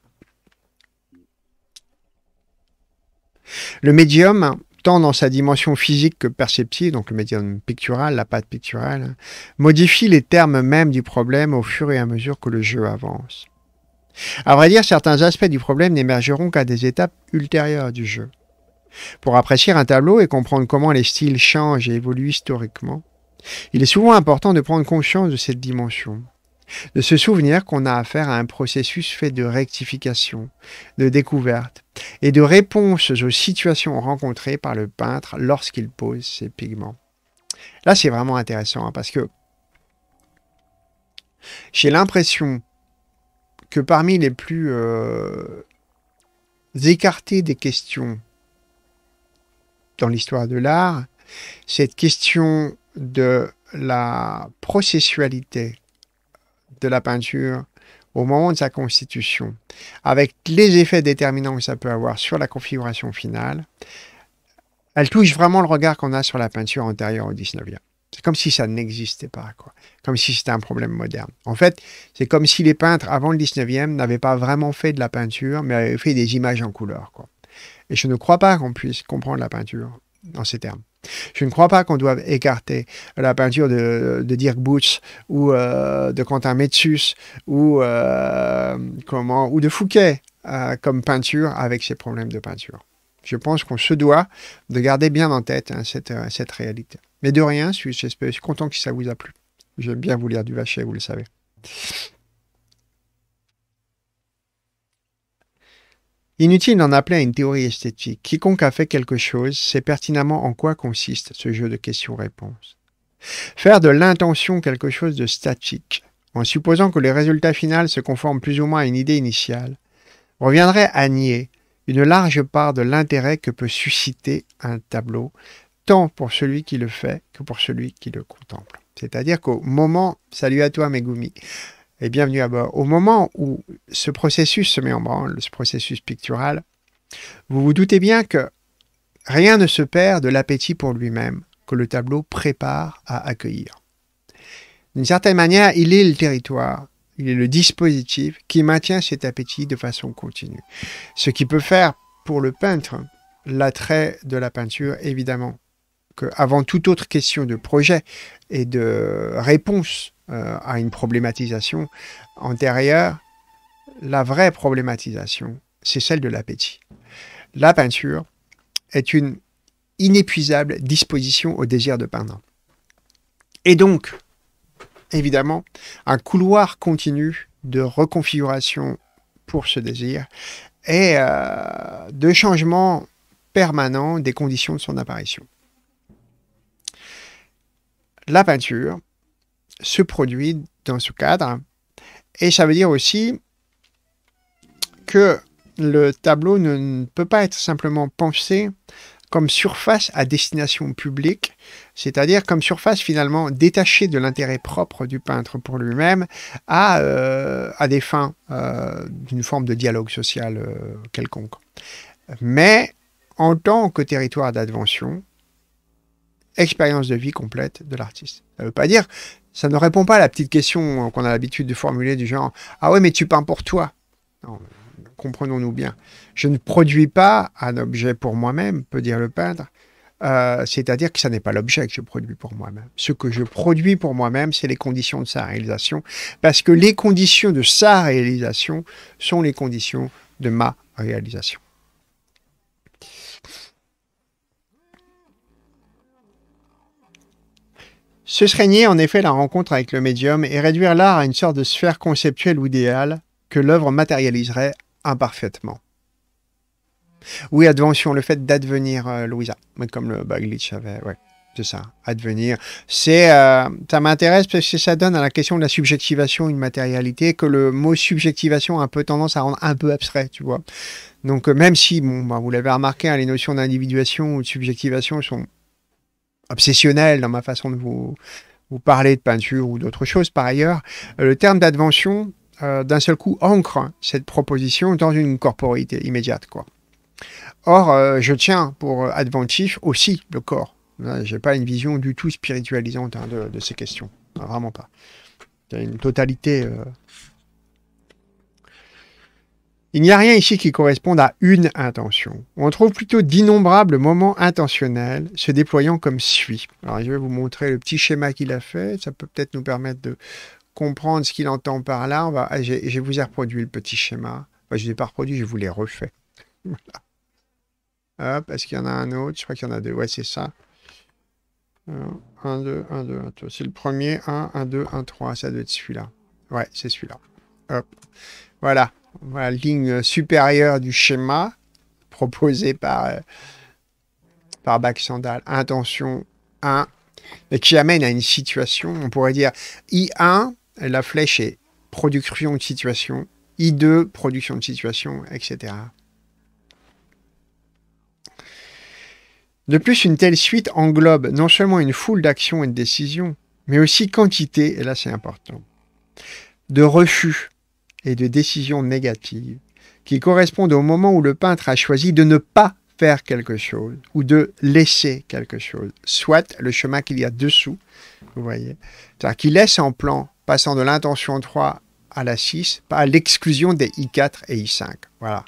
Le médium, tant dans sa dimension physique que perceptive, donc le médium pictural, la pâte picturale, modifie les termes mêmes du problème au fur et à mesure que le jeu avance. À vrai dire, certains aspects du problème n'émergeront qu'à des étapes ultérieures du jeu. Pour apprécier un tableau et comprendre comment les styles changent et évoluent historiquement, il est souvent important de prendre conscience de cette dimension, de se souvenir qu'on a affaire à un processus fait de rectification, de découverte et de réponses aux situations rencontrées par le peintre lorsqu'il pose ses pigments. Là, c'est vraiment intéressant hein, parce que j'ai l'impression que parmi les plus euh, écartés des questions dans l'histoire de l'art, cette question de la processualité de la peinture au moment de sa constitution, avec les effets déterminants que ça peut avoir sur la configuration finale, elle touche vraiment le regard qu'on a sur la peinture antérieure au 19e. C'est comme si ça n'existait pas, quoi. comme si c'était un problème moderne. En fait, c'est comme si les peintres avant le 19e n'avaient pas vraiment fait de la peinture, mais avaient fait des images en couleur. Quoi. Et je ne crois pas qu'on puisse comprendre la peinture dans ces termes. Je ne crois pas qu'on doive écarter la peinture de, Dirk Boots ou euh, de Quentin Metsus ou, euh, comment, ou de Fouquet euh, comme peinture avec ses problèmes de peinture. Je pense qu'on se doit de garder bien en tête hein, cette, réalité. Mais de rien, je suis, suis content que ça vous a plu. J'aime bien vous lire du vachet, vous le savez. Inutile d'en appeler à une théorie esthétique. Quiconque a fait quelque chose sait pertinemment en quoi consiste ce jeu de questions-réponses. Faire de l'intention quelque chose de statique, en supposant que le résultat final se conforme plus ou moins à une idée initiale, reviendrait à nier une large part de l'intérêt que peut susciter un tableau, tant pour celui qui le fait que pour celui qui le contemple. C'est-à-dire qu'au moment, salut à toi Megumi, et bienvenue à bord. Au moment où ce processus se met en branle, ce processus pictural, vous vous doutez bien que rien ne se perd de l'appétit pour lui-même que le tableau prépare à accueillir. D'une certaine manière, il est le territoire, il est le dispositif qui maintient cet appétit de façon continue. Ce qui peut faire pour le peintre l'attrait de la peinture, évidemment, que avant toute autre question de projet et de réponse euh, à une problématisation antérieure, la vraie problématisation, c'est celle de l'appétit. La peinture est une inépuisable disposition au désir de peindre. Et donc, évidemment, un couloir continu de reconfiguration pour ce désir et euh, de changement permanent des conditions de son apparition. La peinture se produit dans ce cadre. Et ça veut dire aussi que le tableau ne, peut pas être simplement pensé comme surface à destination publique, c'est-à-dire comme surface finalement détachée de l'intérêt propre du peintre pour lui-même à, euh, à des fins euh, d'une forme de dialogue social euh, quelconque. Mais en tant que territoire d'advention, expérience de vie complète de l'artiste. Ça ne veut pas dire ça ne répond pas à la petite question qu'on a l'habitude de formuler du genre Ah ouais, mais tu peins pour toi. comprenons-nous bien. Je ne produis pas un objet pour moi-même, peut dire le peintre. Euh, c'est-à-dire que ça n'est pas l'objet que je produis pour moi-même. Ce que je produis pour moi-même, c'est les conditions de sa réalisation, parce que les conditions de sa réalisation sont les conditions de ma réalisation. Ce serait nier en effet la rencontre avec le médium et réduire l'art à une sorte de sphère conceptuelle ou idéale que l'œuvre matérialiserait imparfaitement. Oui, advention, le fait d'advenir, euh, Louisa, comme le Baglitch avait, ouais, c'est ça, advenir. C'est, euh, ça m'intéresse parce que ça donne à la question de la subjectivation une matérialité que le mot subjectivation a un peu tendance à rendre un peu abstrait, tu vois. Donc euh, même si, bon, bah, vous l'avez remarqué, hein, les notions d'individuation ou de subjectivation sont obsessionnel dans ma façon de vous, vous parler de peinture ou d'autres choses par ailleurs, le terme d'advention, euh, d'un seul coup, ancre cette proposition dans une corporité immédiate. Quoi. Or, euh, je tiens pour adventif aussi le corps. Euh, je n'ai pas une vision du tout spiritualisante hein, de, ces questions. Vraiment pas. C'est une totalité il n'y a rien ici qui corresponde à une intention. On trouve plutôt d'innombrables moments intentionnels se déployant comme suit. Alors je vais vous montrer le petit schéma qu'il a fait, ça peut peut-être nous permettre de comprendre ce qu'il entend par là. Ah, je, vous ai reproduit le petit schéma. je ne l'ai pas reproduit, je vous l'ai refait. *laughs* Hop, est-ce qu'il y en a un autre Je crois qu'il y en a deux. Ouais, c'est ça. 1, 2, 1, 2, 1, trois. C'est le premier. 1, 1, 2, 1, 3. Ça doit être celui-là. Ouais, c'est celui-là. Hop. Voilà la ligne supérieure du schéma proposé par, euh, Bach par Intention 1, qui amène à une situation, on pourrait dire I1, la flèche est production de situation, I2, production de situation, etc. De plus, une telle suite englobe non seulement une foule d'actions et de décisions, mais aussi quantité, et là c'est important, de refus et de décisions négatives, qui correspondent au moment où le peintre a choisi de ne pas faire quelque chose ou de laisser quelque chose, soit le chemin qu'il y a dessous, vous voyez. C'est-à-dire qu'il laisse en plan, passant de l'intention 3 à la 6, à l'exclusion des I4 et I5. Voilà.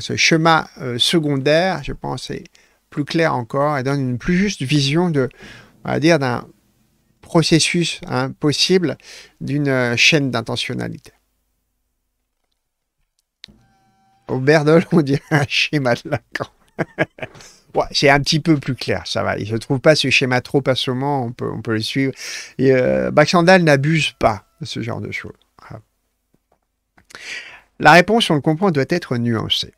ce chemin euh, secondaire, je pense, est plus clair encore et donne une plus juste vision de, va dire, d'un processus hein, possible d'une euh, chaîne d'intentionnalité. Au Bernol, on dirait un schéma de Lacan. *laughs* c'est un petit peu plus clair, ça va. Il ne trouve pas ce schéma trop assommant, on peut, on peut le suivre. Et, euh, Baxandal n'abuse pas de ce genre de choses. Ah. La réponse, on le comprend, doit être nuancée.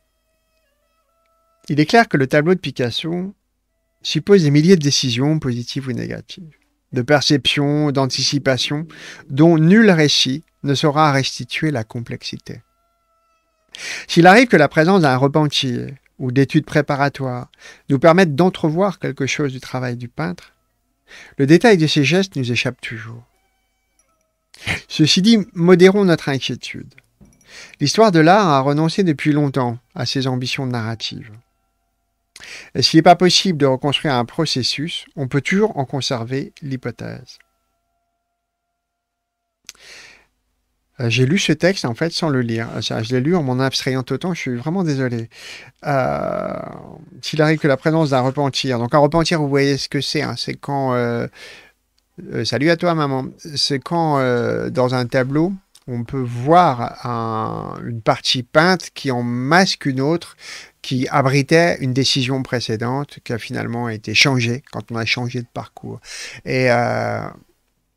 Il est clair que le tableau de Picasso suppose des milliers de décisions, positives ou négatives, de perceptions, d'anticipations, dont nul récit ne saura restituer la complexité. S'il arrive que la présence d'un repentir ou d'études préparatoires nous permette d'entrevoir quelque chose du travail du peintre, le détail de ces gestes nous échappe toujours. Ceci dit, modérons notre inquiétude. L'histoire de l'art a renoncé depuis longtemps à ses ambitions narratives. S'il n'est pas possible de reconstruire un processus, on peut toujours en conserver l'hypothèse. Euh, j'ai lu ce texte en fait sans le lire. Euh, je l'ai lu en m'en abstrayant autant, je suis vraiment désolé. Euh, S'il arrive que la présence d'un repentir, donc un repentir, vous voyez ce que c'est, hein. c'est quand. Euh, salut à toi, maman. C'est quand dans un tableau, on peut voir une partie peinte qui en masque une autre qui abritait une décision précédente qui a finalement été changée quand on a changé de parcours. Et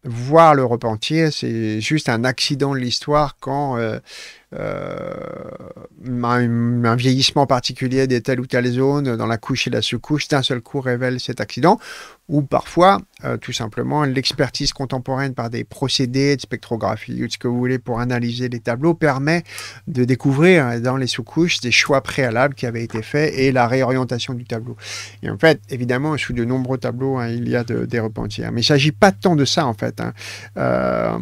voir le repentir, c'est juste un accident de l'histoire quand euh, euh, un, vieillissement particulier des telles ou telles zones dans la couche et la sous-couche d'un seul coup révèle cet accident, ou parfois euh, tout simplement l'expertise contemporaine par des procédés de spectrographie ou de ce que vous voulez pour analyser les tableaux permet de découvrir euh, dans les sous-couches des choix préalables qui avaient été faits et la réorientation du tableau. Et en fait, évidemment, sous de nombreux tableaux, hein, il y a des repentirs Mais il s'agit pas tant de ça, en fait. Hein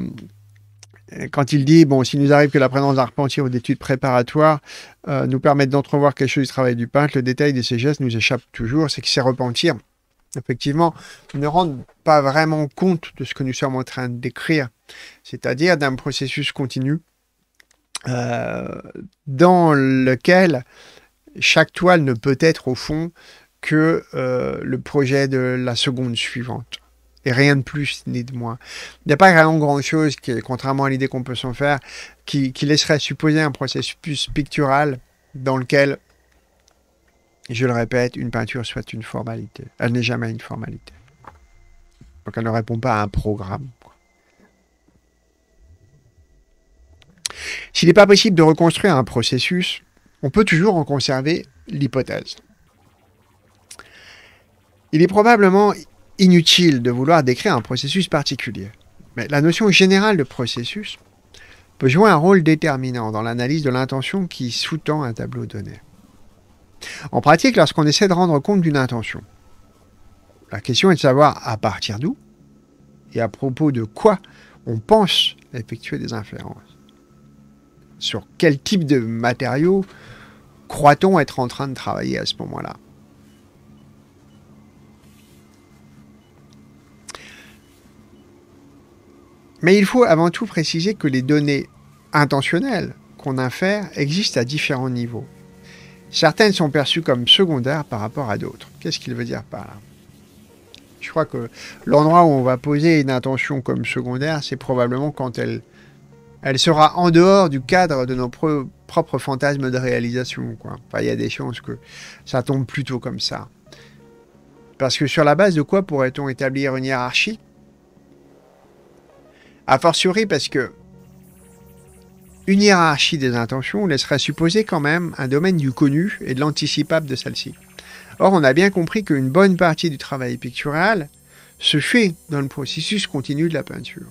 quand il dit, bon, s'il nous arrive que la présence repentir ou d'études préparatoires euh, nous permette d'entrevoir quelque chose du travail du peintre, le détail de ces gestes nous échappe toujours, c'est que ces repentirs, effectivement, ne rendent pas vraiment compte de ce que nous sommes en train d'écrire, c'est-à-dire d'un processus continu euh, dans lequel chaque toile ne peut être au fond que euh, le projet de la seconde suivante et rien de plus ni de moins. Il n'y a pas vraiment grand-chose, qui, contrairement à l'idée qu'on peut s'en faire, qui, qui laisserait supposer un processus pictural dans lequel, je le répète, une peinture soit une formalité. Elle n'est jamais une formalité. Donc elle ne répond pas à un programme. S'il n'est pas possible de reconstruire un processus, on peut toujours en conserver l'hypothèse. Il est probablement inutile de vouloir décrire un processus particulier. Mais la notion générale de processus peut jouer un rôle déterminant dans l'analyse de l'intention qui sous-tend un tableau donné. En pratique, lorsqu'on essaie de rendre compte d'une intention, la question est de savoir à partir d'où et à propos de quoi on pense effectuer des inférences. Sur quel type de matériaux croit-on être en train de travailler à ce moment-là Mais il faut avant tout préciser que les données intentionnelles qu'on infère existent à différents niveaux. Certaines sont perçues comme secondaires par rapport à d'autres. Qu'est-ce qu'il veut dire par là Je crois que l'endroit où on va poser une intention comme secondaire, c'est probablement quand elle, elle sera en dehors du cadre de nos propres fantasmes de réalisation. il y a des chances que ça tombe plutôt comme ça. Parce que sur la base de quoi pourrait-on établir une hiérarchie a fortiori parce que une hiérarchie des intentions laisserait supposer quand même un domaine du connu et de l'anticipable de celle-ci. Or, on a bien compris qu'une bonne partie du travail pictural se fait dans le processus continu de la peinture.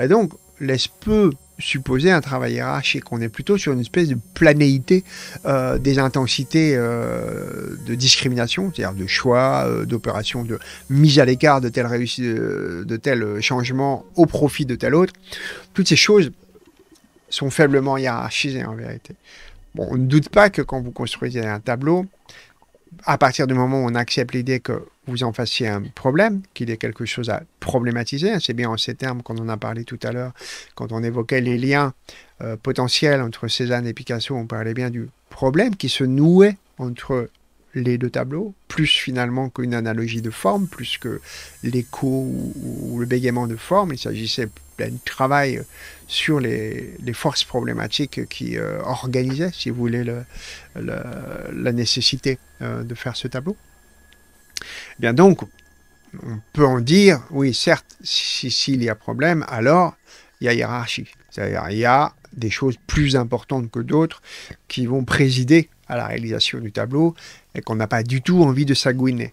Et donc, laisse peu supposer un travail hiérarchique. On est plutôt sur une espèce de planéité euh, des intensités euh, de discrimination, c'est-à-dire de choix, euh, d'opérations de mise à l'écart de telle réussite, de tel changement au profit de tel autre. Toutes ces choses sont faiblement hiérarchisées en vérité. Bon, on ne doute pas que quand vous construisez un tableau, à partir du moment où on accepte l'idée que vous en fassiez un problème, qu'il y ait quelque chose à problématiser, hein, c'est bien en ces termes qu'on en a parlé tout à l'heure, quand on évoquait les liens euh, potentiels entre Cézanne et Picasso, on parlait bien du problème qui se nouait entre les deux tableaux, plus finalement qu'une analogie de forme, plus que l'écho ou, ou, le bégaiement de forme. Il s'agissait plein travail euh, sur les, forces problématiques qui euh, organisaient, si vous voulez, le, la nécessité euh, de faire ce tableau. Eh bien donc, on peut en dire, oui, certes, s'il y a problème, alors il y a hiérarchie. C'est-à-dire, il y a des choses plus importantes que d'autres qui vont présider à la réalisation du tableau et qu'on n'a pas du tout envie de s'agouiner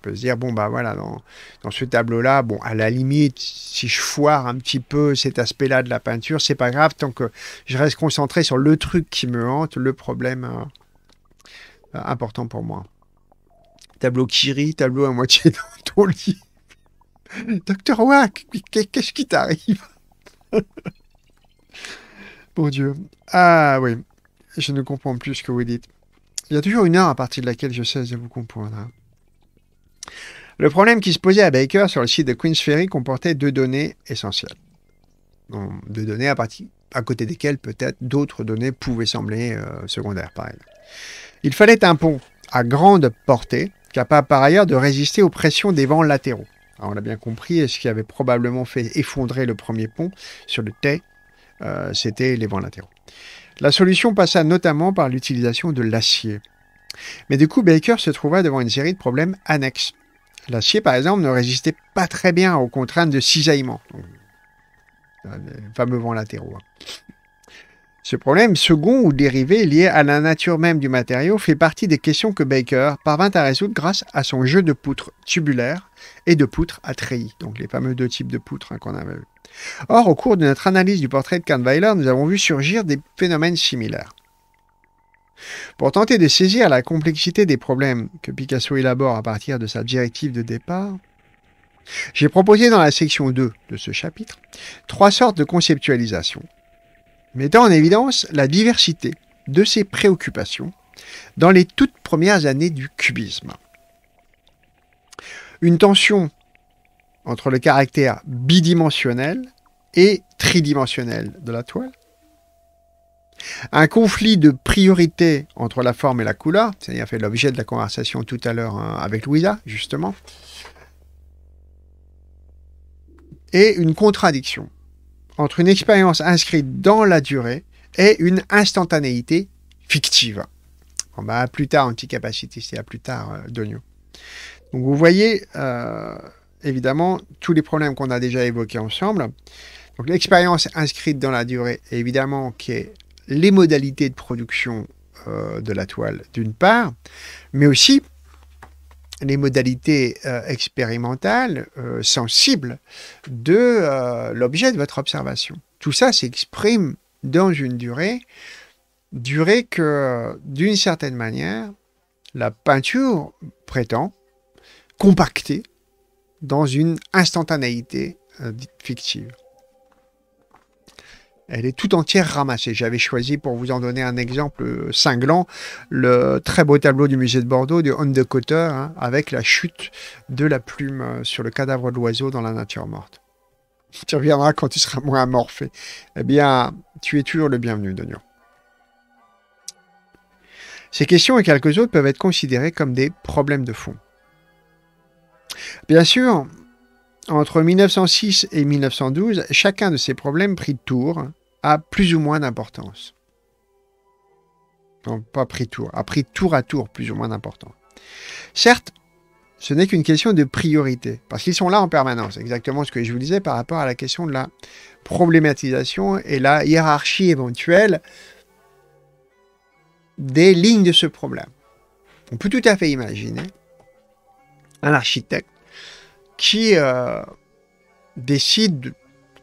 peut se dire, bon, bah voilà, dans, dans ce tableau-là, bon, à la limite, si je foire un petit peu cet aspect-là de la peinture, c'est pas grave, tant que je reste concentré sur le truc qui me hante, le problème euh, euh, important pour moi. Tableau Kiri, tableau à moitié *laughs* dans ton lit. Docteur Wack, qu'est-ce qui t'arrive Bon *laughs* Dieu. Ah oui, je ne comprends plus ce que vous dites. Il y a toujours une heure à partir de laquelle je cesse de vous comprendre. Le problème qui se posait à Baker sur le site de Queen's Ferry comportait deux données essentielles. deux données à, à côté desquelles peut-être d'autres données pouvaient sembler euh, secondaires, par Il fallait un pont à grande portée, capable par ailleurs de résister aux pressions des vents latéraux. on l'a bien compris, ce qui avait probablement fait effondrer le premier pont sur le Thé, euh, c'était les vents latéraux. La solution passa notamment par l'utilisation de l'acier. Mais du coup, Baker se trouva devant une série de problèmes annexes. L'acier, par exemple, ne résistait pas très bien aux contraintes de cisaillement, euh, fameux vent latéraux. Hein. Ce problème second ou dérivé lié à la nature même du matériau fait partie des questions que Baker parvint à résoudre grâce à son jeu de poutres tubulaires et de poutres à treillis, donc les fameux deux types de poutres hein, qu'on avait vus. Or, au cours de notre analyse du portrait de Kahnweiler, nous avons vu surgir des phénomènes similaires. Pour tenter de saisir la complexité des problèmes que Picasso élabore à partir de sa directive de départ, j'ai proposé dans la section 2 de ce chapitre trois sortes de conceptualisations, mettant en évidence la diversité de ses préoccupations dans les toutes premières années du cubisme. Une tension entre le caractère bidimensionnel et tridimensionnel de la toile, un conflit de priorité entre la forme et la couleur, c'est-à-dire fait l'objet de la conversation tout à l'heure hein, avec Louisa, justement, et une contradiction entre une expérience inscrite dans la durée et une instantanéité fictive. On va bah, à plus tard, anticapacité, c'est à plus tard, euh, Donio. Donc vous voyez, euh, évidemment, tous les problèmes qu'on a déjà évoqués ensemble. Donc l'expérience inscrite dans la durée, évidemment, qui est les modalités de production euh, de la toile d'une part, mais aussi les modalités euh, expérimentales euh, sensibles de l'objet de votre observation. Tout ça s'exprime dans une durée, durée que, d'une certaine manière, la peinture prétend compacter dans une instantanéité fictive. Elle est tout entière ramassée. J'avais choisi, pour vous en donner un exemple euh, cinglant, le très beau tableau du musée de Bordeaux de Hondecotter, hein, avec la chute de la plume euh, sur le cadavre de l'oiseau dans la nature morte. *laughs* Tu reviendras quand tu seras moins amorphé. Eh bien, tu es toujours le bienvenu, Donion. Ces questions et quelques autres peuvent être considérées comme des problèmes de fond. Bien sûr, entre 1906 et 1912, chacun de ces problèmes prit tour hein, a plus ou moins d'importance. Non, pas pris tour, a pris tour à tour plus ou moins d'importance. Certes, ce n'est qu'une question de priorité, parce qu'ils sont là en permanence, exactement ce que je vous disais par rapport à la question de la problématisation et la hiérarchie éventuelle des lignes de ce problème. On peut tout à fait imaginer un architecte qui euh, décide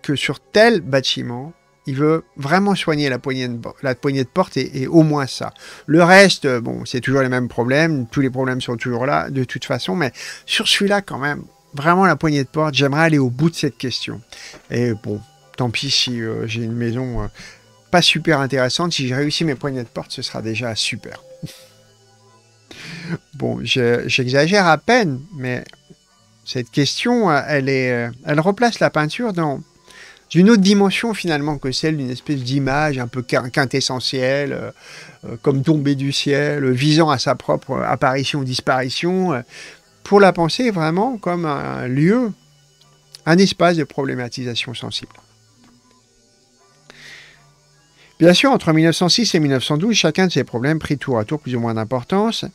que sur tel bâtiment, il veut vraiment soigner la poignée de, la poignée de porte et, au moins ça. Le reste, euh, bon, c'est toujours les mêmes problèmes. Tous les problèmes sont toujours là, de toute façon. Mais sur celui-là, quand même, vraiment la poignée de porte, j'aimerais aller au bout de cette question. Et bon, tant pis si euh, j'ai une maison euh, pas super intéressante. Si j'ai réussi mes poignées de porte, ce sera déjà super. *laughs* bon, j'exagère à peine, mais cette question, elle, est, elle replace la peinture dans d'une autre dimension finalement que celle d'une espèce d'image un peu quintessentielle, euh, euh, comme tombée du ciel, euh, visant à sa propre apparition ou disparition, pour la pensée vraiment comme un lieu, un espace de problématisation sensible. Bien sûr, entre 1906 et 1912, chacun de ces problèmes prit tour à tour plus ou moins d'importance,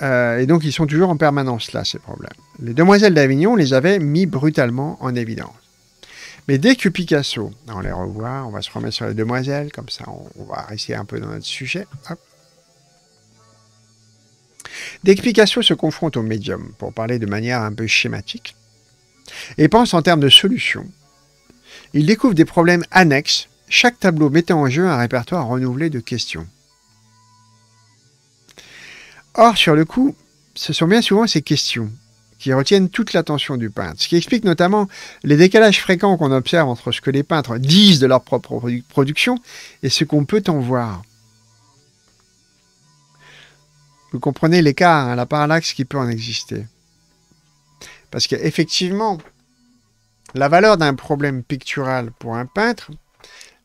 et donc ils sont toujours en permanence là, ces problèmes. Les demoiselles d'Avignon les avaient mis brutalement en évidence. Mais dès que Picasso, on les revoit, on va se remettre sur les demoiselles, comme ça on, va rester un peu dans notre sujet. Dès que Picasso se confronte au médium, pour parler de manière un peu schématique, et pense en termes de solutions, il découvre des problèmes annexes, chaque tableau mettant en jeu un répertoire renouvelé de questions. Or, sur le coup, ce sont bien souvent ces questions qui retiennent toute l'attention du peintre, ce qui explique notamment les décalages fréquents qu'on observe entre ce que les peintres disent de leur propre production et ce qu'on peut en voir. Vous comprenez l'écart, hein, la parallaxe qui peut en exister. Parce qu'effectivement, la valeur d'un problème pictural pour un peintre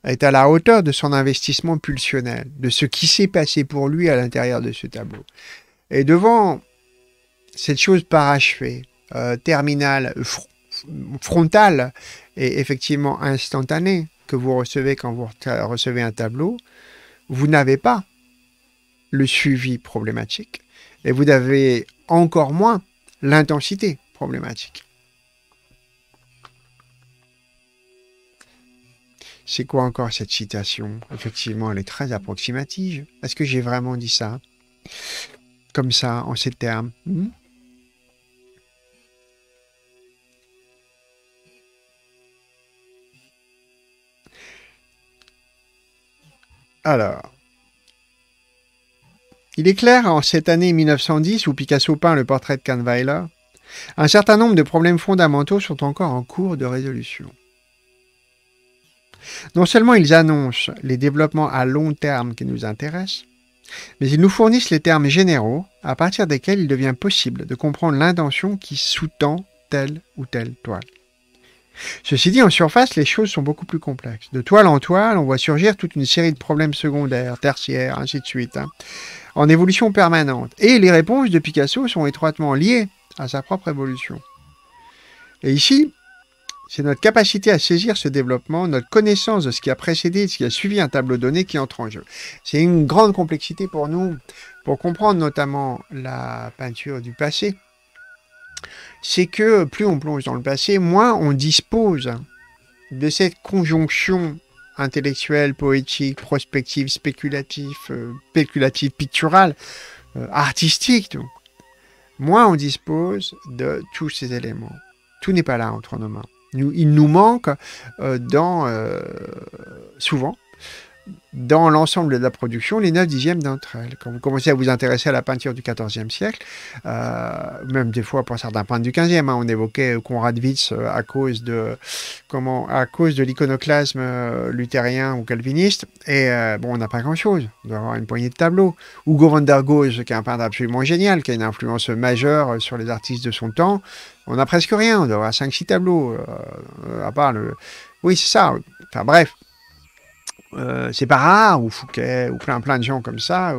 est à la hauteur de son investissement pulsionnel, de ce qui s'est passé pour lui à l'intérieur de ce tableau. Et devant cette chose parachevée, euh, terminale, frontale et effectivement instantanée que vous recevez quand vous recevez un tableau, vous n'avez pas le suivi problématique et vous avez encore moins l'intensité problématique. C'est quoi encore cette citation Effectivement, elle est très approximative. Est-ce que j'ai vraiment dit ça Comme ça, en ces termes hmm Alors. Il est clair en cette année 1910 où Picasso peint le portrait de Kahnweiler, un certain nombre de problèmes fondamentaux sont encore en cours de résolution. Non seulement ils annoncent les développements à long terme qui nous intéressent, mais ils nous fournissent les termes généraux à partir desquels il devient possible de comprendre l'intention qui sous-tend telle ou telle toile. Ceci dit, en surface, les choses sont beaucoup plus complexes. De toile en toile, on voit surgir toute une série de problèmes secondaires, tertiaires, ainsi de suite, hein, en évolution permanente. Et les réponses de Picasso sont étroitement liées à sa propre évolution. Et ici, c'est notre capacité à saisir ce développement, notre connaissance de ce qui a précédé, de ce qui a suivi un tableau donné qui entre en jeu. C'est une grande complexité pour nous, pour comprendre notamment la peinture du passé, c'est que euh, plus on plonge dans le passé, moins on dispose de cette conjonction intellectuelle, poétique, prospective, spéculative, euh, spéculative, picturale, euh, artistique, donc. Moins on dispose de tous ces éléments. Tout n'est pas là entre nos mains. il nous manque dans souvent dans l'ensemble de la production les 9 dixièmes d'entre elles. Quand vous commencez à vous intéresser à la peinture du XIVe siècle, euh, même des fois pour certains peintres du 15e, hein, on évoquait Konrad Witz euh, à cause de comment à cause de l'iconoclasme euh, luthérien ou calviniste, et bon, on n'a pas grand-chose. On doit avoir une poignée de tableaux. Hugo van der qui est un peintre absolument génial, qui a une influence majeure sur les artistes de son temps, on n'a presque rien. On doit avoir 5-6 tableaux, à part le... Oui, c'est ça. Enfin bref, euh, c'est pas rare, ou Fouquet, ou plein, plein de gens comme ça,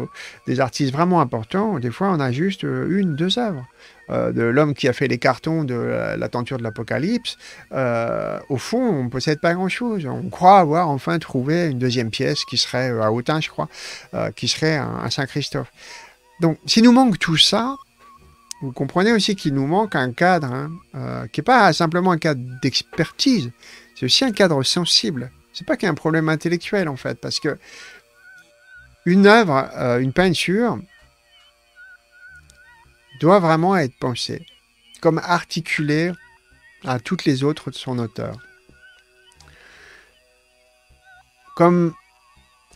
des artistes vraiment importants, des fois on a juste euh, une, deux œuvres. Euh, de l'homme qui a fait les cartons de la, tenture de l'Apocalypse, au fond, on ne possède pas grand-chose. On croit avoir enfin trouvé une deuxième pièce qui serait à Autun, je crois, qui serait un, Saint-Christophe. Donc, s'il nous manque tout ça, vous comprenez aussi qu'il nous manque un cadre hein, qui n'est pas simplement un cadre d'expertise, c'est aussi un cadre sensible. C'est pas qu'un problème intellectuel en fait, parce que une œuvre, euh, une peinture, doit vraiment être pensée, comme articulée à toutes les autres de son auteur. Comme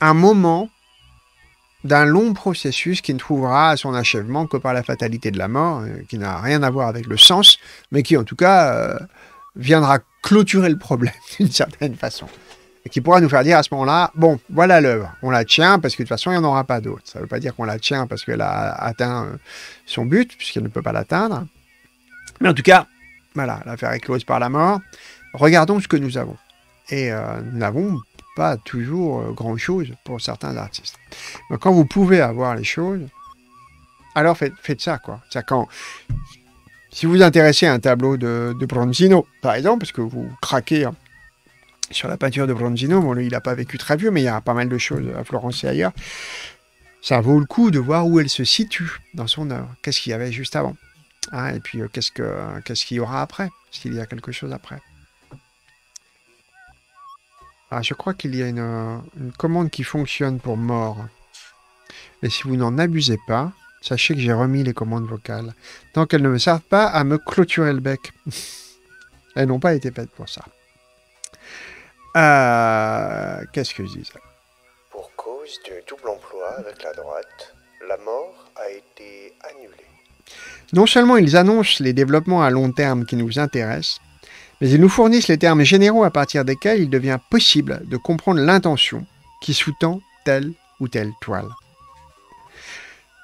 un moment d'un long processus qui ne trouvera son achèvement que par la fatalité de la mort, euh, qui n'a rien à voir avec le sens, mais qui en tout cas euh, viendra clôturer le problème *laughs* d'une certaine façon qui pourra nous faire dire à ce moment-là, bon, voilà l'œuvre, on la tient parce que de toute façon, il n'y en aura pas d'autre. Ça ne veut pas dire qu'on la tient parce qu'elle a atteint euh, son but, puisqu'elle ne peut pas l'atteindre. Mais en tout cas, voilà, l'affaire est close par la mort. Regardons ce que nous avons. Et euh, nous n'avons pas toujours euh, grand-chose pour certains artistes. Mais quand vous pouvez avoir les choses, alors faites, faites ça, quoi. Ça, quand, si vous vous intéressez à un tableau de, Bronzino, par exemple, parce que vous craquez hein, sur la peinture de Bronzino. Bon, il n'a pas vécu très vieux, mais il y a pas mal de choses à Florence et ailleurs. Ça vaut le coup de voir où elle se situe dans son œuvre. Qu'est-ce qu'il y avait juste avant hein, Et puis, euh, que qu'est-ce qu'il y aura après S'il y a quelque chose après. Ah, je crois qu'il y a une, commande qui fonctionne pour mort. Et si vous n'en abusez pas, sachez que j'ai remis les commandes vocales, tant qu'elles ne me servent pas à me clôturer le bec. *laughs* Elles n'ont pas été faites pour ça. Ah, Qu'est-ce que je ça Pour cause de double emploi avec la droite, la mort a été annulée. Non seulement ils annoncent les développements à long terme qui nous intéressent, mais ils nous fournissent les termes généraux à partir desquels il devient possible de comprendre l'intention qui sous-tend telle ou telle toile.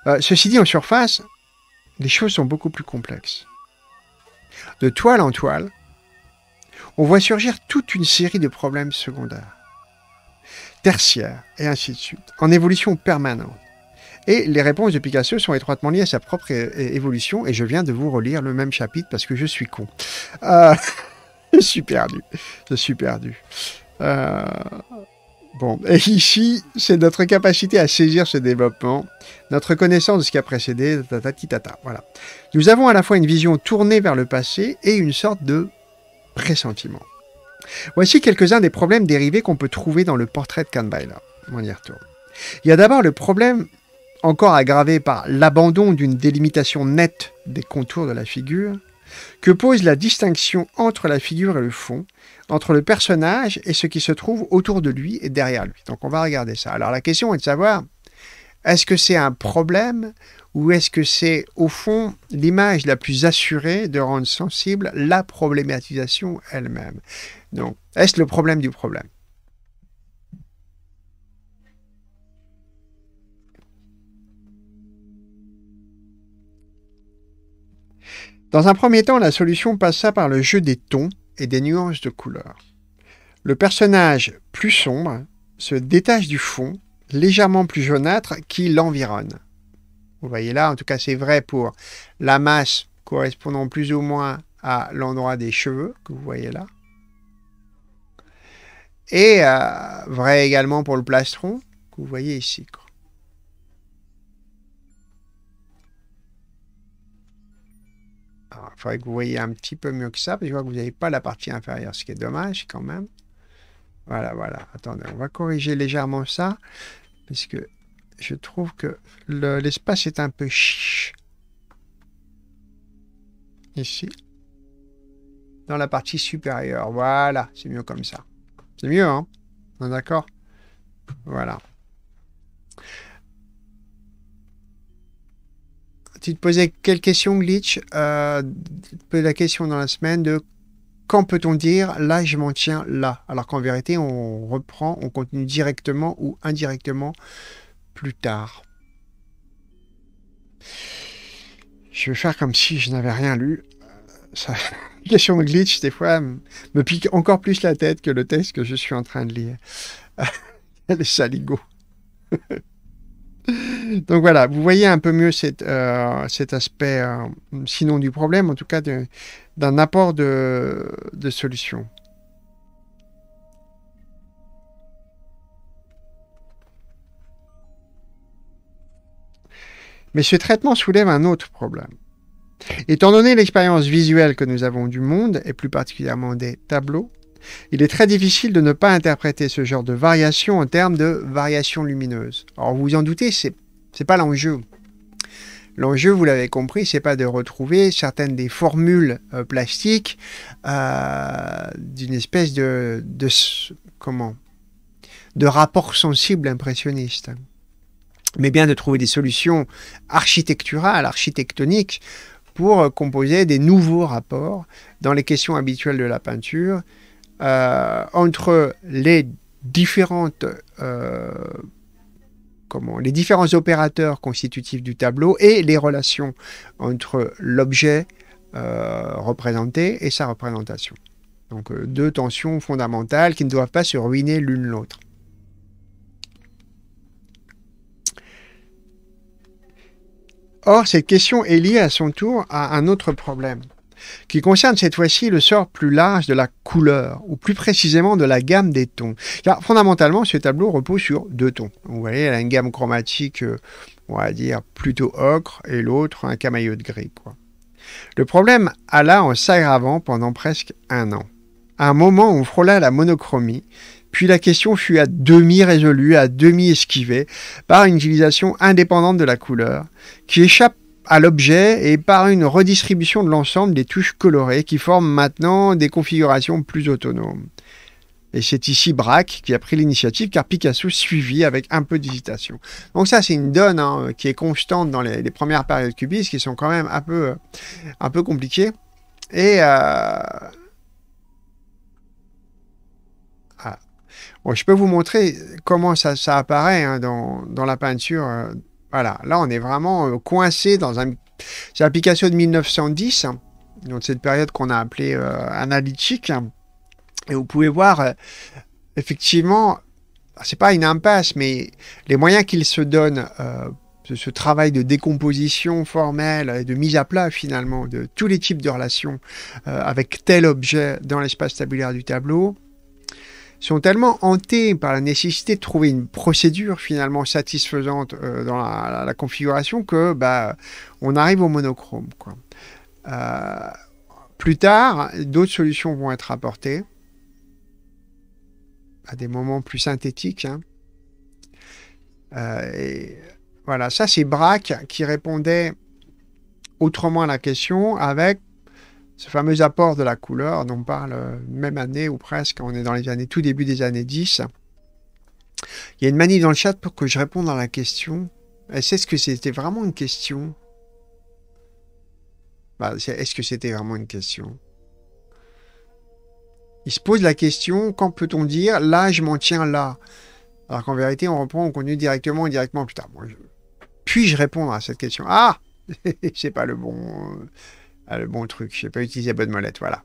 Euh, ceci dit, en surface, les choses sont beaucoup plus complexes. De toile en toile, on voit surgir toute une série de problèmes secondaires, tertiaires, et ainsi de suite, en évolution permanente. Et les réponses de Picasso sont étroitement liées à sa propre évolution, et je viens de vous relire le même chapitre parce que je suis con. Euh, *laughs* je suis perdu, je suis perdu. Euh, bon, et ici, c'est notre capacité à saisir ce développement, notre connaissance de ce qui a précédé, tata, tata, voilà. Nous avons à la fois une vision tournée vers le passé et une sorte de pressentiment. Voici quelques-uns des problèmes dérivés qu'on peut trouver dans le portrait de Kahnweiler. On y retourne. Il y a d'abord le problème, encore aggravé par l'abandon d'une délimitation nette des contours de la figure, que pose la distinction entre la figure et le fond, entre le personnage et ce qui se trouve autour de lui et derrière lui. Donc on va regarder ça. Alors la question est de savoir, est-ce que c'est un problème ou est-ce que c'est au fond l'image la plus assurée de rendre sensible la problématisation elle-même Donc, est-ce le problème du problème Dans un premier temps, la solution passa par le jeu des tons et des nuances de couleurs. Le personnage plus sombre se détache du fond légèrement plus jaunâtre qui l'environne. Vous voyez là, en tout cas c'est vrai pour la masse correspondant plus ou moins à l'endroit des cheveux que vous voyez là. Et euh, vrai également pour le plastron que vous voyez ici. Alors, il faudrait que vous voyez un petit peu mieux que ça, parce que je vois que vous n'avez pas la partie inférieure, ce qui est dommage quand même. Voilà, voilà. Attendez, on va corriger légèrement ça. Parce que je trouve que l'espace est un peu chiche. Ici. Dans la partie supérieure. Voilà, c'est mieux comme ça. C'est mieux, hein On hein, est d'accord Voilà. Tu te posais quelle question, Glitch euh, La question dans la semaine de quand peut-on dire là, je m'en tiens là Alors qu'en vérité, on reprend, on continue directement ou indirectement plus tard. Je vais faire comme si je n'avais rien lu. Euh, ça, *laughs* question de glitch, des fois, me pique encore plus la tête que le texte que je suis en train de lire. *laughs* Les saligots. *laughs* Donc voilà, vous voyez un peu mieux euh, cet, aspect, euh, sinon du problème, en tout cas d'un apport de, de solutions. Mais ce traitement soulève un autre problème. Étant donné l'expérience visuelle que nous avons du monde, et plus particulièrement des tableaux, il est très difficile de ne pas interpréter ce genre de variation en termes de variation lumineuse. Alors vous vous en doutez, ce n'est pas l'enjeu. L'enjeu, vous l'avez compris, n'est pas de retrouver certaines des formules euh, plastiques euh, d'une espèce de, comment de rapport sensible impressionniste, mais bien de trouver des solutions architecturales, architectoniques pour euh, composer des nouveaux rapports dans les questions habituelles de la peinture euh, entre les différentes euh, comment les différents opérateurs constitutifs du tableau et les relations entre l'objet euh, représenté et sa représentation. Donc deux tensions fondamentales qui ne doivent pas se ruiner l'une l'autre. Or, cette question est liée à son tour à un autre problème qui concerne cette fois-ci le sort plus large de la couleur, ou plus précisément de la gamme des tons. Car fondamentalement, ce tableau repose sur deux tons. Vous voyez, elle a une gamme chromatique, euh, on va dire, plutôt ocre, et l'autre un camaillot de gris. Le problème alla en s'aggravant pendant presque un an. À un moment, on frôla la monochromie, puis la question fut à demi résolue, à demi esquivée, par une utilisation indépendante de la couleur, qui échappe à l'objet et par une redistribution de l'ensemble des touches colorées qui forment maintenant des configurations plus autonomes. Et c'est ici Braque qui a pris l'initiative car Picasso suivit avec un peu d'hésitation. Donc ça c'est une donne hein, qui est constante dans les, premières périodes cubistes qui sont quand même un peu, euh, un peu compliquées. Et... Euh, ah. je peux vous montrer comment ça, apparaît hein, dans, la peinture. Euh, voilà, là on est vraiment euh, coincé dans un... application de 1910, dans cette période qu'on a appelée euh, analytique. et vous pouvez voir, effectivement, euh, effectivement, c'est pas une impasse, mais les moyens qu'il se donne, de ce, ce, travail de décomposition formelle et de mise à plat finalement de tous les types de relations avec tel objet dans l'espace tabulaire du tableau, sont tellement hantés par la nécessité de trouver une procédure finalement satisfaisante euh, dans la, configuration que bah, on arrive au monochrome. Euh, plus tard, d'autres solutions vont être apportées à des moments plus synthétiques. Hein. Euh, voilà, ça c'est Braque qui répondait autrement à la question avec ce fameux apport de la couleur dont on parle euh, même année ou presque, on est dans les années tout début des années 10. Il y a une manie dans le chat pour que je réponde à la question. Est-ce que c'était vraiment une question Est-ce que c'était vraiment une question bah, Il se pose la question, quand peut-on dire « là, je m'en tiens là » Alors qu'en vérité, on reprend, au contenu directement, plus Putain, puis-je répondre à cette question Ah *laughs* C'est pas le bon... Euh, ah, le bon truc, je j'ai pas utilisé la bonne molette, voilà.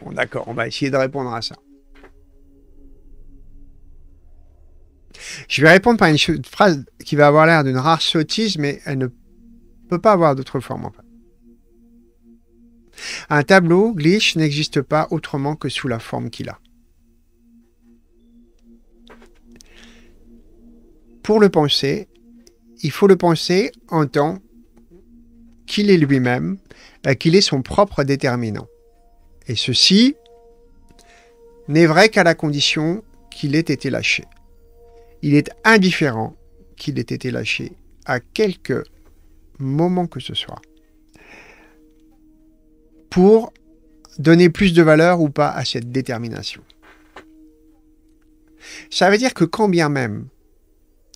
Bon, d'accord, on va essayer de répondre à ça. Je vais répondre par une phrase qui va avoir l'air d'une rare sottise, mais elle ne peut pas avoir d'autre forme, en fait. Un tableau glitch n'existe pas autrement que sous la forme qu'il a. Pour le penser, il faut le penser en tant qu'il est lui-même, qu'il est son propre déterminant. Et ceci n'est vrai qu'à la condition qu'il ait été lâché. Il est indifférent qu'il ait été lâché à quelque moment que ce soit pour donner plus de valeur ou pas à cette détermination. Ça veut dire que quand bien même,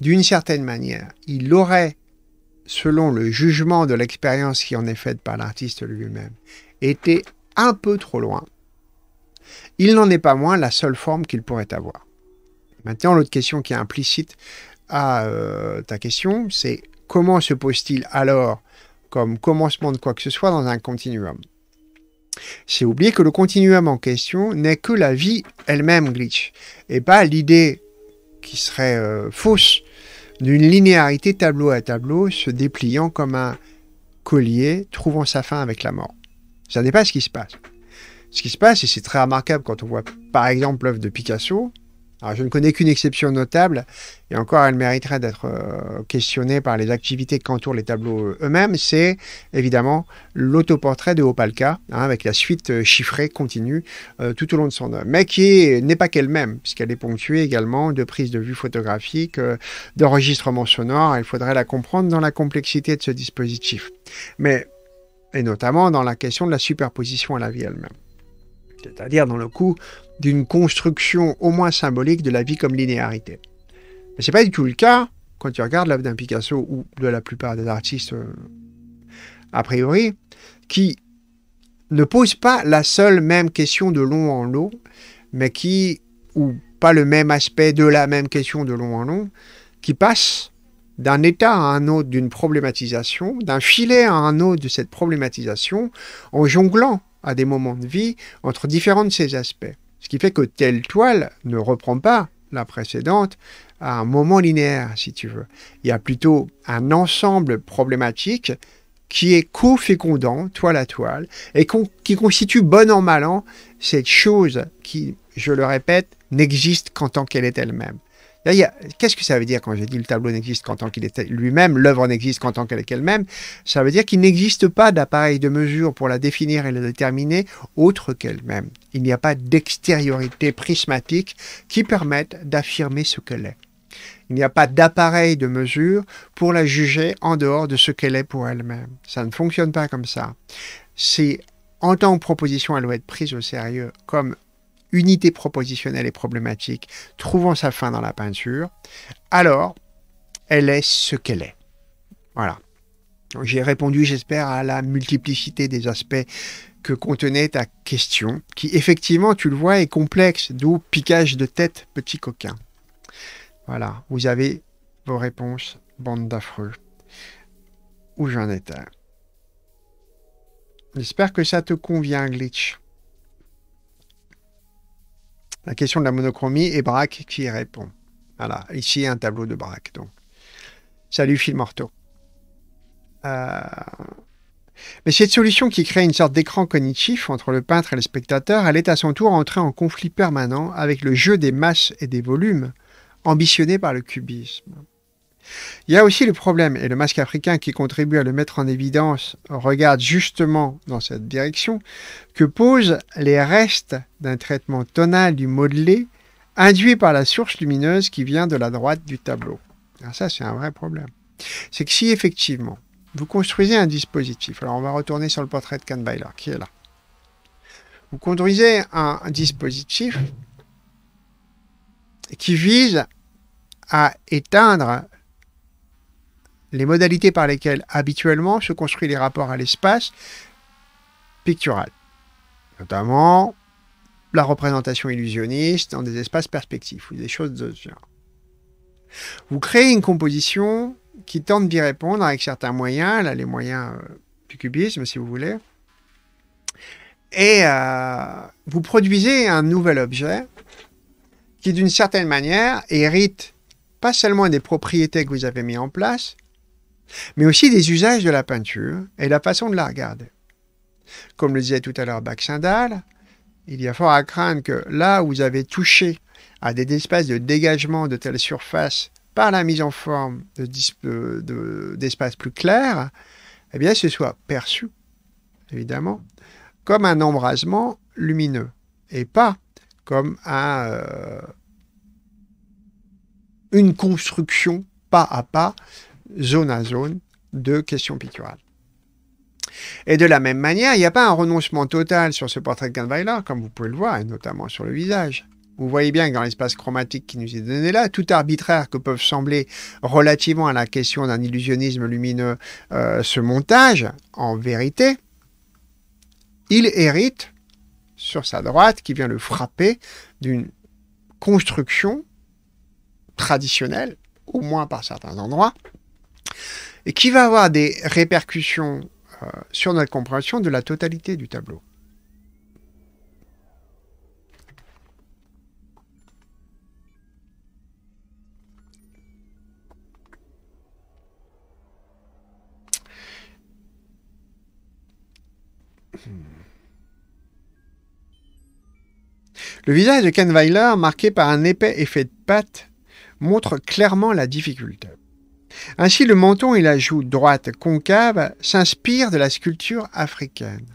d'une certaine manière, il aurait selon le jugement de l'expérience qui en est faite par l'artiste lui-même, était un peu trop loin, il n'en est pas moins la seule forme qu'il pourrait avoir. Maintenant, l'autre question qui est implicite à euh, ta question, c'est comment se pose-t-il alors comme commencement de quoi que ce soit dans un continuum C'est oublier que le continuum en question n'est que la vie elle-même glitch, et pas l'idée qui serait euh, fausse d'une linéarité tableau à tableau, se dépliant comme un collier, trouvant sa fin avec la mort. Ça n'est pas ce qui se passe. Ce qui se passe, et c'est très remarquable quand on voit par exemple l'œuvre de Picasso, je ne connais qu'une exception notable, et encore elle mériterait d'être euh, questionnée par les activités qu'entourent les tableaux euh, eux-mêmes, c'est évidemment l'autoportrait de Opalka, hein, avec la suite euh, chiffrée continue tout au long de son œuvre, mais qui n'est pas qu'elle-même, puisqu'elle est ponctuée également de prises de vue photographiques, d'enregistrements sonores, il faudrait la comprendre dans la complexité de ce dispositif, mais, et notamment dans la question de la superposition à la vie elle-même, c'est-à-dire dans le coup d'une construction au moins symbolique de la vie comme linéarité. Mais ce n'est pas du tout le cas quand tu regardes l'œuvre d'un Picasso ou de la plupart des artistes euh, a priori, qui ne pose pas la seule même question de long en long, mais qui, ou pas le même aspect de la même question de long en long, qui passe d'un état à un autre d'une problématisation, d'un filet à un autre de cette problématisation, en jonglant à des moments de vie entre différents de ces aspects. Ce qui fait que telle toile ne reprend pas la précédente à un moment linéaire, si tu veux. Il y a plutôt un ensemble problématique qui est co-fécondant, toile à toile, et qui constitue bon en mal en, cette chose qui, je le répète, n'existe qu'en tant qu'elle est elle-même. Qu'est-ce que ça veut dire quand j'ai dit le tableau n'existe qu'en tant qu'il est lui-même, l'œuvre n'existe qu'en tant qu'elle est quelle même Ça veut dire qu'il n'existe pas d'appareil de mesure pour la définir et la déterminer autre qu'elle-même. Il n'y a pas d'extériorité prismatique qui permette d'affirmer ce qu'elle est. Il n'y a pas d'appareil de mesure pour la juger en dehors de ce qu'elle est pour elle-même. Ça ne fonctionne pas comme ça. Si en tant que proposition elle doit être prise au sérieux comme unité propositionnelle et problématique trouvant sa fin dans la peinture, alors elle est ce qu'elle est. Voilà. J'ai répondu, j'espère, à la multiplicité des aspects que contenait ta question, qui effectivement, tu le vois, est complexe, d'où piquage de tête, petit coquin. Voilà, vous avez vos réponses, bande d'affreux. Où j'en étais. J'espère que ça te convient, Glitch la question de la monochromie est Braque qui y répond. Voilà, ici un tableau de Braque. Donc. Salut Phil Morteau. Euh, mais cette solution qui crée une sorte d'écran cognitif entre le peintre et le spectateur, elle est à son tour entrée en conflit permanent avec le jeu des masses et des volumes ambitionné par le cubisme. Il y a aussi le problème, et le masque africain qui contribue à le mettre en évidence regarde justement dans cette direction, que posent les restes d'un traitement tonal du modelé induit par la source lumineuse qui vient de la droite du tableau. Alors ah, ça, c'est un vrai problème. C'est que si effectivement, vous construisez un dispositif, alors on va retourner sur le portrait de Kahnweiler qui est là. Vous construisez un, un dispositif qui vise à éteindre les modalités par lesquelles habituellement se construisent les rapports à l'espace pictural, notamment la représentation illusionniste dans des espaces perspectifs ou des choses de ce genre. Vous créez une composition qui tente d'y répondre avec certains moyens, là les moyens euh, du cubisme si vous voulez, et euh, vous produisez un nouvel objet qui d'une certaine manière hérite pas seulement des propriétés que vous avez mis en place, mais aussi des usages de la peinture et la façon de la regarder. Comme le disait tout à l'heure Baxendal, il y a fort à craindre que là où vous avez touché à des espaces de dégagement de telles surfaces par la mise en forme d'espaces plus clairs, eh bien, ce soit perçu, évidemment, comme un embrasement lumineux et pas comme euh, une construction pas à pas zone à zone, de questions picturales. Et de la même manière, il n'y a pas un renoncement total sur ce portrait de Kahnweiler, comme vous pouvez le voir, et notamment sur le visage. Vous voyez bien que dans l'espace chromatique qui nous est donné là, tout arbitraire que peuvent sembler relativement à la question d'un illusionnisme lumineux euh, ce montage, en vérité, il hérite sur sa droite, qui vient le frapper, d'une construction traditionnelle, au moins par certains endroits, et qui va avoir des répercussions euh, sur notre compréhension de la totalité du tableau. Hmm. Le visage de Ken Weiler, marqué par un épais effet de pâte, montre clairement la difficulté. Ainsi, le menton et la joue droite concave s'inspirent de la sculpture africaine.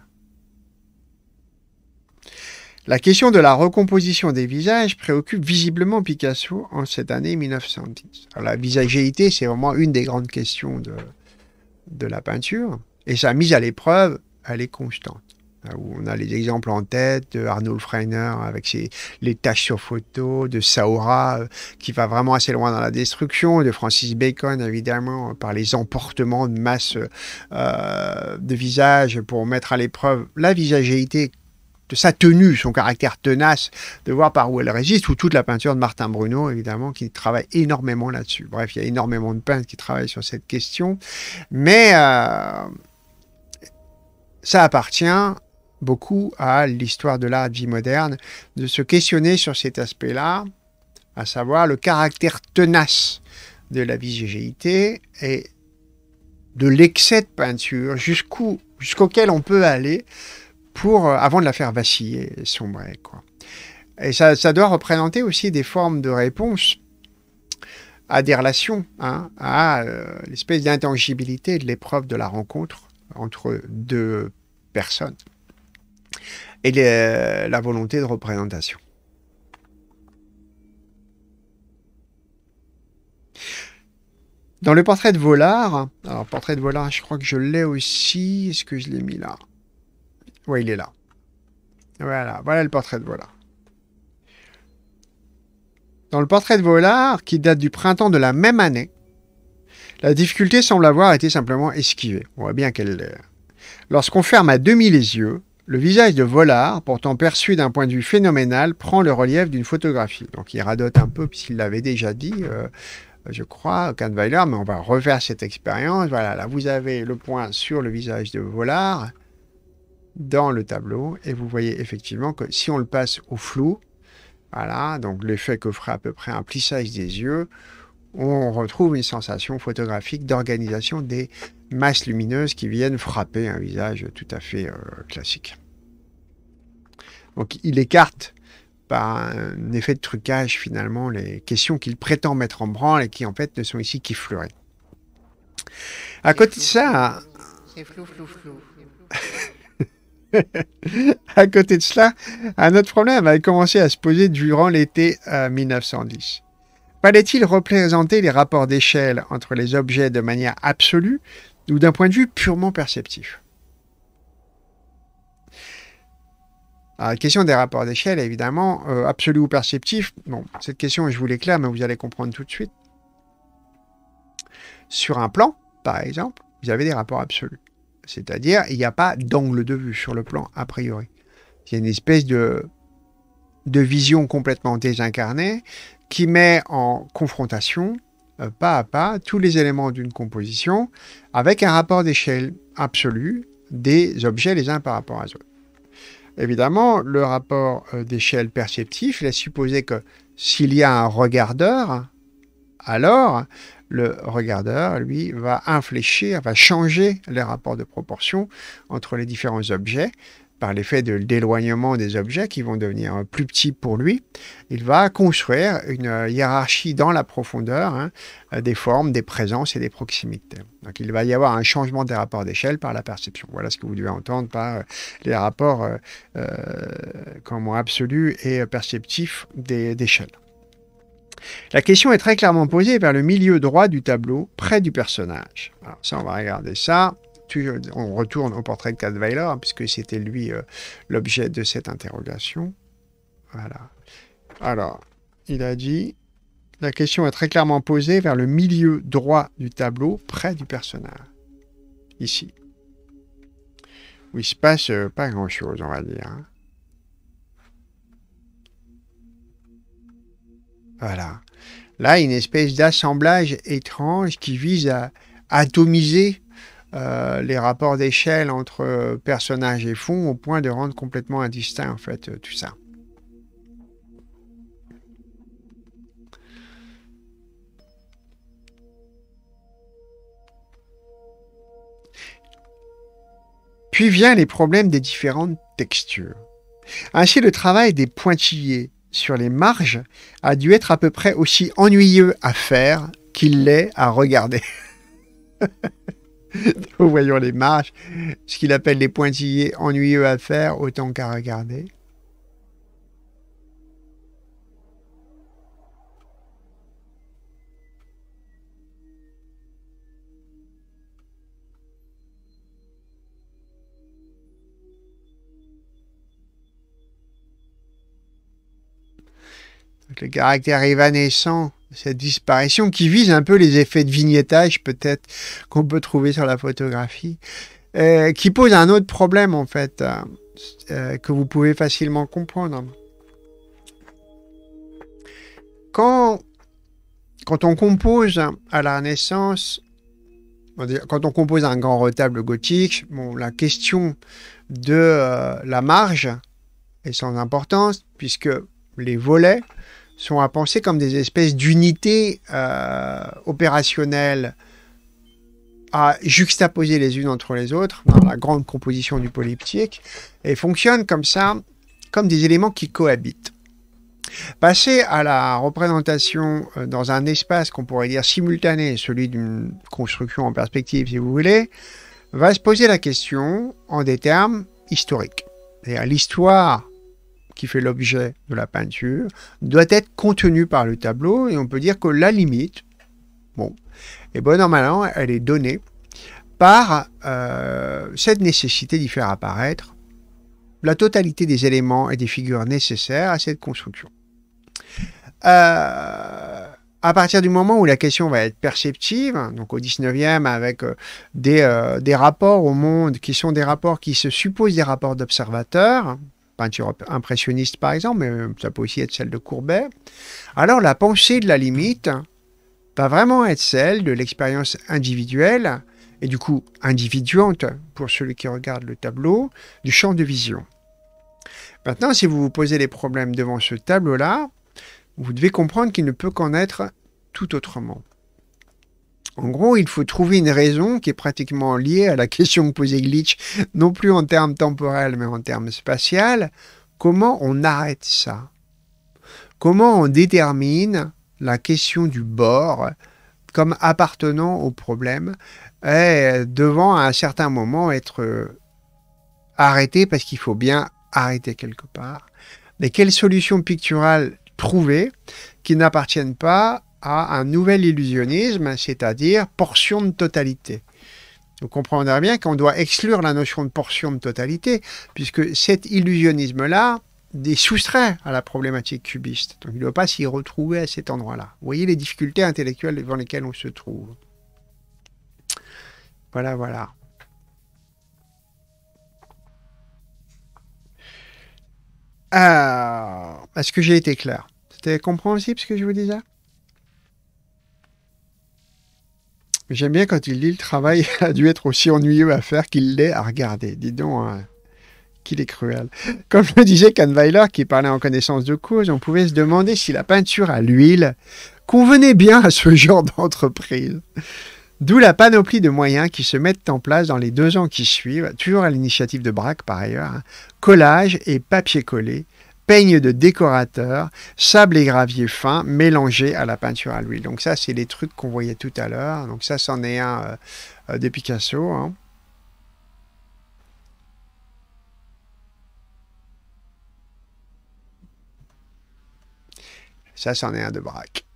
La question de la recomposition des visages préoccupe visiblement Picasso en cette année 1910. la visagéité, c'est vraiment une des grandes questions de, de la peinture, et sa mise à l'épreuve, elle est constante on a les exemples en tête de euh, Arnold Freiner avec les taches sur photo, de Saura euh, qui va vraiment assez loin dans la destruction, de Francis Bacon évidemment euh, par les emportements de masse de visage pour mettre à l'épreuve la visagéité de sa tenue, son caractère tenace, de voir par où elle résiste, ou toute la peinture de Martin Bruno, évidemment, qui travaille énormément là-dessus. Bref, il y a énormément de peintres qui travaillent sur cette question, mais ça appartient beaucoup à l'histoire de l'art de vie moderne, de se questionner sur cet aspect-là, à savoir le caractère tenace de la visigéité et de l'excès de peinture jusqu'où, jusqu'auquel on peut aller pour, euh, avant de la faire vaciller sombrer. Quoi. Et ça, doit représenter aussi des formes de réponse à des relations, hein, à euh, l'espèce d'intangibilité de l'épreuve de la rencontre entre deux personnes et euh, la volonté de représentation. Dans le portrait de Volard, alors portrait de Volard, je crois que je l'ai aussi. Est-ce que je l'ai mis là Oui, il est là. Voilà, voilà le portrait de Volard. Dans le portrait de Volard, qui date du printemps de la même année, la difficulté semble avoir été simplement esquivée. On voit bien qu'elle. Euh, lorsqu'on ferme à demi les yeux, le visage de Volard, pourtant perçu d'un point de vue phénoménal, prend le relief d'une photographie. Donc il radote un peu, puisqu'il l'avait déjà dit, euh, je crois, Kahnweiler, mais on va refaire cette expérience. Voilà, là vous avez le point sur le visage de Volard dans le tableau, et vous voyez effectivement que si on le passe au flou, voilà, donc l'effet que ferait à peu près un plissage des yeux, on retrouve une sensation photographique d'organisation des masses lumineuses qui viennent frapper un visage tout à fait euh, classique. Donc il écarte par un effet de trucage finalement les questions qu'il prétend mettre en branle et qui en fait ne sont ici qu'effleurées. À côté de ça... C'est flou, flou, flou. *laughs* à côté de cela, un autre problème avait commencé à se poser durant l'été 1910. Euh, Fallait-il représenter les rapports d'échelle entre les objets de manière absolue ou d'un point de vue purement perceptif. la ah, question des rapports d'échelle, évidemment, euh, absolu ou perceptif, cette question, je vous l'éclaire, mais vous allez comprendre tout de suite. Sur un plan, par exemple, vous avez des rapports absolus. C'est-à-dire, il n'y a pas d'angle de vue sur le plan, a priori. Il y a une espèce de, de vision complètement désincarnée qui met en confrontation euh, pas à pas tous les éléments d'une composition avec un rapport d'échelle absolu des objets les uns par rapport à aux autres. Évidemment, le rapport euh, d'échelle perceptif laisse supposer que s'il y a un regardeur, alors le regardeur, lui, va infléchir, va changer les rapports de proportion entre les différents objets par l'effet de l'éloignement des objets qui vont devenir euh, plus petits pour lui, il va construire une euh, hiérarchie dans la profondeur hein, euh, des formes, des présences et des proximités. Donc il va y avoir un changement des rapports d'échelle par la perception. Voilà ce que vous devez entendre par les rapports comment, absolus et perceptifs d'échelle. La question est très clairement posée vers le milieu droit du tableau, près du personnage. Alors ça, on va regarder ça on retourne au portrait de Cadweiler, hein, puisque c'était lui euh, l'objet de cette interrogation. Voilà. Alors, il a dit La question est très clairement posée vers le milieu droit du tableau, près du personnage. Ici. Où il se passe euh, pas grand-chose, on va dire. Hein. Voilà. Là, une espèce d'assemblage étrange qui vise à atomiser euh, les rapports d'échelle entre euh, personnages et fonds au point de rendre complètement indistinct en fait euh, tout ça. Puis vient les problèmes des différentes textures. Ainsi, le travail des pointillés sur les marges a dû être à peu près aussi ennuyeux à faire qu'il l'est à regarder. *laughs* *laughs* Nous voyons les marches, ce qu'il appelle les pointillés ennuyeux à faire, autant qu'à regarder. le caractère évanescent cette disparition qui vise un peu les effets de vignettage peut-être qu'on peut trouver sur la photographie, euh, qui pose un autre problème en fait euh, euh, que vous pouvez facilement comprendre. Quand, quand on compose à la Renaissance, quand on compose un grand retable gothique, bon, la question de la marge est sans importance puisque les volets sont à penser comme des espèces d'unités euh, opérationnelles à juxtaposer les unes entre les autres dans la grande composition du polyptyque et fonctionnent comme ça, comme des éléments qui cohabitent. Passer à la représentation euh, dans un espace qu'on pourrait dire simultané, celui d'une construction en perspective si vous voulez, va se poser la question en des termes historiques. C'est-à-dire L'histoire qui fait l'objet de la peinture doit être contenu par le tableau et on peut dire que la limite, bon, et eh bon normalement, elle est donnée par euh, cette nécessité d'y faire apparaître la totalité des éléments et des figures nécessaires à cette construction. Euh, à partir du moment où la question va être perceptive, donc au 19e avec euh, des, des rapports au monde qui sont des rapports qui se supposent des rapports d'observateurs, peinture impressionniste par exemple, mais euh, ça peut aussi être celle de Courbet, alors la pensée de la limite va vraiment être celle de l'expérience individuelle, et du coup individuante pour celui qui regarde le tableau, du champ de vision. Maintenant, si vous vous posez les problèmes devant ce tableau-là, vous devez comprendre qu'il ne peut qu'en être tout autrement. En gros, il faut trouver une raison qui est pratiquement liée à la *laughs* question que posait Glitch, non plus en termes temporels, mais en termes spatial. Comment on arrête ça Comment on détermine la question du bord comme appartenant au problème et devant à un certain moment être arrêté parce qu'il faut bien arrêter quelque part. Mais quelles solutions picturales trouver qui n'appartiennent pas à un nouvel illusionnisme, c'est-à-dire portion de totalité. Vous comprendrez bien qu'on doit exclure la notion de portion de totalité, puisque cet illusionnisme-là est soustrait à la problématique cubiste. Donc il ne doit pas s'y retrouver à cet endroit-là. Vous voyez les difficultés intellectuelles devant lesquelles on se trouve. Voilà, voilà. Est-ce que j'ai été clair C'était compréhensible ce que je vous disais J'aime bien quand il dit le travail *laughs* a dû être aussi ennuyeux à faire qu'il l'est à regarder. Dis donc, hein, qu'il est cruel. Comme le disait Kahnweiler, qui parlait en connaissance de cause, on pouvait se demander si la peinture à l'huile convenait bien à ce *laughs* genre d'entreprise. D'où la panoplie de moyens qui se mettent en place dans les deux ans qui suivent, toujours à l'initiative de Braque par ailleurs, hein. collage et papier collé, peigne de décorateur, sable et gravier fin mélangés à la peinture à l'huile. Donc ça, c'est les trucs qu'on voyait tout à l'heure. Donc ça, c'en est un euh, euh, de Picasso. Hein. Ça, c'en est un de Braque.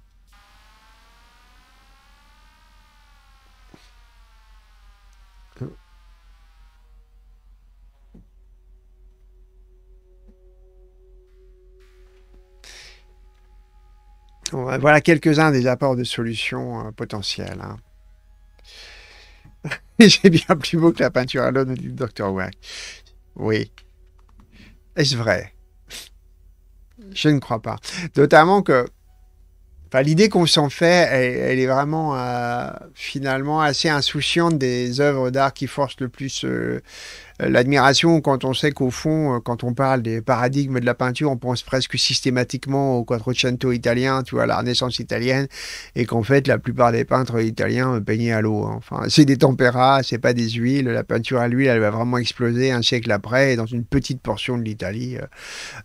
Euh, voilà quelques-uns des apports de solutions euh, potentielles. Hein. *laughs* J'ai bien plus beau que la peinture à l'eau, du Dr. Wack. Oui. Est-ce vrai Je ne crois pas. Notamment que l'idée qu'on s'en fait, elle, est vraiment euh, finalement assez insouciante des œuvres d'art qui forcent le plus euh, l'admiration quand on sait qu'au fond, euh, quand on parle des paradigmes de la peinture, on pense presque systématiquement au Quattrocento italien, tu vois, à la Renaissance italienne, et qu'en fait, la plupart des peintres italiens euh, peignaient à l'eau. Hein. Enfin, c'est des tempéras, c'est pas des huiles. La peinture à l'huile, elle va vraiment exploser un siècle après, dans une petite portion de l'Italie,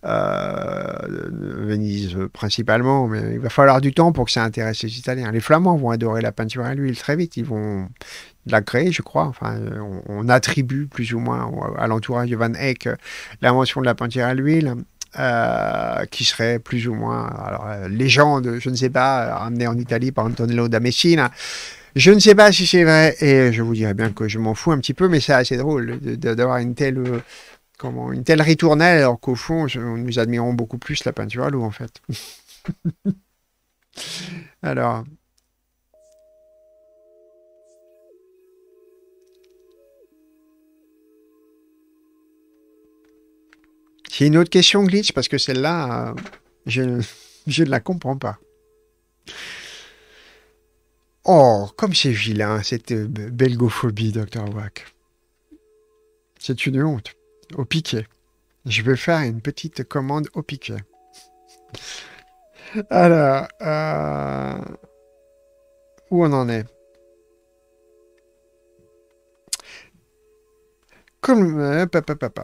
Venise principalement. Mais il va falloir du temps pour que ça intéresse les Italiens. Les Flamands vont adorer la peinture à l'huile très vite. Ils vont la gré, je crois. Enfin, euh, on, attribue plus ou moins à l'entourage de Van Eyck euh, l'invention de la peinture à l'huile. Euh, qui serait plus ou moins, alors, légende, je ne sais pas, ramenée en Italie par Antonello da Messina. Je ne sais pas si c'est vrai, et je vous dirais bien que je m'en fous un petit peu, mais c'est assez drôle d'avoir une telle, comment, une telle ritournelle, alors qu'au fond, nous admirons beaucoup plus la peinture à l'eau, en fait. *laughs* alors. C'est une autre question glitch parce que celle-là, euh, je, *laughs* je ne la comprends pas. Oh, comme c'est vilain, cette euh, belgophobie, Dr. Wack. C'est une honte. Au piquet. Je vais faire une petite commande au piquet. Alors, euh, où on en est Euh,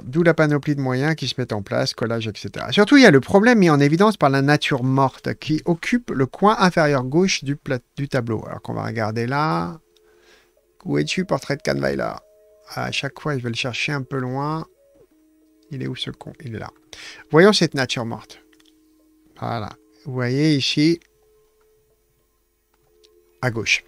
d'où la panoplie de moyens qui se mettent en place, collage, etc. Surtout, il y a le problème mis en évidence par la nature morte qui occupe le coin inférieur gauche du, tableau. Alors qu'on va regarder là. Où es-tu, portrait de là À chaque fois, je vais le chercher un peu loin. Il est où ce con Il est là. Voyons cette nature morte. Voilà. Vous voyez ici, à gauche.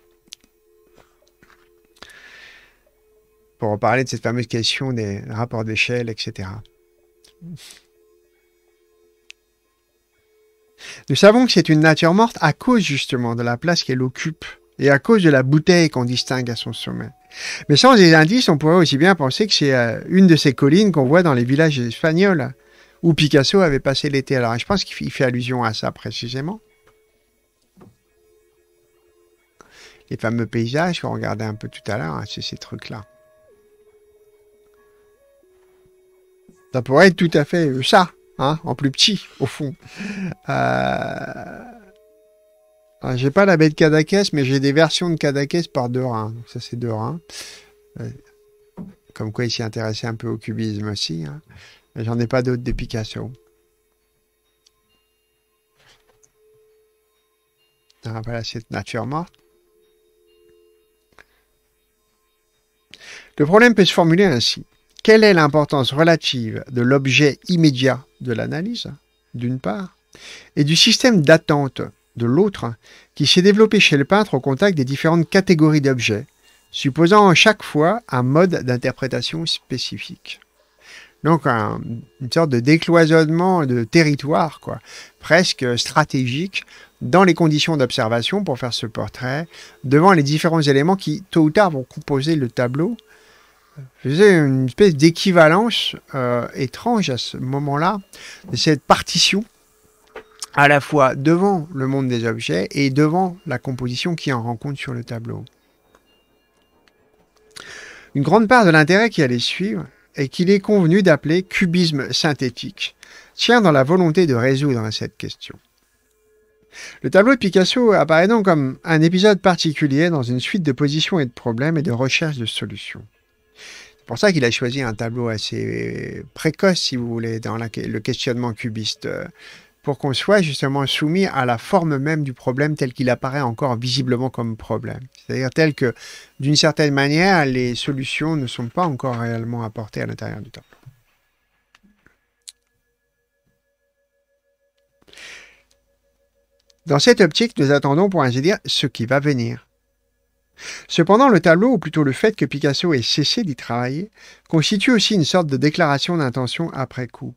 pour parler de cette fameuse question des rapports d'échelle, etc. Nous savons que c'est une nature morte à cause justement de la place qu'elle occupe et à cause de la bouteille qu'on distingue à son sommet. Mais sans les indices, on pourrait aussi bien penser que c'est euh, une de ces collines qu'on voit dans les villages espagnols où Picasso avait passé l'été. Alors je pense qu'il fait allusion à ça précisément. Les fameux paysages qu'on regardait un peu tout à l'heure, hein, c'est ces trucs-là. Ça pourrait être tout à fait euh, ça, hein, en plus petit, au fond. Euh... Ah, j'ai pas la baie de Kadakès, mais j'ai des versions de Kadakès par reins. Donc ça, c'est deux reins. Euh, comme quoi, il s'est intéressé un peu au cubisme aussi. Hein. J'en ai pas d'autres des Picasso. Ah, voilà, c'est nature morte. Le problème peut se formuler ainsi. Quelle est l'importance relative de l'objet immédiat de l'analyse, d'une part, et du système d'attente, de l'autre, qui s'est développé chez le peintre au contact des différentes catégories d'objets, supposant à chaque fois un mode d'interprétation spécifique donc une sorte de décloisonnement de territoire, quoi, presque stratégique dans les conditions d'observation pour faire ce portrait, devant les différents éléments qui, tôt ou tard, vont composer le tableau, faisait une espèce d'équivalence euh, étrange à ce moment-là de cette partition à la fois devant le monde des objets et devant la composition qui en rencontre sur le tableau. Une grande part de l'intérêt qui allait suivre est qu'il est convenu d'appeler cubisme synthétique tient dans la volonté de résoudre cette question. Le tableau de Picasso apparaît donc comme un épisode particulier dans une suite de positions et de problèmes et de recherches de solutions. C'est pour ça qu'il a choisi un tableau assez précoce, si vous voulez, dans le questionnement cubiste, euh, pour qu'on soit justement soumis à la forme même du problème tel qu'il apparaît encore visiblement comme problème. C'est-à-dire tel que, d'une certaine manière, les solutions ne sont pas encore réellement apportées à l'intérieur du tableau. Dans cette optique, nous attendons, pour ainsi dire, ce qui va venir. Cependant, le tableau, ou plutôt le fait que Picasso ait cessé d'y travailler, constitue aussi une sorte de déclaration d'intention après coup.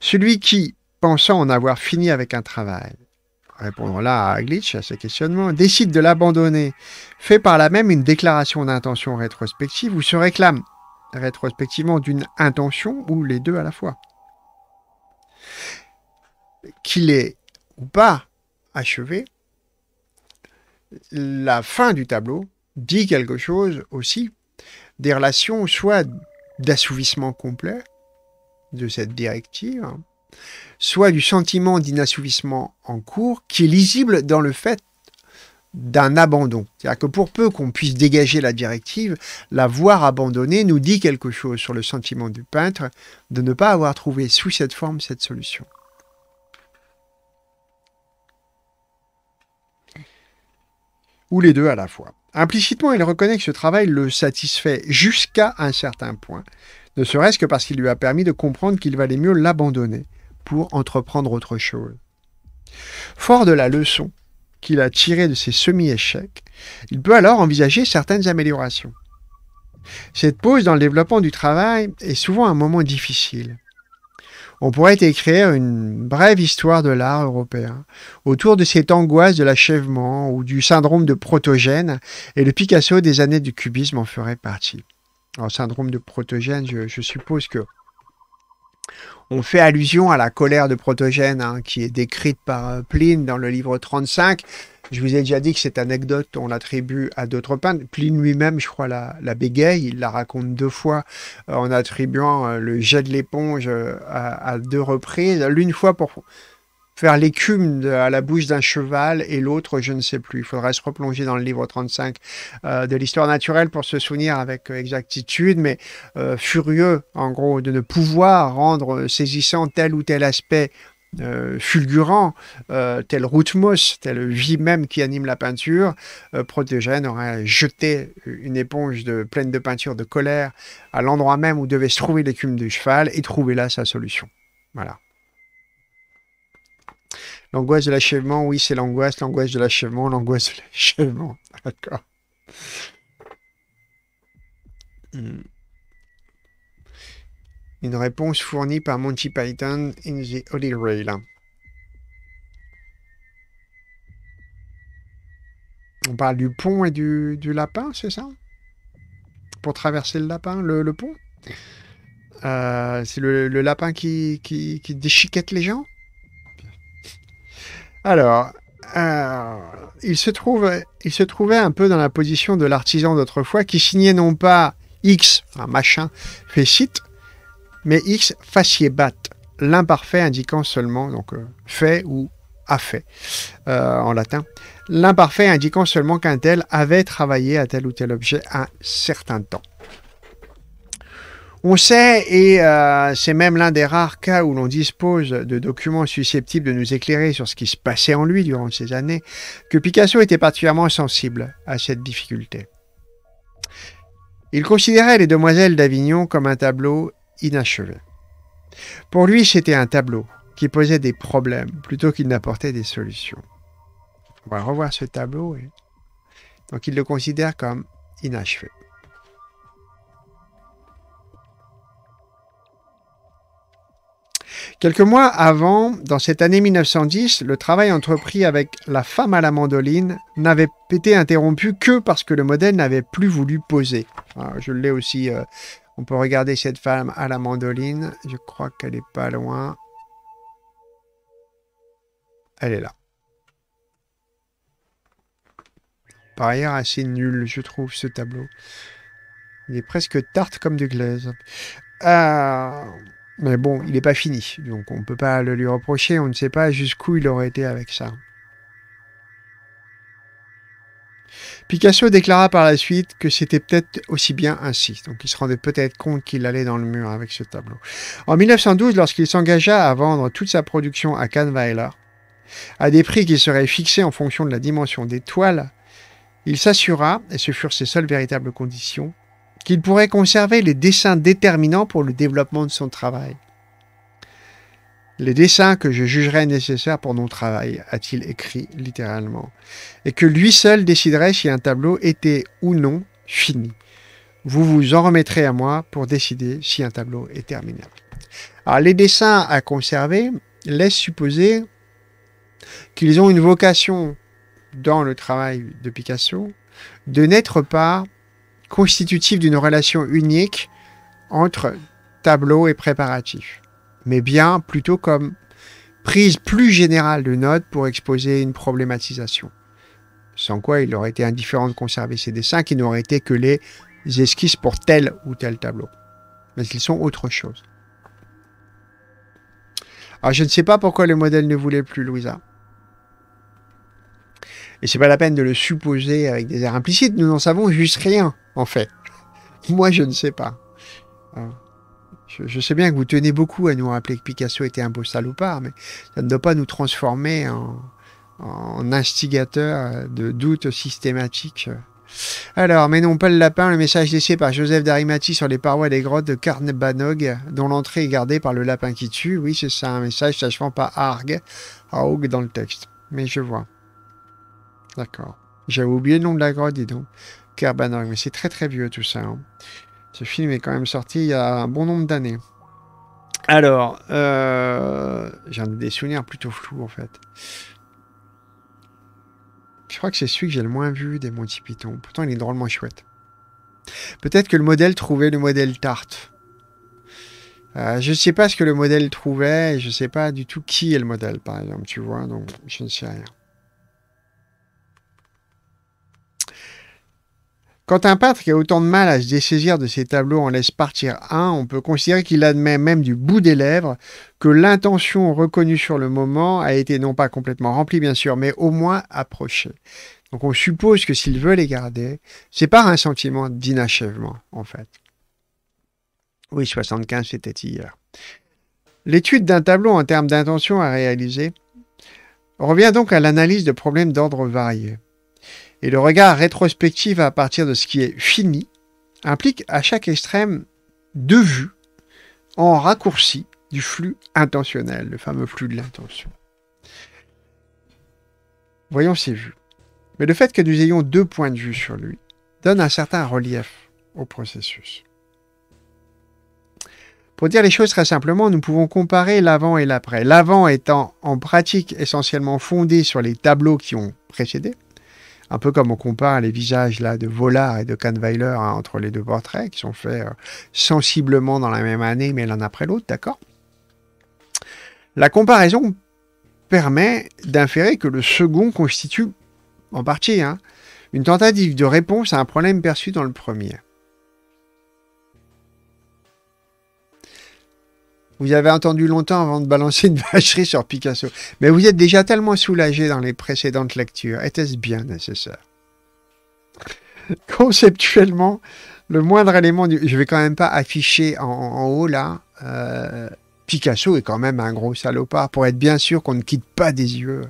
Celui qui, pensant en avoir fini avec un travail, répondant là à Glitch, à ses questionnements, décide de l'abandonner, fait par là même une déclaration d'intention rétrospective ou se réclame rétrospectivement d'une intention ou les deux à la fois. Qu'il est ou pas achevé, la fin du tableau dit quelque chose aussi des relations soit d'assouvissement complet de cette directive, soit du sentiment d'inassouvissement en cours qui est lisible dans le fait d'un abandon. C'est-à-dire que pour peu qu'on puisse dégager la directive, la voir abandonnée nous dit quelque chose sur le sentiment du peintre de ne pas avoir trouvé sous cette forme cette solution. ou les deux à la fois. Implicitement, il reconnaît que ce travail le satisfait jusqu'à un certain point, ne serait-ce que parce qu'il lui a permis de comprendre qu'il valait mieux l'abandonner pour entreprendre autre chose. Fort de la leçon qu'il a tirée de ses semi-échecs, il peut alors envisager certaines améliorations. Cette pause dans le développement du travail est souvent un moment difficile on pourrait écrire une brève histoire de l'art européen autour de cette angoisse de l'achèvement ou du syndrome de protogène, et le Picasso des années du cubisme en ferait partie. Alors, syndrome de protogène, je, suppose que on fait allusion à la colère de Protogène, hein, qui est décrite par euh, Pline dans le livre 35, je vous ai déjà dit que cette anecdote, on l'attribue à d'autres peintres. Pline lui-même, je crois, la, bégaye. Il la raconte deux fois euh, en attribuant euh, le jet de l'éponge euh, à, deux reprises. L'une fois pour faire l'écume à la bouche d'un cheval et l'autre, je ne sais plus. Il faudrait se replonger dans le livre 35 de l'histoire naturelle pour se souvenir avec exactitude, mais furieux, en gros, de ne pouvoir rendre saisissant tel ou tel aspect euh, fulgurant, telle euh, route tel telle vie même qui anime la peinture, euh, Protégène aurait jeté une éponge de, pleine de peinture de colère à l'endroit même où devait se trouver l'écume du cheval et trouver là sa solution. Voilà. L'angoisse de l'achèvement, oui, c'est l'angoisse, l'angoisse de l'achèvement, l'angoisse de l'achèvement. *laughs* D'accord. Hmm. Une réponse fournie par Monty Python in the Holy Rail. On parle du pont et du, lapin, c'est ça Pour traverser le lapin, le, pont euh, C'est le, lapin qui, qui, qui, déchiquette les gens Alors, euh, il, se trouve, il se trouvait un peu dans la position de l'artisan d'autrefois qui signait non pas X, un machin, fait site, mais X bat, l'imparfait indiquant seulement donc euh, fait ou a fait euh, en latin, l'imparfait indiquant seulement qu'un tel avait travaillé à tel ou tel objet un certain temps. On sait, et euh, c'est même l'un des rares cas où l'on dispose de documents susceptibles de nous éclairer sur ce qui se passait en lui durant ces années, que Picasso était particulièrement sensible à cette difficulté. Il considérait les demoiselles d'Avignon comme un tableau inachevé. Pour lui, c'était un tableau qui posait des problèmes plutôt qu'il n'apportait des solutions. On va revoir ce tableau. Donc il le considère comme inachevé. Quelques mois avant, dans cette année 1910, le travail entrepris avec La femme à la mandoline n'avait été interrompu que parce que le modèle n'avait plus voulu poser. Ah, je l'ai aussi euh, on peut regarder cette femme à la mandoline. Je crois qu'elle est pas loin. Elle est là. Par ailleurs, assez nul, je trouve, ce tableau. Il est presque tarte comme du glaise. Ah, mais bon, il n'est pas fini, donc on ne peut pas le lui reprocher. On ne sait pas jusqu'où il aurait été avec ça. Picasso déclara par la suite que c'était peut-être aussi bien ainsi. Donc il se rendait peut-être compte qu'il allait dans le mur avec ce tableau. En 1912, lorsqu'il s'engagea à vendre toute sa production à Kahnweiler, à des prix qui seraient fixés en fonction de la dimension des toiles, il s'assura, et ce furent ses seules véritables conditions, qu'il pourrait conserver les dessins déterminants pour le développement de son travail les dessins que je jugerais nécessaires pour mon travail, a-t-il écrit littéralement, et que lui seul déciderait si un tableau était ou non fini. Vous vous en remettrez à moi pour décider si un tableau est terminable. » Alors les dessins à conserver laissent supposer qu'ils ont une vocation dans le travail de Picasso de n'être pas constitutifs d'une relation unique entre tableau et préparatif mais bien plutôt comme prise plus générale de notes pour exposer une problématisation. Sans quoi il aurait été indifférent de conserver ces dessins qui n'auraient été que les esquisses pour tel ou tel tableau. Mais ils sont autre chose. Alors ah, je ne sais pas pourquoi le modèle ne voulait plus Louisa. Et c'est pas la peine de le supposer avec des airs implicites, nous n'en savons juste rien, en fait. *laughs* Moi, je ne sais pas. Ah. Je, sais bien que vous tenez beaucoup à nous rappeler que Picasso était un beau salopard, mais ça ne doit pas nous transformer en, en instigateur de doutes systématiques. Alors, mais non pas le lapin, le message laissé par Joseph d'Arimati sur les parois des grottes de Carnebanog, dont l'entrée est gardée par le lapin qui tue. Oui, c'est ça, un message s'achevant pas arg, Aug dans le texte. Mais je vois. D'accord. J'avais oublié le nom de la grotte, dis donc. Carbanog, mais c'est très très vieux tout ça. Hein. Ce film est quand même sorti il y a un bon nombre d'années. Alors, euh, j'ai des souvenirs plutôt flous en fait. Je crois que c'est celui que j'ai le moins vu des Monty Python. Pourtant, il est drôlement chouette. Peut-être que le modèle trouvait le modèle Tarte. Euh, je ne sais pas ce que le modèle trouvait, je ne sais pas du tout qui est le modèle, par exemple, tu vois, donc je ne sais rien. Quand un peintre qui a autant de mal à se dessaisir de ses tableaux en laisse partir un, on peut considérer qu'il admet même du bout des lèvres que l'intention reconnue sur le moment a été non pas complètement remplie bien sûr, mais au moins approchée. Donc on suppose que s'il veut les garder, c'est par un sentiment d'inachèvement en fait. Oui, 75 c'était hier. L'étude d'un tableau en termes d'intention à réaliser revient donc à l'analyse de problèmes d'ordre varié. Et le regard rétrospectif à partir de ce qui est fini implique à chaque extrême deux vues en raccourci du flux intentionnel, le fameux flux de l'intention. Voyons ces vues. Mais le fait que nous ayons deux points de vue sur lui donne un certain relief au processus. Pour dire les choses très simplement, nous pouvons comparer l'avant et l'après. L'avant étant en pratique essentiellement fondé sur les tableaux qui ont précédé, un peu comme on compare les visages là de Vollard et de Kahnweiler hein, entre les deux portraits qui sont faits euh, sensiblement dans la même année, mais l'un après l'autre, d'accord La comparaison permet d'inférer que le second constitue, en partie, hein, une tentative de réponse à un problème perçu dans le premier. Vous avez entendu longtemps avant de balancer une *laughs* vacherie sur Picasso. Mais vous êtes déjà tellement soulagé dans les précédentes lectures. Était-ce bien nécessaire Conceptuellement, le moindre élément du... Je vais quand même pas afficher en, haut là. Euh, Picasso est quand même un gros salopard pour être bien sûr qu'on ne quitte pas des yeux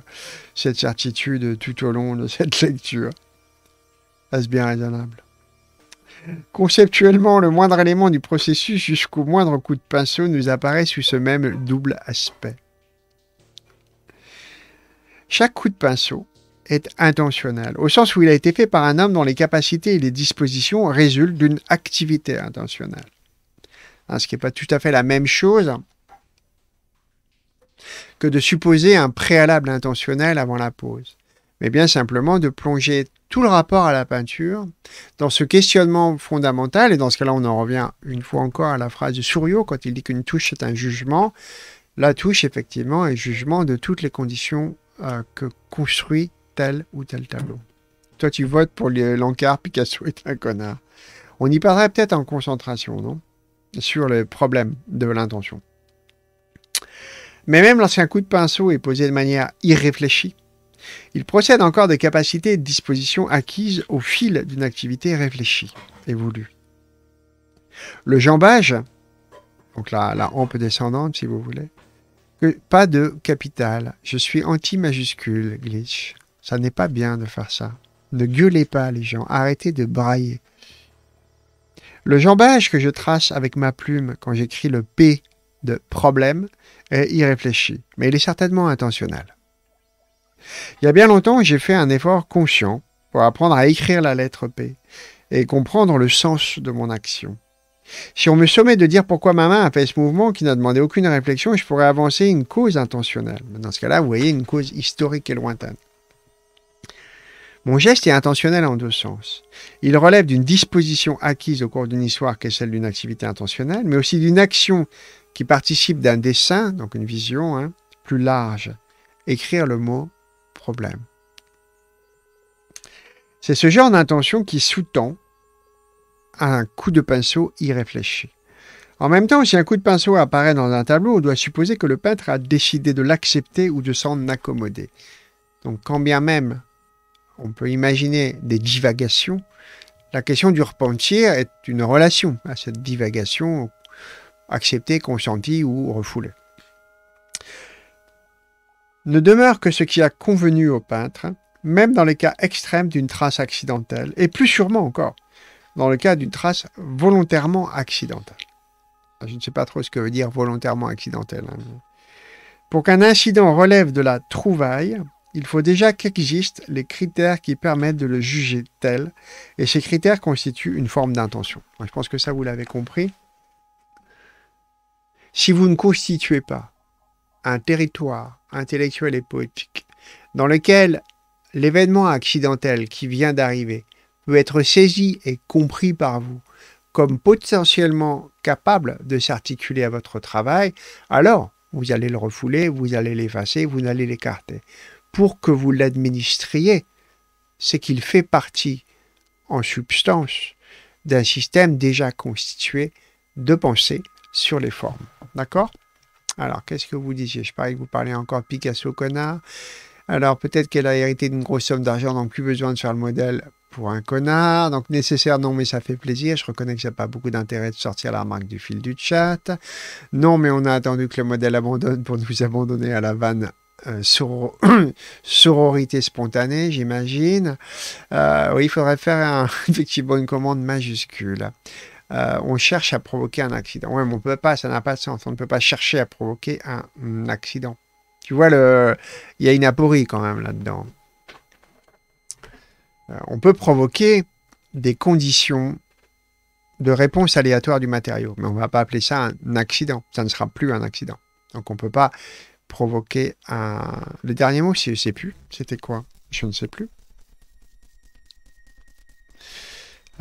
cette certitude tout au long de cette lecture. Est-ce bien raisonnable Conceptuellement, le moindre élément du processus jusqu'au moindre coup de pinceau nous apparaît sous ce même double aspect. Chaque coup de pinceau est intentionnel, au sens où il a été fait par un homme dont les capacités et les dispositions résultent d'une activité intentionnelle. Hein, ce qui n'est pas tout à fait la même chose que de supposer un préalable intentionnel avant la pause, mais bien simplement de plonger tout le rapport à la peinture, dans ce questionnement fondamental, et dans ce cas-là, on en revient une fois encore à la phrase de Souriau, quand il dit qu'une touche est un jugement, la touche, effectivement, est jugement de toutes les conditions euh, que construit tel ou tel tableau. Toi, tu votes pour l'encart, Picasso est un connard. On y parlerait peut-être en concentration, non Sur le problème de l'intention. Mais même lorsqu'un coup de pinceau est posé de manière irréfléchie, il procède encore des capacités et dispositions acquises au fil d'une activité réfléchie et voulue. Le jambage, donc la, la hampe descendante si vous voulez, pas de capital. Je suis anti-majuscule, glitch. Ça n'est pas bien de faire ça. Ne gueulez pas les gens, arrêtez de brailler. Le jambage que je trace avec ma plume quand j'écris le P de problème est irréfléchi, mais il est certainement intentionnel. Il y a bien longtemps, j'ai fait un effort conscient pour apprendre à écrire la lettre P et comprendre le sens de mon action. Si on me sommait de dire pourquoi ma main a fait ce mouvement qui n'a demandé aucune réflexion, je pourrais avancer une cause intentionnelle. Dans ce cas-là, vous voyez une cause historique et lointaine. Mon geste est intentionnel en deux sens. Il relève d'une disposition acquise au cours d'une histoire qui est celle d'une activité intentionnelle, mais aussi d'une action qui participe d'un dessin, donc une vision, hein, plus large. Écrire le mot c'est ce genre d'intention qui sous-tend un coup de pinceau irréfléchi. En même temps, si un coup de pinceau apparaît dans un tableau, on doit supposer que le peintre a décidé de l'accepter ou de s'en accommoder. Donc quand bien même on peut imaginer des divagations, la question du repentir est une relation à cette divagation acceptée, consentie ou refoulée ne demeure que ce qui a convenu au peintre, même dans les cas extrêmes d'une trace accidentelle, et plus sûrement encore, dans le cas d'une trace volontairement accidentelle. Ah, je ne sais pas trop ce que veut dire volontairement accidentelle. Hein, pour qu'un incident relève de la trouvaille, il faut déjà qu'existent les critères qui permettent de le juger tel, et ces critères constituent une forme d'intention. Je pense que ça, vous l'avez compris. Si vous ne constituez pas un territoire intellectuel et poétique, dans lequel l'événement accidentel qui vient d'arriver peut être saisi et compris par vous comme potentiellement capable de s'articuler à votre travail, alors vous allez le refouler, vous allez l'effacer, vous allez l'écarter. Pour que vous l'administriez, c'est qu'il fait partie, en substance, d'un système déjà constitué de pensée sur les formes. D'accord alors, qu'est-ce que vous disiez Je parie que vous parlez encore Picasso connard. Alors, peut-être qu'elle a hérité d'une grosse somme d'argent, donc plus besoin de faire le modèle pour un connard. Donc, nécessaire, non, mais ça fait plaisir. Je reconnais que ça n'a pas beaucoup d'intérêt de sortir la remarque du fil du chat. Non, mais on a attendu que le modèle abandonne pour nous *laughs* abandonner à la vanne euh, *coughs* sororité spontanée, j'imagine. Euh, oui, il faudrait faire un, *laughs* effectivement une commande majuscule. Euh, on cherche à provoquer un accident. Oui, mais on ne peut pas, ça n'a pas de sens. On ne peut pas chercher à provoquer un, mm, accident. Tu vois, il y a une aporie quand même là-dedans. Euh, on peut provoquer des conditions de réponse aléatoire du matériau, mais on ne va pas appeler ça un accident. Ça ne sera plus un accident. Donc on ne peut pas provoquer un... Le dernier mot, je ne sais plus. C'était quoi Je ne sais plus.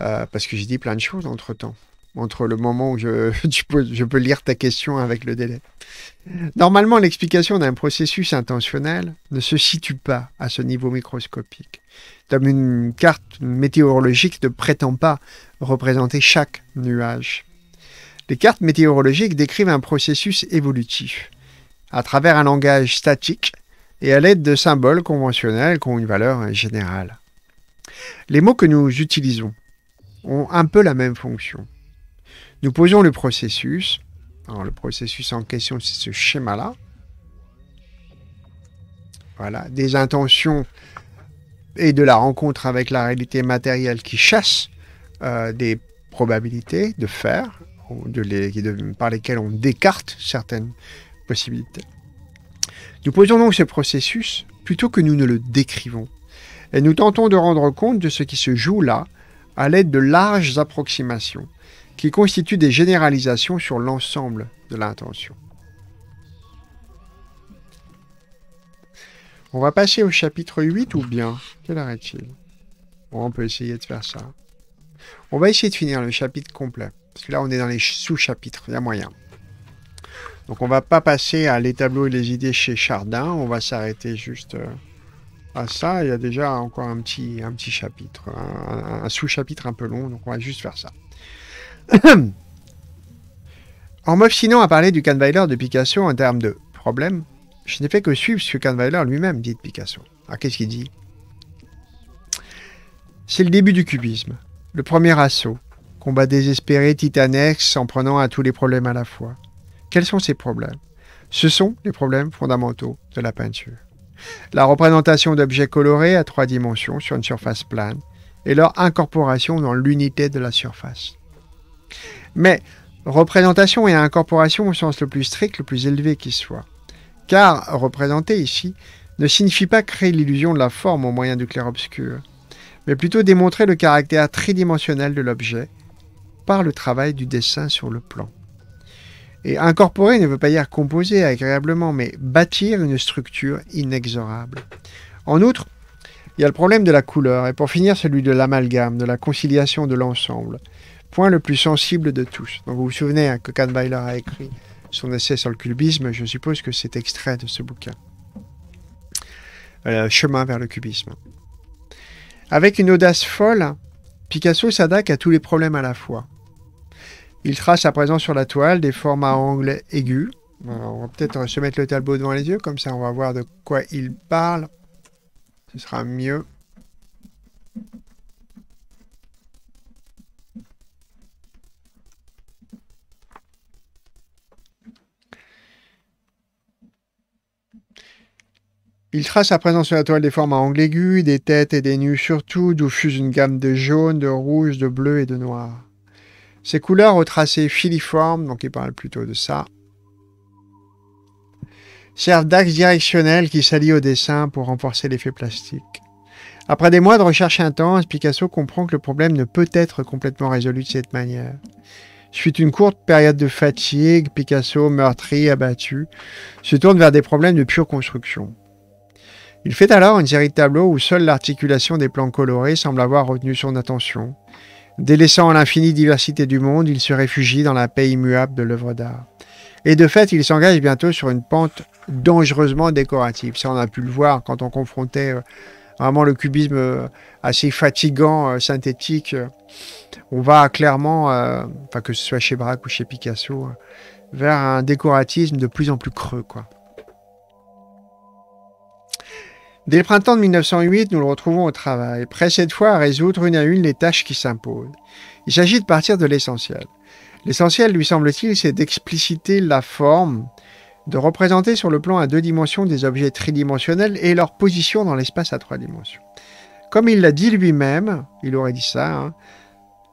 Euh, parce que j'ai dit plein de choses entre temps, entre le moment où je, *laughs* je peux lire ta question avec le délai. Normalement, l'explication d'un processus intentionnel ne se situe pas à ce niveau microscopique. Comme une carte météorologique ne prétend pas représenter chaque nuage. Les cartes météorologiques décrivent un processus évolutif à travers un langage statique et à l'aide de symboles conventionnels qui ont une valeur générale. Les mots que nous utilisons ont un peu la même fonction. Nous posons le processus. le processus en question, c'est ce schéma-là. Voilà, des intentions et de la rencontre avec la réalité matérielle qui chasse euh, des probabilités de faire, par lesquelles on décarte certaines possibilités. Nous posons donc ce processus plutôt que nous ne le décrivons. Et nous tentons de rendre compte de ce qui se joue là à l'aide de larges approximations qui constituent des généralisations sur l'ensemble de l'intention. On va passer au chapitre 8 ou bien Quelle heure il on peut essayer de faire ça. On va essayer de finir le chapitre complet. Parce que là, on est dans les sous-chapitres. Il y a moyen. Donc, on va pas passer à les tableaux et les idées chez Chardin. On va s'arrêter juste... Euh, à ça, il y a déjà encore un petit, un petit chapitre, un, sous-chapitre un peu long, donc on va juste faire ça. en m'obstinant à parler du Kahnweiler de Picasso en termes de problème, je n'ai fait que suivre ce que Kahnweiler lui-même dit de Picasso. Alors qu'est-ce qu'il dit C'est le début du cubisme, le premier assaut, combat désespéré, titanex, en prenant à tous les problèmes à la fois. Quels sont ces problèmes Ce sont les problèmes fondamentaux de la peinture la représentation d'objets colorés à trois dimensions sur une surface plane et leur incorporation dans l'unité de la surface. Mais représentation et incorporation au sens le plus strict, le plus élevé qui soit. Car représenter ici ne signifie pas créer l'illusion de la forme au moyen du clair-obscur, mais plutôt démontrer le caractère tridimensionnel de l'objet par le travail du dessin sur le plan. Et incorporer ne veut pas dire composer agréablement, mais bâtir une structure inexorable. En outre, il y a le problème de la couleur, et pour finir celui de l'amalgame, de la conciliation de l'ensemble, point le plus sensible de tous. Donc vous vous souvenez hein, que Kahnweiler a écrit son essai sur le cubisme, je suppose que c'est extrait de ce bouquin. Euh, chemin vers le cubisme. Avec une audace folle, Picasso s'adapte à tous les problèmes à la fois. Il trace à présent sur la toile des formes à angles aigus. Euh, on va peut-être euh, se mettre le tableau devant les yeux, comme ça on va voir de quoi il parle. Ce sera mieux. Il trace à présent sur la toile des formes à angles aigus, des têtes et des nus surtout, d'où fuse une gamme de jaune, de rouge, de bleu et de noir. Ces couleurs au tracé filiforme, donc il parle plutôt de ça, servent d'axe directionnel qui s'allie au dessin pour renforcer l'effet plastique. Après des mois de recherche intense, Picasso comprend que le problème ne peut être complètement résolu de cette manière. Suite une courte période de fatigue, Picasso, meurtri, abattu, se tourne vers des problèmes de pure construction. Il fait alors une série de tableaux où seule l'articulation des plans colorés semble avoir retenu son attention, Délaissant l'infinie diversité du monde, il se réfugie dans la paix immuable de l'œuvre d'art. Et de fait, il s'engage bientôt sur une pente dangereusement décorative. Ça, on a pu le voir quand on confrontait euh, vraiment le cubisme euh, assez fatigant, euh, synthétique. On va clairement, que ce soit chez Braque ou chez Picasso, vers un décoratisme de plus en plus creux, quoi. Dès le printemps de 1908, nous le retrouvons au travail, prêt cette fois à résoudre une à une les tâches qui s'imposent. Il s'agit de partir de l'essentiel. L'essentiel, lui semble-t-il, c'est d'expliciter la forme, de représenter sur le plan à deux dimensions des objets tridimensionnels et leur position dans l'espace à trois dimensions. Comme il l'a dit lui-même, il aurait dit ça, hein,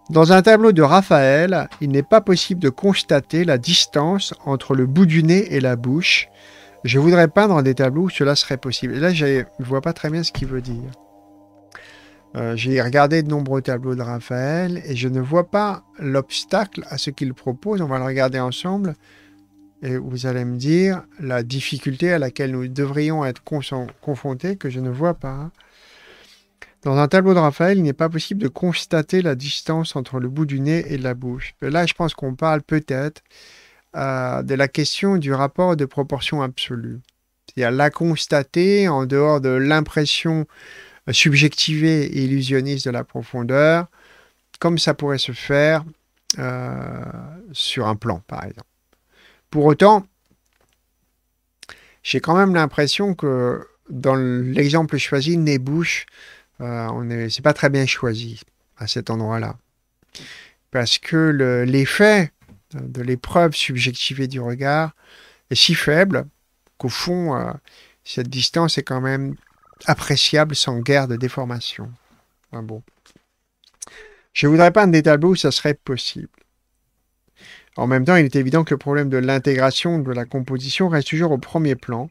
dans un tableau de Raphaël, il n'est pas possible de constater la distance entre le bout du nez et la bouche, je voudrais peindre des tableaux où cela serait possible. Et là, je ne vois pas très bien ce qu'il veut dire. Euh, j'ai regardé de nombreux tableaux de Raphaël et je ne vois pas l'obstacle à ce qu'il propose. On va le regarder ensemble et vous allez me dire la difficulté à laquelle nous devrions être confrontés que je ne vois pas. Dans un tableau de Raphaël, il n'est pas possible de constater la distance entre le bout du nez et la bouche. Là, je pense qu'on parle peut-être de la question du rapport de proportion absolue. C'est-à-dire la constater en dehors de l'impression euh, subjectivée et illusionniste de la profondeur, comme ça pourrait se faire euh, sur un plan, par exemple. Pour autant, j'ai quand même l'impression que dans l'exemple choisi, nez-bouche, euh, on n'est pas très bien choisi à cet endroit-là. Parce que l'effet de l'épreuve subjectivée du regard est si faible qu'au fond, euh, cette distance est quand même appréciable sans guerre de déformation. Je bon. Je voudrais un des tableaux où ça serait possible. En même temps, il est évident que le problème de l'intégration de la composition reste toujours au premier plan.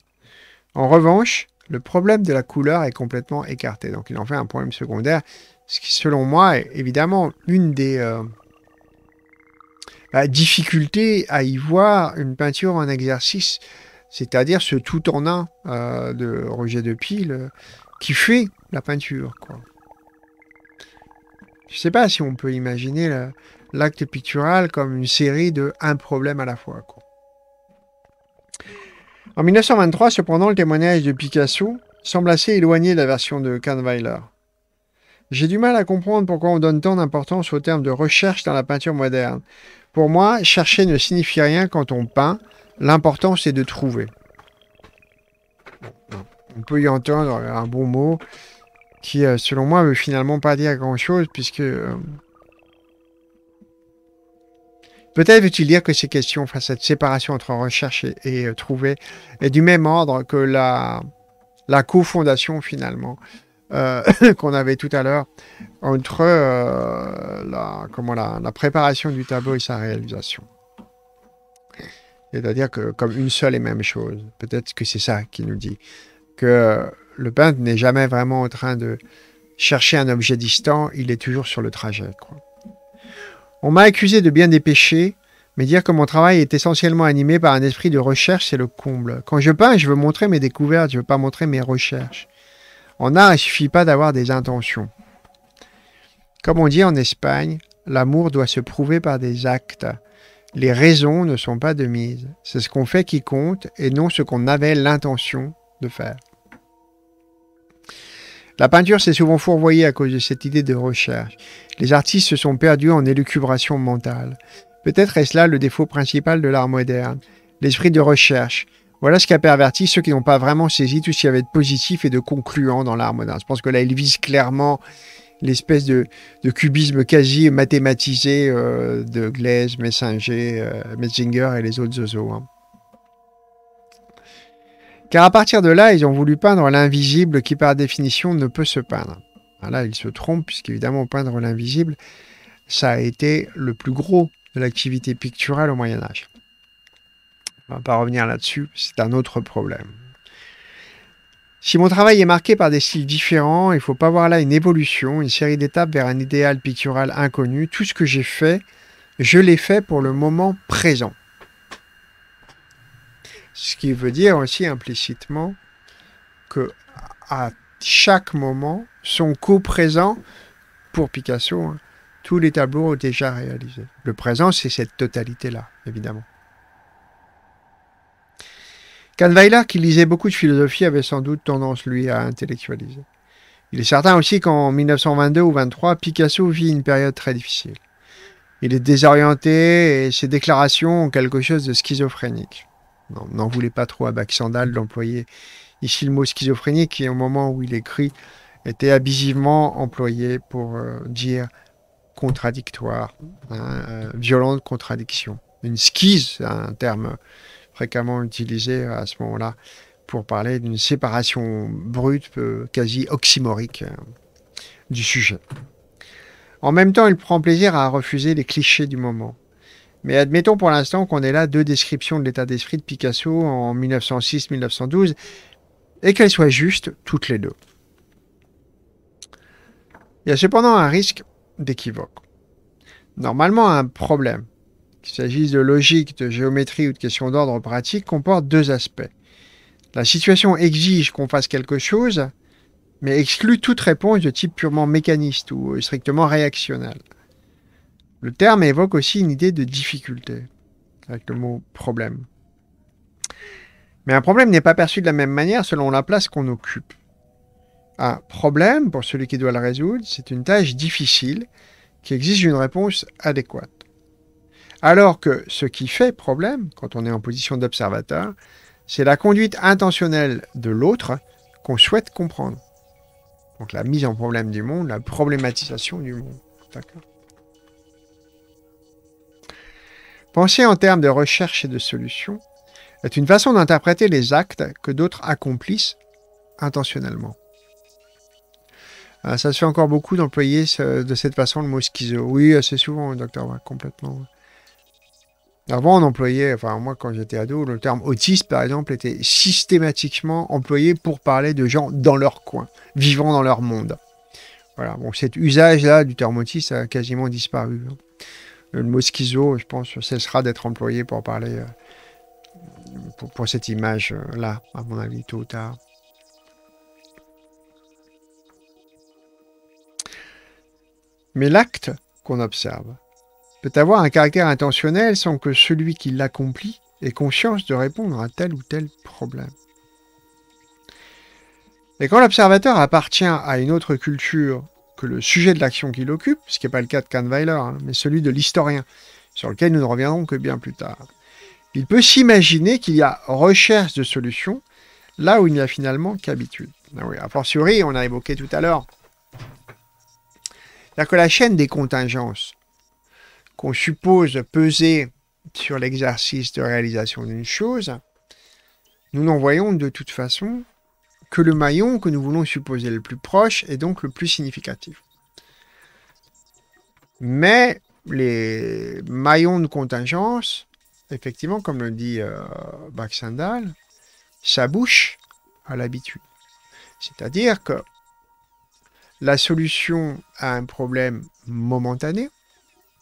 En revanche, le problème de la couleur est complètement écarté. Donc il en fait un problème secondaire, ce qui selon moi est évidemment une des... Euh, difficulté à y voir une peinture en exercice, c'est-à-dire ce tout en un euh, de Roger de Pile euh, qui fait la peinture. Je ne sais pas si on peut imaginer l'acte pictural comme une série de un problème à la fois. En 1923, cependant, le témoignage de Picasso semble assez éloigné de la version de Kahnweiler. J'ai du mal à comprendre pourquoi on donne tant d'importance au terme de recherche dans la peinture moderne. Pour moi, chercher ne signifie rien quand on peint. L'important, c'est de trouver. On peut y entendre un bon mot qui, euh, selon moi, veut finalement pas dire grand-chose, puisque... Euh, peut-être veut-il dire que ces questions, enfin cette séparation entre recherche et, euh, trouver, est du même ordre que la, la cofondation finalement euh, *laughs* qu'on avait tout à l'heure entre euh, la, comment, la, préparation du tableau et sa réalisation. C'est-à-dire que comme une seule et même chose. Peut-être que c'est ça qui nous dit que le peintre n'est jamais vraiment en train de chercher un objet distant, il est toujours sur le trajet. On m'a accusé de bien dépêcher mais dire que mon travail est essentiellement animé par un esprit de recherche, c'est le comble. Quand je peins, je veux montrer mes découvertes, je veux pas montrer mes recherches. En art, il suffit pas d'avoir des intentions. Comme on dit en Espagne, l'amour doit se prouver par des actes. Les raisons ne sont pas de mise. C'est ce qu'on fait qui compte et non ce qu'on avait l'intention de faire. La peinture s'est souvent fourvoyée à cause de cette idée de recherche. Les artistes se sont perdus en élucubration mentale. Peut-être est-ce là le défaut principal de l'art moderne, l'esprit de recherche, voilà ce a perverti ceux qui n'ont pas vraiment saisi tout ce qu'il y avait de positif et de concluant dans l'art moderne. Je pense que là, ils visent clairement l'espèce de, cubisme quasi mathématisé euh, de Glaise, Messinger, euh, et les autres zozos. Hein. Car à partir de là, ils ont voulu peindre l'invisible qui, par définition, ne peut se peindre. Ah, là, ils se trompent, puisqu'évidemment, peindre l'invisible, ça a été le plus gros de l'activité picturale au Moyen Âge. On va pas revenir là-dessus, c'est un autre problème. Si mon travail est marqué par des styles différents, il faut pas voir là une évolution, une série d'étapes vers un idéal pictural inconnu. Tout ce que j'ai fait, je l'ai fait pour le moment présent. Ce qui veut dire aussi implicitement que à chaque moment son co présent pour Picasso hein, tous les tableaux ont déjà réalisés. Le présent, c'est cette totalité-là, évidemment. Kahnweiler, qui lisait beaucoup de philosophie, avait sans doute tendance, lui, à intellectualiser. Il est certain aussi qu'en 1922 ou 1923, Picasso vit une période très difficile. Il est désorienté et ses déclarations ont quelque chose de schizophrénique. N'en voulait pas trop à Baxandal d'employer ici le mot schizophrénique qui, au moment où il écrit, était abusivement employé pour euh, dire contradictoire, hein, euh, violente contradiction. Une schiz, un terme fréquemment utilisé à ce moment-là pour parler d'une séparation brute, quasi oxymorique euh, du sujet. En même temps, il prend plaisir à refuser les clichés du moment. Mais admettons pour l'instant qu'on ait là deux descriptions de l'état d'esprit de Picasso en 1906-1912 et qu'elles soient justes toutes les deux. Il y a cependant un risque d'équivoque. Normalement, un problème qu'il s'agisse de logique, de géométrie ou de questions d'ordre pratique, comporte deux aspects. La situation exige qu'on fasse quelque chose, mais exclut toute réponse de type purement mécaniste ou euh, strictement réactionnel. Le terme évoque aussi une idée de difficulté, avec le mot problème. Mais un problème n'est pas perçu de la même manière selon la place qu'on occupe. Un problème, pour celui qui doit le résoudre, c'est une tâche difficile qui exige une réponse adéquate. Alors que ce qui fait problème, quand on est en position d'observateur, c'est la conduite intentionnelle de l'autre qu'on souhaite comprendre. Donc la mise en problème du monde, la problématisation du monde. Penser en termes de recherche et de solution est une façon d'interpréter les actes que d'autres accomplissent intentionnellement. Euh, ça se fait encore beaucoup d'employer de cette façon le mot schizo. Oui, assez souvent, docteur, complètement. Avant, on employait, enfin moi quand j'étais ado, le terme autiste par exemple était systématiquement employé pour parler de gens dans leur coin, vivant dans leur monde. Voilà, bon, cet usage-là du terme autiste a quasiment disparu. Hein. Le mot schizo, je pense, cessera d'être employé pour parler, euh, pour cette image-là, à mon avis, tôt ou tard. Mais l'acte qu'on observe, peut avoir un caractère intentionnel sans que celui qui l'accomplit ait conscience de répondre à tel ou tel problème. Et quand l'observateur appartient à une autre culture que le sujet de l'action qu'il occupe, ce qui n'est pas le cas de Kahnweiler, hein, mais celui de l'historien, sur lequel nous ne reviendrons que bien plus tard, il peut s'imaginer qu'il y a recherche de solutions là où il n'y a finalement qu'habitude. Ah oui, a fortiori, on a évoqué tout à l'heure, que la chaîne des contingences qu'on suppose peser sur l'exercice de réalisation d'une chose, nous n'en voyons de toute façon que le maillon que nous voulons supposer le plus proche et donc le plus significatif. Mais les maillons de contingence, effectivement, comme le dit euh, s'abouchent à l'habitude. C'est-à-dire que la solution à un problème momentané,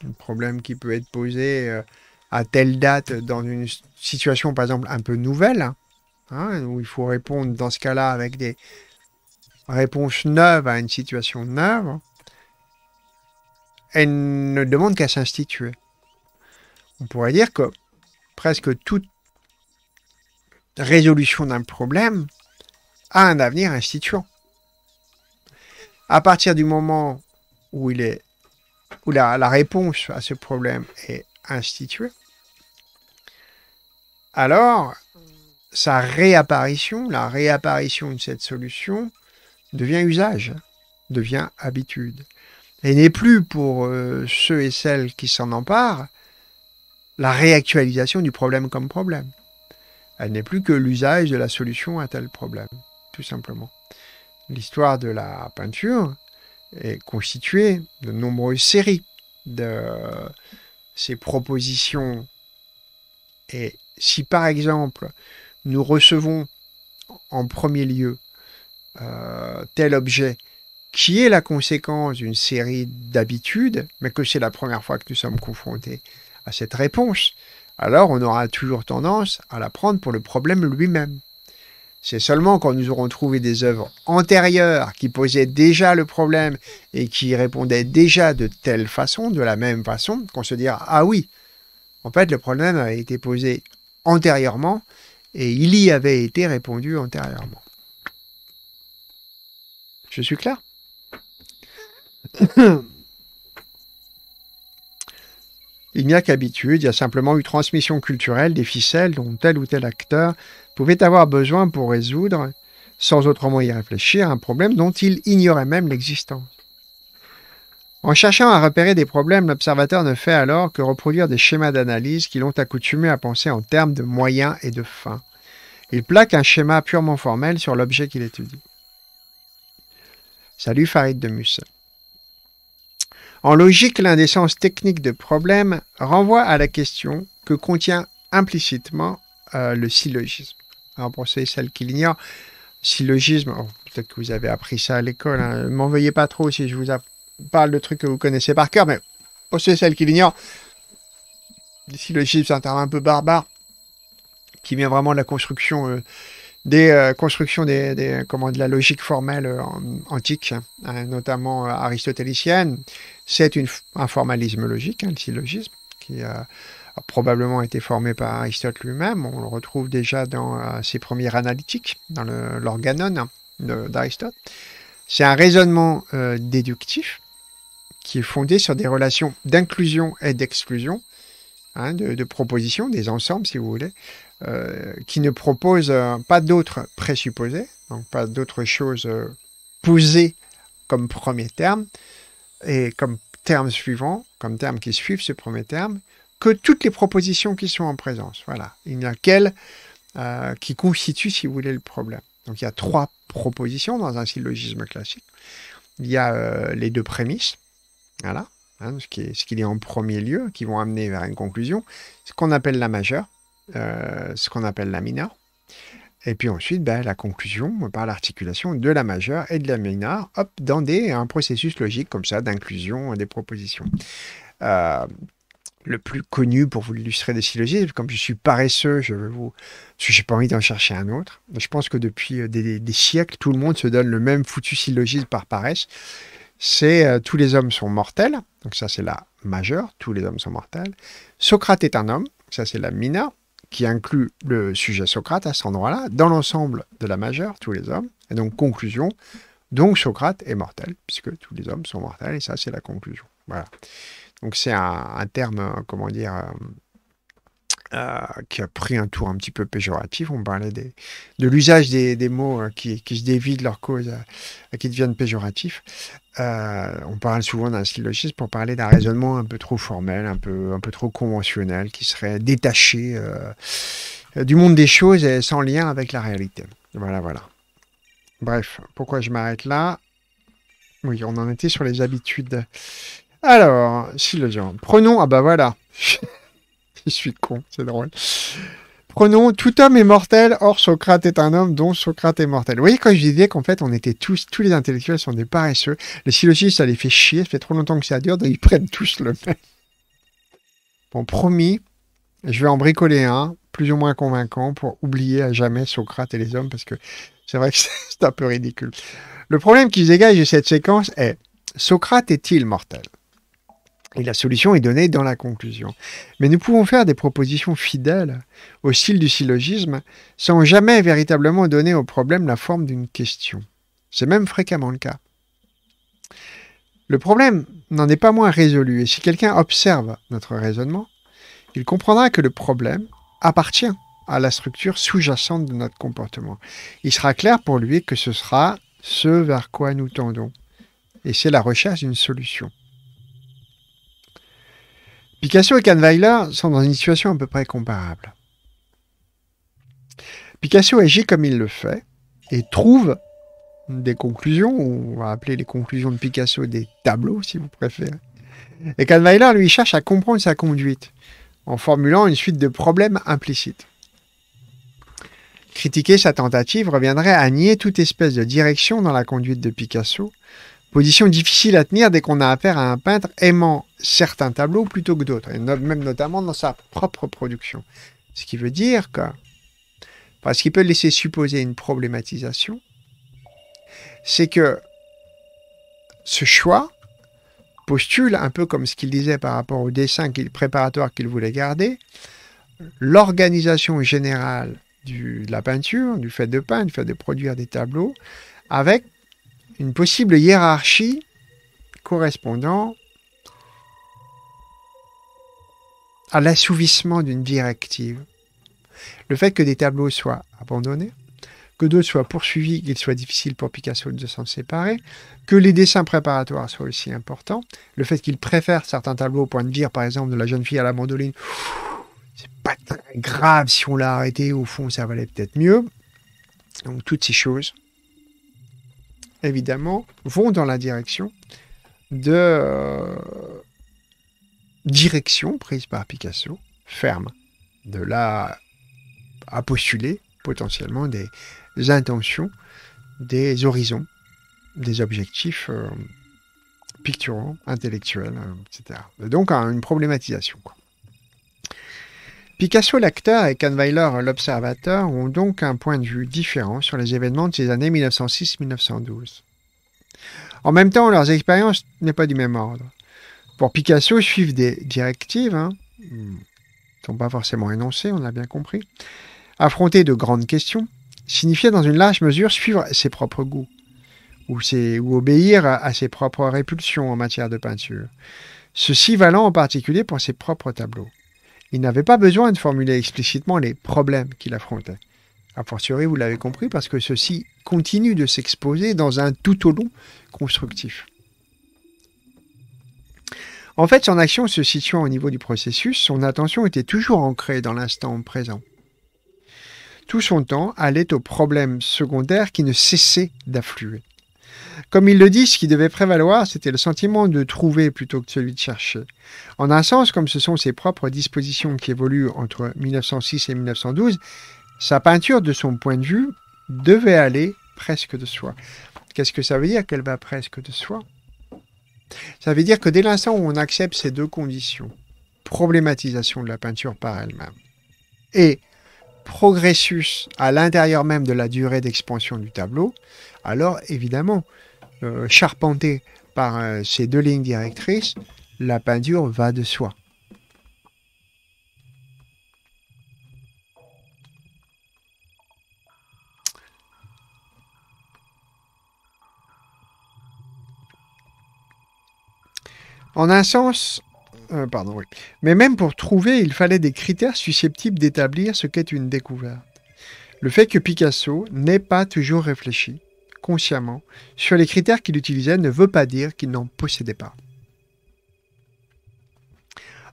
un problème qui peut être posé euh, à telle date dans une situation, par exemple, un peu nouvelle, hein, hein, où il faut répondre dans ce cas-là avec des réponses neuves à une situation neuve, elle ne demande qu'à s'instituer. On pourrait dire que presque toute résolution d'un problème a un avenir instituant. À partir du moment où il est où la, réponse à ce problème est instituée, alors sa réapparition, la réapparition de cette solution, devient usage, devient habitude. Et n'est plus pour euh, ceux et celles qui s'en emparent la réactualisation du problème comme problème. Elle n'est plus que l'usage de la solution à tel problème, tout simplement. L'histoire de la peinture, est constitué de nombreuses séries de ces propositions. Et si par exemple nous recevons en premier lieu euh, tel objet qui est la conséquence d'une série d'habitudes, mais que c'est la première fois que nous sommes confrontés à cette réponse, alors on aura toujours tendance à la prendre pour le problème lui-même. C'est seulement quand nous aurons trouvé des œuvres antérieures qui posaient déjà le problème et qui répondaient déjà de telle façon, de la même façon, qu'on se dira Ah oui, en fait, le problème avait été posé antérieurement et il y avait été répondu antérieurement. Je suis clair *coughs* Il n'y a qu'habitude, il y a simplement eu transmission culturelle des ficelles dont tel ou tel acteur pouvait avoir besoin pour résoudre, sans moyen y réfléchir, un problème dont il ignorait même l'existence. En cherchant à repérer des problèmes, l'observateur ne fait alors que reproduire des schémas d'analyse qui l'ont accoutumé à penser en termes de moyens et de fins. Il plaque un schéma purement formel sur l'objet qu'il étudie. Salut Farid de Musset. En logique, l'indécence technique de problème renvoie à la question que contient implicitement euh, le syllogisme. Alors, hein, pour et celles qui l'ignorent, Syllogisme, oh, peut-être que vous avez appris ça à l'école, hein. ne m'en veuillez pas trop si je vous parle de trucs que vous connaissez par cœur, mais pour et celles qui l'ignorent, le Syllogisme, c'est un terme un peu barbare qui vient vraiment de la construction. Euh, des euh, constructions des, comment, de la logique formelle euh, antique, hein, notamment aristotélicienne, c'est un formalisme logique, le syllogisme, qui a probablement été formé par Aristote lui-même. On le retrouve déjà dans euh, ses premières analytiques, dans l'organon d'Aristote. C'est un raisonnement euh, déductif qui est fondé sur des relations d'inclusion et d'exclusion, hein, de, propositions, des ensembles si vous voulez, euh, qui ne propose pas d'autres présupposés, donc pas d'autres choses posées comme premier terme, et comme terme suivant, comme terme qui suivent ce premier terme, que toutes les propositions qui sont en présence. Voilà. Il n'y a qu'elles euh, qui constituent, si vous voulez, le problème. Donc il y a trois propositions dans un syllogisme classique. Il y a euh, les deux prémices, voilà, hein, ce qui est, ce qui est en premier lieu, qui vont amener vers une conclusion, ce qu'on appelle la majeure, euh, ce qu'on appelle la mineure, et puis ensuite ben, la conclusion par l'articulation de la majeure et de la mineure, hop, dans des, un processus logique comme ça d'inclusion des propositions le plus connu pour vous illustrer des syllogismes. Comme je suis paresseux, je n'ai vous, pas envie d'en chercher un autre. Je pense que depuis euh, des, siècles, tout le monde se donne le même foutu syllogisme par paresse. C'est euh, tous les hommes sont mortels. Donc ça, c'est la majeure. Tous les hommes sont mortels. Socrate est un homme. Ça, c'est la mineure qui inclut le sujet Socrate à cet endroit-là, dans l'ensemble de la majeure, tous les hommes. Et donc, conclusion, donc Socrate est mortel, puisque tous les hommes sont mortels, et ça, c'est la conclusion. Voilà. Donc c'est un, terme, euh, comment dire, euh, euh, qui a pris un tour un petit peu péjoratif. On parlait de l'usage des, mots qui, se dévident de leur cause, qui deviennent péjoratifs. on parle souvent d'un syllogisme pour parler d'un raisonnement un peu trop formel, un peu, un peu trop conventionnel, qui serait détaché du monde des choses et sans lien avec la réalité. Voilà, voilà. Bref, pourquoi je m'arrête là Oui, on en était sur les habitudes. Alors, si genre, prenons. Ah bah voilà. *laughs* Je suis con, c'est drôle. Prenons tout homme est mortel, or Socrate est un homme, dont Socrate est mortel. Vous voyez, quand je disais qu'en fait, on était tous, tous les intellectuels sont des paresseux, les syllogistes, ça les fait chier, ça fait trop longtemps que ça dure, donc ils prennent tous le même. Bon, promis, je vais en bricoler un, plus ou moins convaincant, pour oublier à jamais Socrate et les hommes, parce que c'est vrai que *laughs* c'est un peu ridicule. Le problème qui se dégage de cette séquence est Socrate est-il mortel et la solution est donnée dans la conclusion. Mais nous pouvons faire des propositions fidèles au style du syllogisme sans jamais véritablement donner au problème la forme d'une question. C'est même fréquemment le cas. Le problème n'en est pas moins résolu, et si quelqu'un observe notre raisonnement, il comprendra que le problème appartient à la structure sous-jacente de notre comportement. Il sera clair pour lui que ce sera ce vers quoi nous tendons, et c'est la recherche d'une solution. Picasso et Kahnweiler sont dans une situation à peu près comparable. Picasso agit comme il le fait et trouve des conclusions, on va appeler les conclusions de Picasso des tableaux si vous préférez. Et Kahnweiler, lui, cherche à comprendre sa conduite en formulant une suite de problèmes implicites. Critiquer sa tentative reviendrait à nier toute espèce de direction dans la conduite de Picasso, Position difficile à tenir dès qu'on a affaire à un peintre aimant certains tableaux plutôt que d'autres, et même notamment dans sa propre production. Ce qui veut dire que, parce qu'il peut laisser supposer une problématisation, c'est que ce choix postule, un peu comme ce qu'il disait par rapport au dessin préparatoire qu'il voulait garder, l'organisation générale du, de la peinture, du fait de peindre, du fait de produire des tableaux, avec une possible hiérarchie correspondant à l'assouvissement d'une directive. Le fait que des tableaux soient abandonnés, que d'autres soient poursuivis, qu'il soit difficile pour Picasso de s'en séparer, que les dessins préparatoires soient aussi importants, le fait qu'il préfère certains tableaux au point de dire, par exemple, de la jeune fille à la mandoline, c'est pas très grave si on l'a arrêté, au fond ça valait peut-être mieux. Donc toutes ces choses évidemment, vont dans la direction de euh, direction prise par Picasso, ferme, de là à postuler potentiellement des intentions, des horizons, des objectifs euh, picturants, intellectuels, euh, etc. donc, une problématisation. Quoi. Picasso l'acteur et Kahnweiler l'observateur ont donc un point de vue différent sur les événements de ces années 1906-1912. En même temps, leurs expériences n'est pas du même ordre. Pour Picasso, suivre des directives, ne hein, sont pas forcément énoncées, on l'a bien compris, affronter de grandes questions, signifiait dans une large mesure suivre ses propres goûts, ou, obéir à ses propres répulsions en matière de peinture, ceci valant en particulier pour ses propres tableaux. Il n'avait pas besoin de formuler explicitement les problèmes qu'il affrontait. A fortiori, vous l'avez compris, parce que ceci continue de s'exposer dans un tout au long constructif. En fait, son action se situant au niveau du processus, son attention était toujours ancrée dans l'instant présent. Tout son temps allait aux problèmes secondaires qui ne cessaient d'affluer. Comme il le dit, ce qui devait prévaloir, c'était le sentiment de trouver plutôt que celui de chercher. En un sens, comme ce sont ses propres dispositions qui évoluent entre 1906 et 1912, sa peinture, de son point de vue, devait aller presque de soi. Qu'est-ce que ça veut dire qu'elle va presque de soi Ça veut dire que dès l'instant où on accepte ces deux conditions, problématisation de la peinture par elle-même et progressus à l'intérieur même de la durée d'expansion du tableau, alors évidemment, euh, charpenté par euh, ces deux lignes directrices, la peinture va de soi. En un sens, euh, Mais même pour trouver, il fallait des critères susceptibles d'établir ce qu'est une découverte. Le fait que Picasso n'ait pas toujours réfléchi, consciemment, sur les critères qu'il utilisait ne veut pas dire qu'il n'en possédait pas.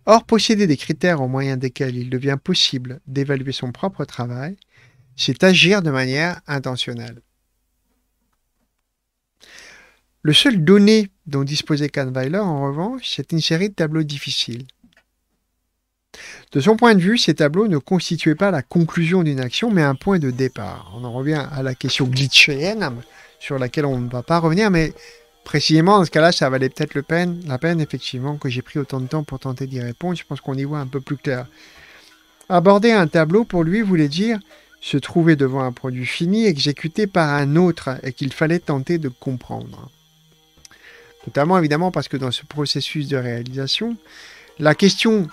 Or, posséder des critères au moyen desquels il devient possible d'évaluer son propre travail, c'est agir de manière intentionnelle. Le seul donné dont disposait Kahnweiler, en revanche, c'est une série de tableaux difficiles. De son point de vue, ces tableaux ne constituaient pas la conclusion d'une action, mais un point de départ. On en revient à la question glitchéenne, sur laquelle on ne va pas revenir, mais précisément, dans ce cas-là, ça valait peut-être peine, la peine, effectivement, que j'ai pris autant de temps pour tenter d'y répondre. Je pense qu'on y voit un peu plus clair. Aborder un tableau, pour lui, voulait dire se trouver devant un produit fini, exécuté par un autre, et qu'il fallait tenter de comprendre. Notamment, évidemment, parce que dans ce processus de réalisation, la question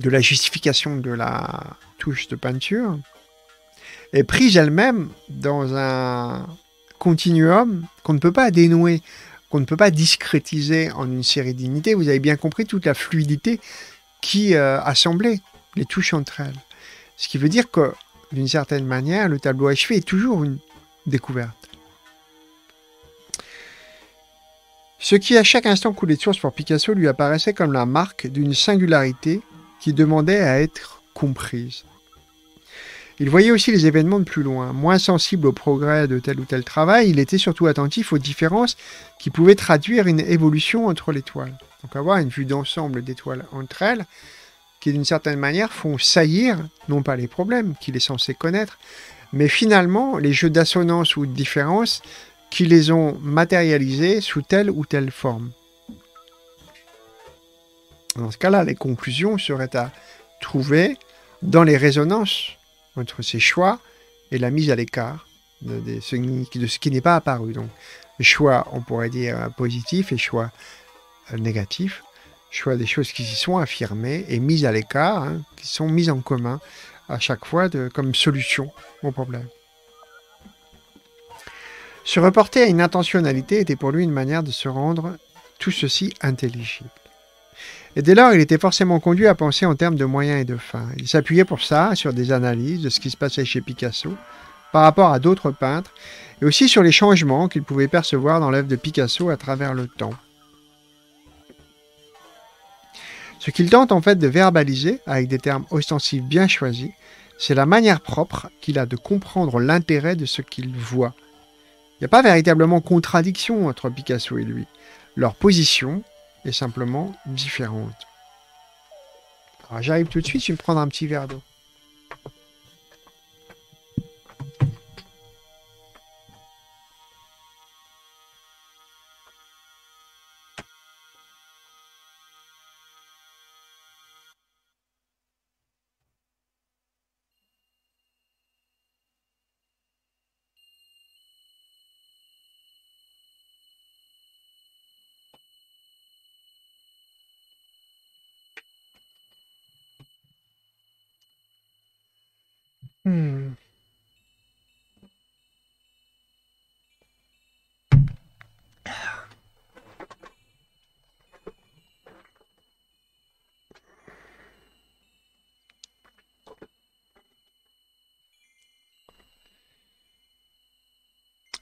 de la justification de la touche de peinture est prise elle-même dans un continuum qu'on ne peut pas dénouer, qu'on ne peut pas discrétiser en une série d'unités. Vous avez bien compris toute la fluidité qui euh, assemblait les touches entre elles. Ce qui veut dire que, d'une certaine manière, le tableau achevé est toujours une découverte. Ce qui à chaque instant coulait de source pour Picasso lui apparaissait comme la marque d'une singularité qui demandait à être comprise. Il voyait aussi les événements de plus loin. Moins sensible au progrès de tel ou tel travail, il était surtout attentif aux différences qui pouvaient traduire une évolution entre les toiles. Donc avoir une vue d'ensemble des toiles entre elles, qui d'une certaine manière font saillir, non pas les problèmes qu'il est censé connaître, mais finalement les jeux d'assonance ou de différence qui les ont matérialisés sous telle ou telle forme. Dans ce cas-là, les conclusions seraient à trouver dans les résonances entre ces choix et la mise à l'écart de, ce qui n'est pas apparu. Donc, choix, on pourrait dire positif et choix euh, négatif, choix des choses qui s'y sont affirmées et mises à l'écart, hein, qui sont mises en commun à chaque fois comme solution au problème. Se reporter à une intentionnalité était pour lui une manière de se rendre tout ceci intelligible. Et dès lors, il était forcément conduit à penser en termes de moyens et de fins. Il s'appuyait pour ça sur des analyses de ce qui se passait chez Picasso par rapport à d'autres peintres et aussi sur les changements qu'il pouvait percevoir dans l'œuvre de Picasso à travers le temps. Ce qu'il tente en fait de verbaliser avec des termes ostensifs bien choisis, c'est la manière propre qu'il a de comprendre l'intérêt de ce qu'il voit, il n'y a pas véritablement contradiction entre Picasso et lui. Leur position est simplement différente. j'arrive tout de suite, je vais me prendre un petit verre d'eau.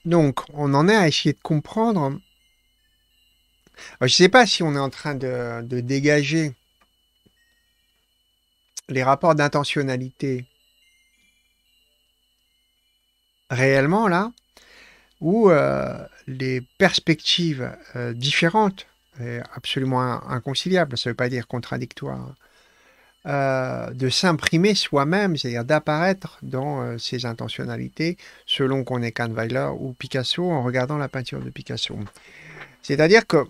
Donc, on en est à essayer de comprendre. je ne sais pas si on est en train de, dégager les rapports d'intentionnalité réellement là, ou euh, les perspectives euh, différentes, absolument inconciliables, ça ne veut pas dire contradictoires, euh, de s'imprimer soi-même, c'est-à-dire d'apparaître dans euh, ses intentionnalités, selon qu'on est Kahnweiler ou Picasso, en regardant la peinture de Picasso. C'est-à-dire que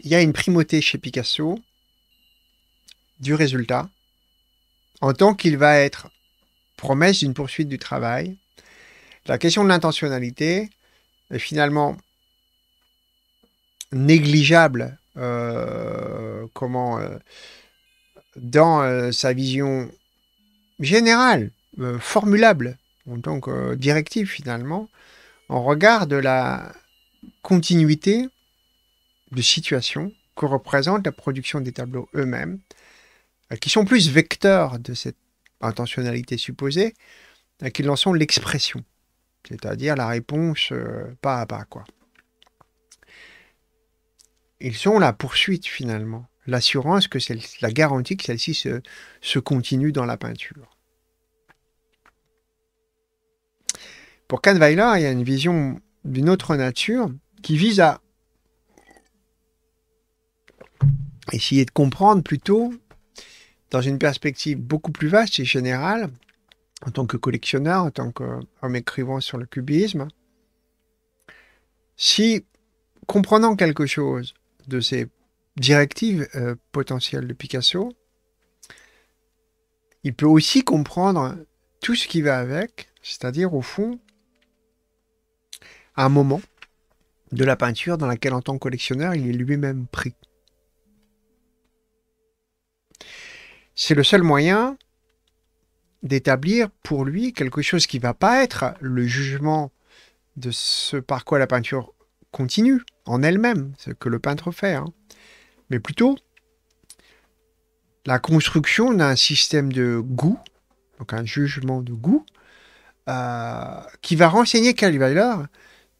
il y a une primauté chez Picasso du résultat, en tant qu'il va être promesse d'une poursuite du travail. La question de l'intentionnalité finalement négligeable euh, comment, euh, dans euh, sa vision générale, formulable, donc directive finalement, en regard de la continuité de situation que représente la production des tableaux eux-mêmes, qui sont plus vecteurs de cette intentionnalité supposée qu'ils en sont l'expression, c'est-à-dire la réponse pas à pas. Quoi ils sont la poursuite finalement, l'assurance que la garantie que celle-ci se, se continue dans la peinture. Pour Kahnweiler, il y a une vision d'une autre nature qui vise à essayer de comprendre plutôt, dans une perspective beaucoup plus vaste et générale, en tant que collectionneur, en tant qu'homme écrivant sur le cubisme, si comprenant quelque chose, de ces directives euh, potentielles de Picasso, il peut aussi comprendre tout ce qui va avec, c'est-à-dire au fond, un moment de la peinture dans laquelle en tant que collectionneur, il est lui-même pris. C'est le seul moyen d'établir pour lui quelque chose qui ne va pas être le jugement de ce par quoi la peinture continue, en elle-même, ce que le peintre fait, hein. mais plutôt la construction d'un système de goût, donc un jugement de goût, euh, qui va renseigner Calvailleur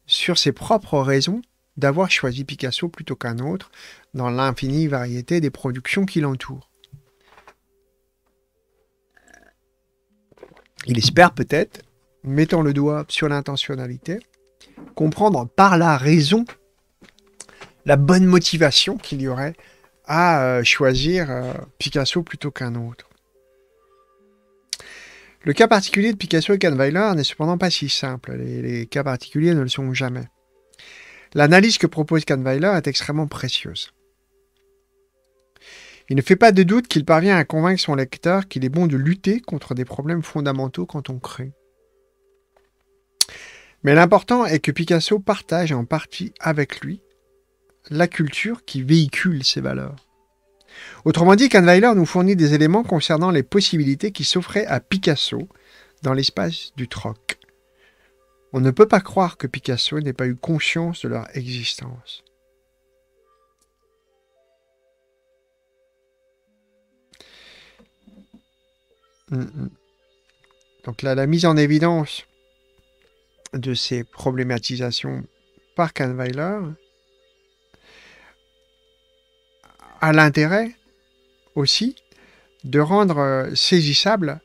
sur ses propres raisons d'avoir choisi Picasso plutôt qu'un autre dans l'infinie variété des productions qui l'entourent. Il espère peut-être, mettant le doigt sur l'intentionnalité, comprendre par la raison la bonne motivation qu'il y aurait à euh, choisir euh, Picasso plutôt qu'un autre. Le cas particulier de Picasso et Kahnweiler n'est cependant pas si simple. Les, les, cas particuliers ne le sont jamais. L'analyse que propose Kahnweiler est extrêmement précieuse. Il ne fait pas de doute qu'il parvient à convaincre son lecteur qu'il est bon de lutter contre des problèmes fondamentaux quand on crée. Mais l'important est que Picasso partage en partie avec lui la culture qui véhicule ces valeurs. Autrement dit, Kahnweiler nous fournit des éléments concernant les possibilités qui s'offraient à Picasso dans l'espace du troc. On ne peut pas croire que Picasso n'ait pas eu conscience de leur existence. Hum, hum. Donc là, la mise en évidence de ces problématisations par Kahnweiler, a l'intérêt aussi de rendre euh, saisissables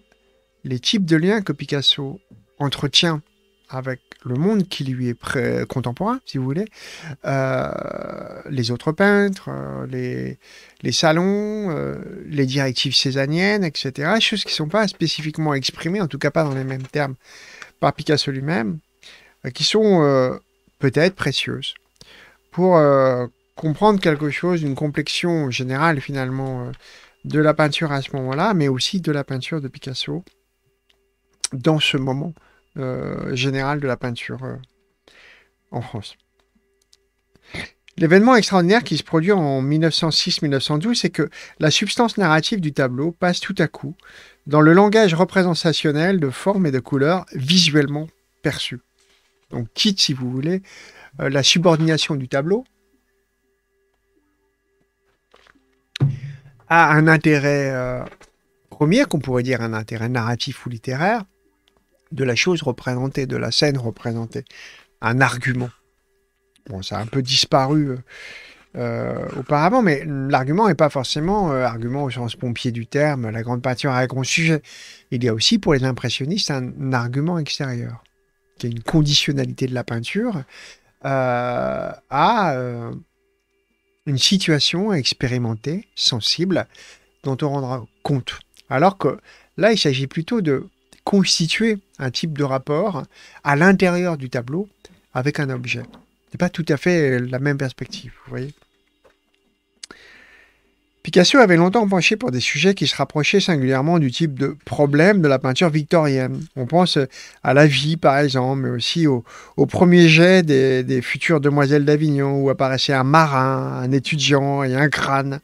les types de liens que Picasso entretient avec le monde qui lui est pré contemporain, si vous voulez, euh, les autres peintres, euh, les, les, salons, les directives césaniennes, etc., choses qui ne sont pas spécifiquement exprimées, en tout cas pas dans les mêmes termes, par Picasso lui-même, qui sont peut-être précieuses pour comprendre quelque chose, une complexion générale finalement euh, de la peinture à ce moment-là, mais aussi de la peinture de Picasso dans ce moment euh, général de la peinture euh, en France. L'événement extraordinaire qui se produit en 1906-1912, c'est que la substance narrative du tableau passe tout à coup dans le langage représentationnel de forme et de couleur visuellement perçu. Donc quitte, si vous voulez, la subordination du tableau a un intérêt euh, premier, qu'on pourrait dire un intérêt narratif ou littéraire, de la chose représentée, de la scène représentée, un argument. Bon, ça a un peu disparu euh, euh, auparavant, mais l'argument n'est pas forcément argument au sens pompier du terme, la grande peinture a un grand sujet. Il y a aussi pour les impressionnistes un argument extérieur, qui est une conditionnalité de la peinture à une situation à expérimenter, sensible, dont on rendra compte. Alors que là, il s'agit plutôt de constituer un type de rapport à l'intérieur du tableau avec un objet. Ce n'est pas tout à fait la même perspective, vous voyez Picasso avait longtemps penché pour des sujets qui se rapprochaient singulièrement du type de problème de la peinture victorienne. On pense à la vie, par exemple, mais aussi au, premier jet des, des futures demoiselles d'Avignon, où apparaissait un marin, un étudiant et un crâne.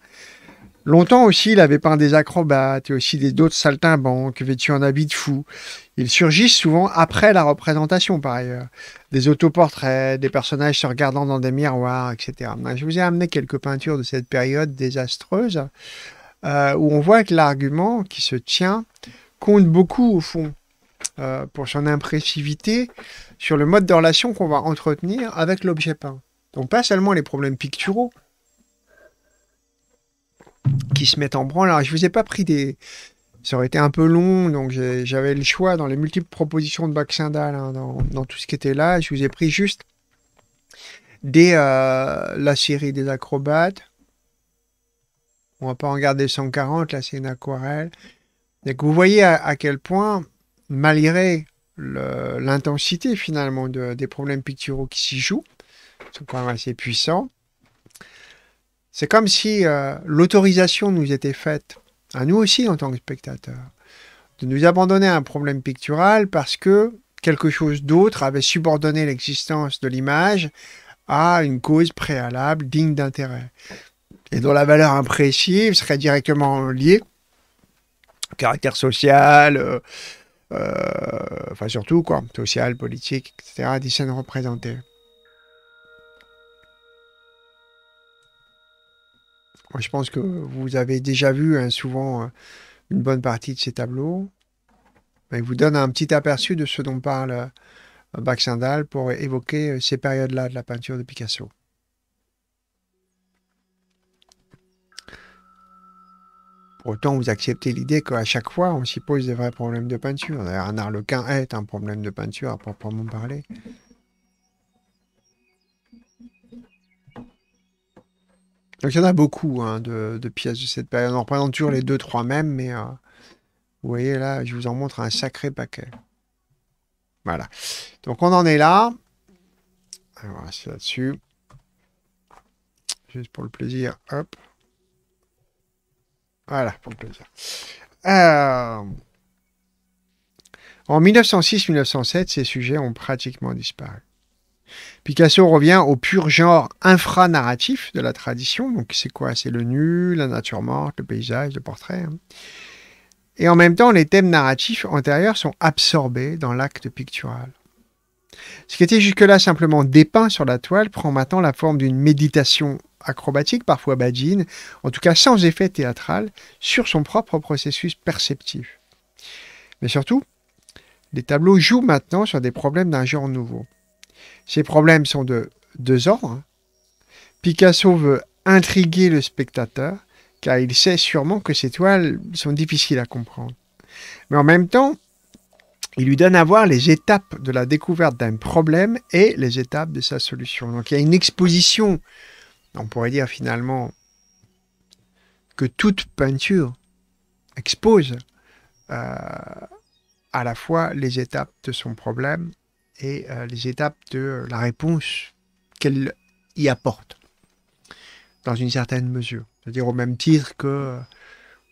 Longtemps aussi, il avait peint des acrobates et aussi des d'autres saltimbanques vêtus en habits de fou. Ils surgissent souvent après la représentation, par ailleurs. Des autoportraits, des personnages se regardant dans des miroirs, etc. Je vous ai amené quelques peintures de cette période désastreuse, euh, où on voit que l'argument qui se tient compte beaucoup, au fond, euh, pour son impressivité, sur le mode de relation qu'on va entretenir avec l'objet peint. Donc pas seulement les problèmes picturaux, qui se mettent en branle. Alors, je vous ai pas pris des, ça aurait été un peu long, donc j'avais le choix dans les multiples propositions de Baxindal hein, dans, tout ce qui était là. Je vous ai pris juste des, euh, la série des acrobates. On ne va pas en garder 140, là c'est une aquarelle. Donc vous voyez à, quel point, malgré l'intensité finalement des problèmes picturaux qui s'y jouent, sont quand même assez puissant. c'est comme si euh, l'autorisation nous était faite à nous aussi en tant que spectateurs, de nous abandonner à un problème pictural parce que quelque chose d'autre avait subordonné l'existence de l'image à une cause préalable digne d'intérêt et dont la valeur impressive serait directement liée au caractère social, euh, euh, enfin surtout quoi, social, politique, etc., des scènes représentées. je pense que vous avez déjà vu hein, souvent euh, une bonne partie de ces tableaux. Ben, il vous donne un petit aperçu de ce dont parle euh, Baxendal pour évoquer euh, ces périodes-là de la peinture de Picasso. Pour autant, vous acceptez l'idée qu'à chaque fois, on s'y pose des vrais problèmes de peinture. D'ailleurs, un arlequin est un problème de peinture à proprement parler. Donc il y en a beaucoup hein, de, pièces de cette période. On en représente toujours les deux, trois mêmes, mais euh, vous voyez là, je vous en montre un sacré paquet. Voilà. Donc on en est là. Alors, c'est là-dessus. Juste pour le plaisir. Hop. Voilà, pour le plaisir. Euh, en 1906-1907, ces sujets ont pratiquement disparu. Picasso revient au pur genre infranarratif de la tradition. Donc c'est quoi C'est le nu, la nature morte, le paysage, le portrait. Hein. Et en même temps, les thèmes narratifs antérieurs sont absorbés dans l'acte pictural. Ce qui était jusque-là simplement dépeint sur la toile prend maintenant la forme d'une méditation acrobatique, parfois badine, en tout cas sans effet théâtral, sur son propre processus perceptif. Mais surtout, les tableaux jouent maintenant sur des problèmes d'un genre nouveau. Ces problèmes sont de deux ordres. Picasso veut intriguer le spectateur, car il sait sûrement que ses toiles sont difficiles à comprendre. Mais en même temps, il lui donne à voir les étapes de la découverte d'un problème et les étapes de sa solution. Donc il y a une exposition, on pourrait dire finalement, que toute peinture expose euh, à la fois les étapes de son problème et euh, les étapes de la réponse qu'elle y apporte, dans une certaine mesure. C'est-à-dire au même titre que euh,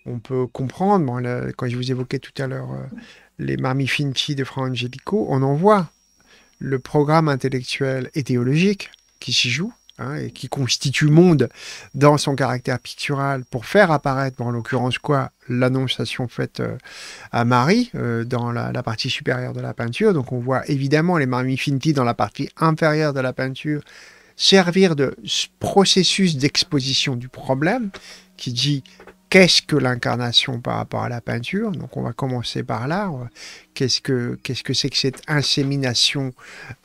on peut comprendre, quand je vous évoquais tout à l'heure euh, les Marmifinci de Fra Angelico, on en voit le programme intellectuel et théologique qui s'y joue, Hein, et qui constitue monde dans son caractère pictural pour faire apparaître, en l'occurrence quoi, l'annonciation faite euh, à Marie euh, dans la, partie supérieure de la peinture. Donc on voit évidemment les Marmifinti dans la partie inférieure de la peinture servir de processus d'exposition du problème qui dit qu'est-ce que l'incarnation par rapport à la peinture Donc on va commencer par là. Euh, qu'est-ce que c'est que cette insémination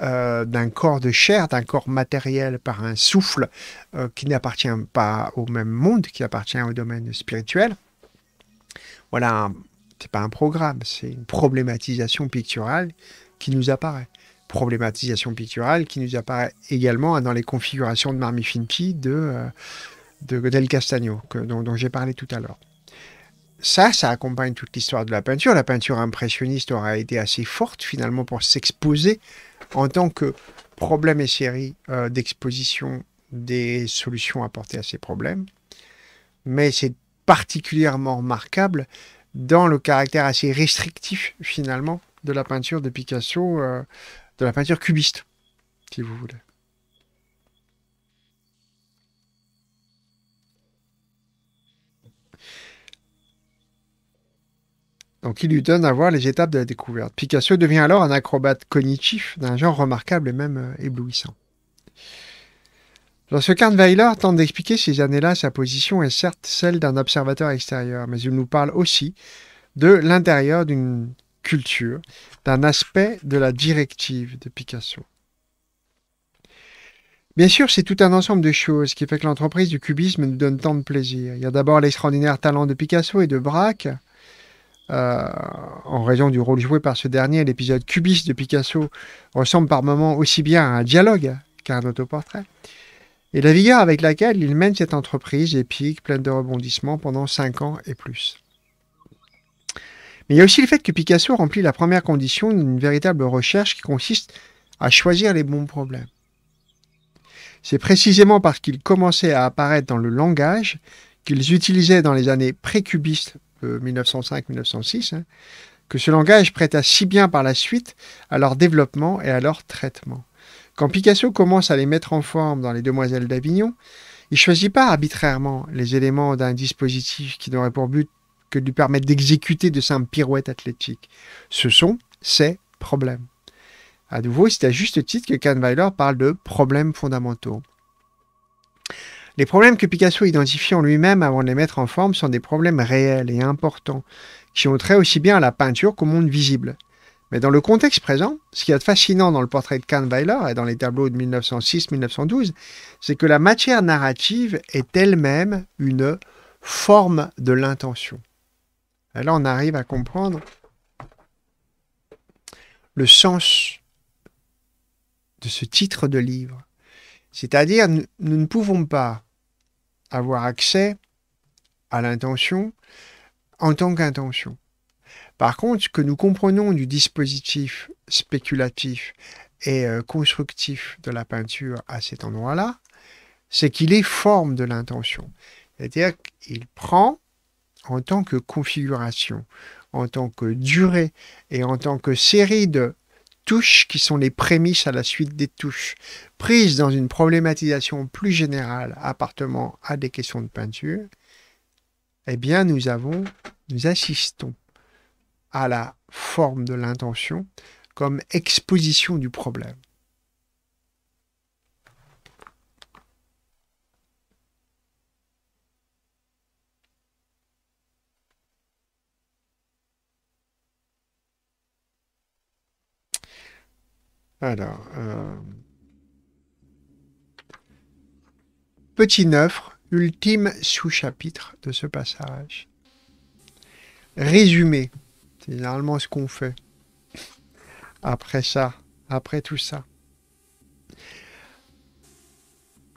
euh, d'un corps de chair, d'un corps matériel par un souffle euh, qui n'appartient pas au même monde, qui appartient au domaine spirituel Voilà, c'est pas un programme, c'est une problématisation picturale qui nous apparaît problématisation picturale qui nous apparaît également dans les configurations de Marmifinti de de Godel Castagno, que, dont, j'ai parlé tout à l'heure. Ça, ça accompagne toute l'histoire de la peinture. La peinture impressionniste aura été assez forte finalement pour s'exposer en tant que problème et série euh, d'exposition des solutions apportées à ces problèmes. Mais c'est particulièrement remarquable dans le caractère assez restrictif finalement de la peinture de Picasso, euh, de la peinture cubiste, si vous voulez. Donc, il lui donne à voir les étapes de la découverte. Picasso devient alors un acrobate cognitif d'un genre remarquable et même euh, éblouissant. Lorsque Karnweiler tente d'expliquer ces années-là, sa position est certes celle d'un observateur extérieur, mais il nous parle aussi de l'intérieur d'une culture, d'un aspect de la directive de Picasso. Bien sûr, c'est tout un ensemble de choses qui fait que l'entreprise du cubisme nous donne tant de plaisir. Il y a d'abord l'extraordinaire talent de Picasso et de Braque, euh, en raison du rôle joué par ce dernier, l'épisode cubiste de Picasso ressemble par moments aussi bien à un dialogue qu'à un autoportrait. Et la vigueur avec laquelle il mène cette entreprise épique, pleine de rebondissements, pendant cinq ans et plus. Mais il y a aussi le fait que Picasso remplit la première condition d'une véritable recherche qui consiste à choisir les bons problèmes. C'est précisément parce qu'ils commençaient à apparaître dans le langage qu'ils utilisaient dans les années précubistes 1905-1906, hein, que ce langage prêta si bien par la suite à leur développement et à leur traitement. Quand Picasso commence à les mettre en forme dans Les Demoiselles d'Avignon, il ne choisit pas arbitrairement les éléments d'un dispositif qui n'aurait pour but que de lui permettre d'exécuter de simples pirouettes athlétiques. Ce sont ses problèmes. À nouveau, c'est à juste titre que Kahnweiler parle de problèmes fondamentaux. Les problèmes que Picasso identifie en lui-même avant de les mettre en forme sont des problèmes réels et importants, qui ont trait aussi bien à la peinture qu'au monde visible. Mais dans le contexte présent, ce qui est fascinant dans le portrait de Kahnweiler et dans les tableaux de 1906-1912, c'est que la matière narrative est elle-même une forme de l'intention. Là, on arrive à comprendre le sens de ce titre de livre. C'est-à-dire, nous, ne pouvons pas avoir accès à l'intention en tant qu'intention. Par contre, ce que nous comprenons du dispositif spéculatif et euh, constructif de la peinture à cet endroit-là, c'est qu'il est forme de l'intention. C'est-à-dire qu'il prend en tant que configuration, en tant que durée et en tant que série de touches qui sont les prémices à la suite des touches, prises dans une problématisation plus générale appartement à des questions de peinture, eh bien nous avons, nous assistons à la forme de l'intention comme exposition du problème. Alors. Euh, Petit neuf, ultime sous-chapitre de ce passage. Résumé. C'est généralement ce qu'on fait. Après ça, après tout ça.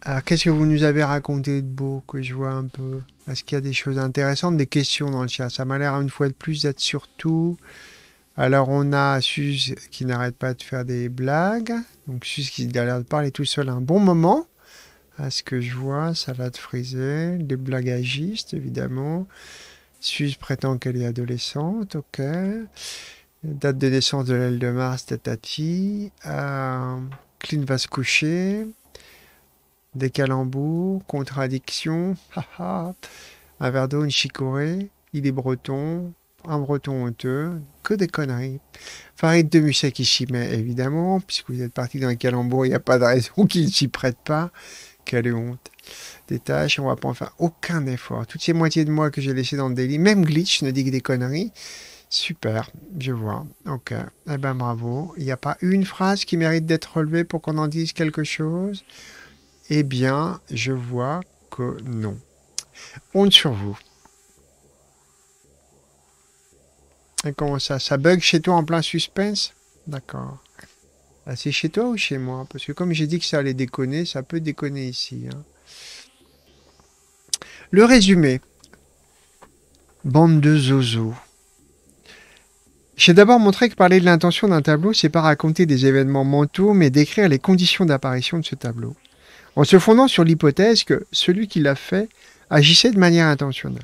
Alors, qu'est-ce que vous nous avez raconté de beau que je vois un peu Est-ce qu'il y a des choses intéressantes, des questions dans le chat Ça m'a l'air une fois de plus d'être surtout alors on a Suze qui n'arrête pas de faire des blagues. Donc Suze qui a l'air de parler tout seul un bon moment. À ce que je vois, salade frisée, des blagagistes évidemment. Suze prétend qu'elle est adolescente, ok. Date de naissance de l'aile de Mars, tatati. Euh, va se coucher. Des calembours, contradictions, *laughs* ha un verre d'eau, une chicorée. Il est breton, un breton honteux, que des conneries. Farid de Musset qui s'y met, évidemment, puisque vous êtes parti dans les calembours, il n'y a pas de raison *laughs* qu'il ne s'y prête pas. Quelle honte. Des tâches, on va pas en faire aucun effort. Toutes ces moitiés de moi que j'ai laissées dans le délit, même Glitch ne dit que des conneries. Super, je vois. Ok, eh ben bravo. Il n'y a pas une phrase qui mérite d'être relevée pour qu'on en dise quelque chose Eh bien, je vois que non. Honte sur vous. comment ça Ça bug chez toi en plein suspense D'accord. Ah, c'est chez toi ou chez moi Parce que comme j'ai dit que ça allait déconner, ça peut déconner ici. Hein. Le résumé. Bande de zozo. J'ai d'abord montré que parler de l'intention d'un tableau, c'est pas raconter des événements mentaux, mais décrire les conditions d'apparition de ce tableau, en se fondant sur l'hypothèse que celui qui l'a fait agissait de manière intentionnelle.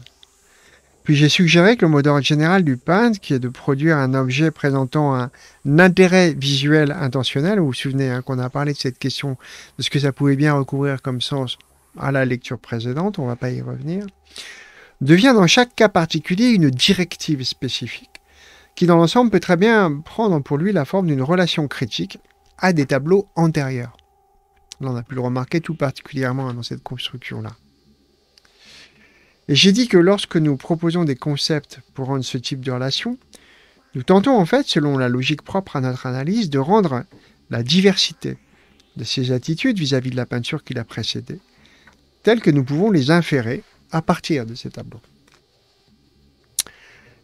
Puis j'ai suggéré que le mode d'ordre général du peintre, qui est de produire un objet présentant un, intérêt visuel intentionnel, vous vous souvenez hein, qu'on a parlé de cette question de ce que ça pouvait bien recouvrir comme sens à la lecture précédente, on ne va pas y revenir, devient dans chaque cas particulier une directive spécifique qui dans l'ensemble peut très bien prendre pour lui la forme d'une relation critique à des tableaux antérieurs. Là, on a pu le remarquer tout particulièrement dans cette construction-là. Et j'ai dit que lorsque nous proposons des concepts pour rendre ce type de relation, nous tentons en fait, selon la logique propre à notre analyse, de rendre la diversité de ses attitudes vis-à-vis de la peinture qui l'a précédée, telles que nous pouvons les inférer à partir de ces tableaux.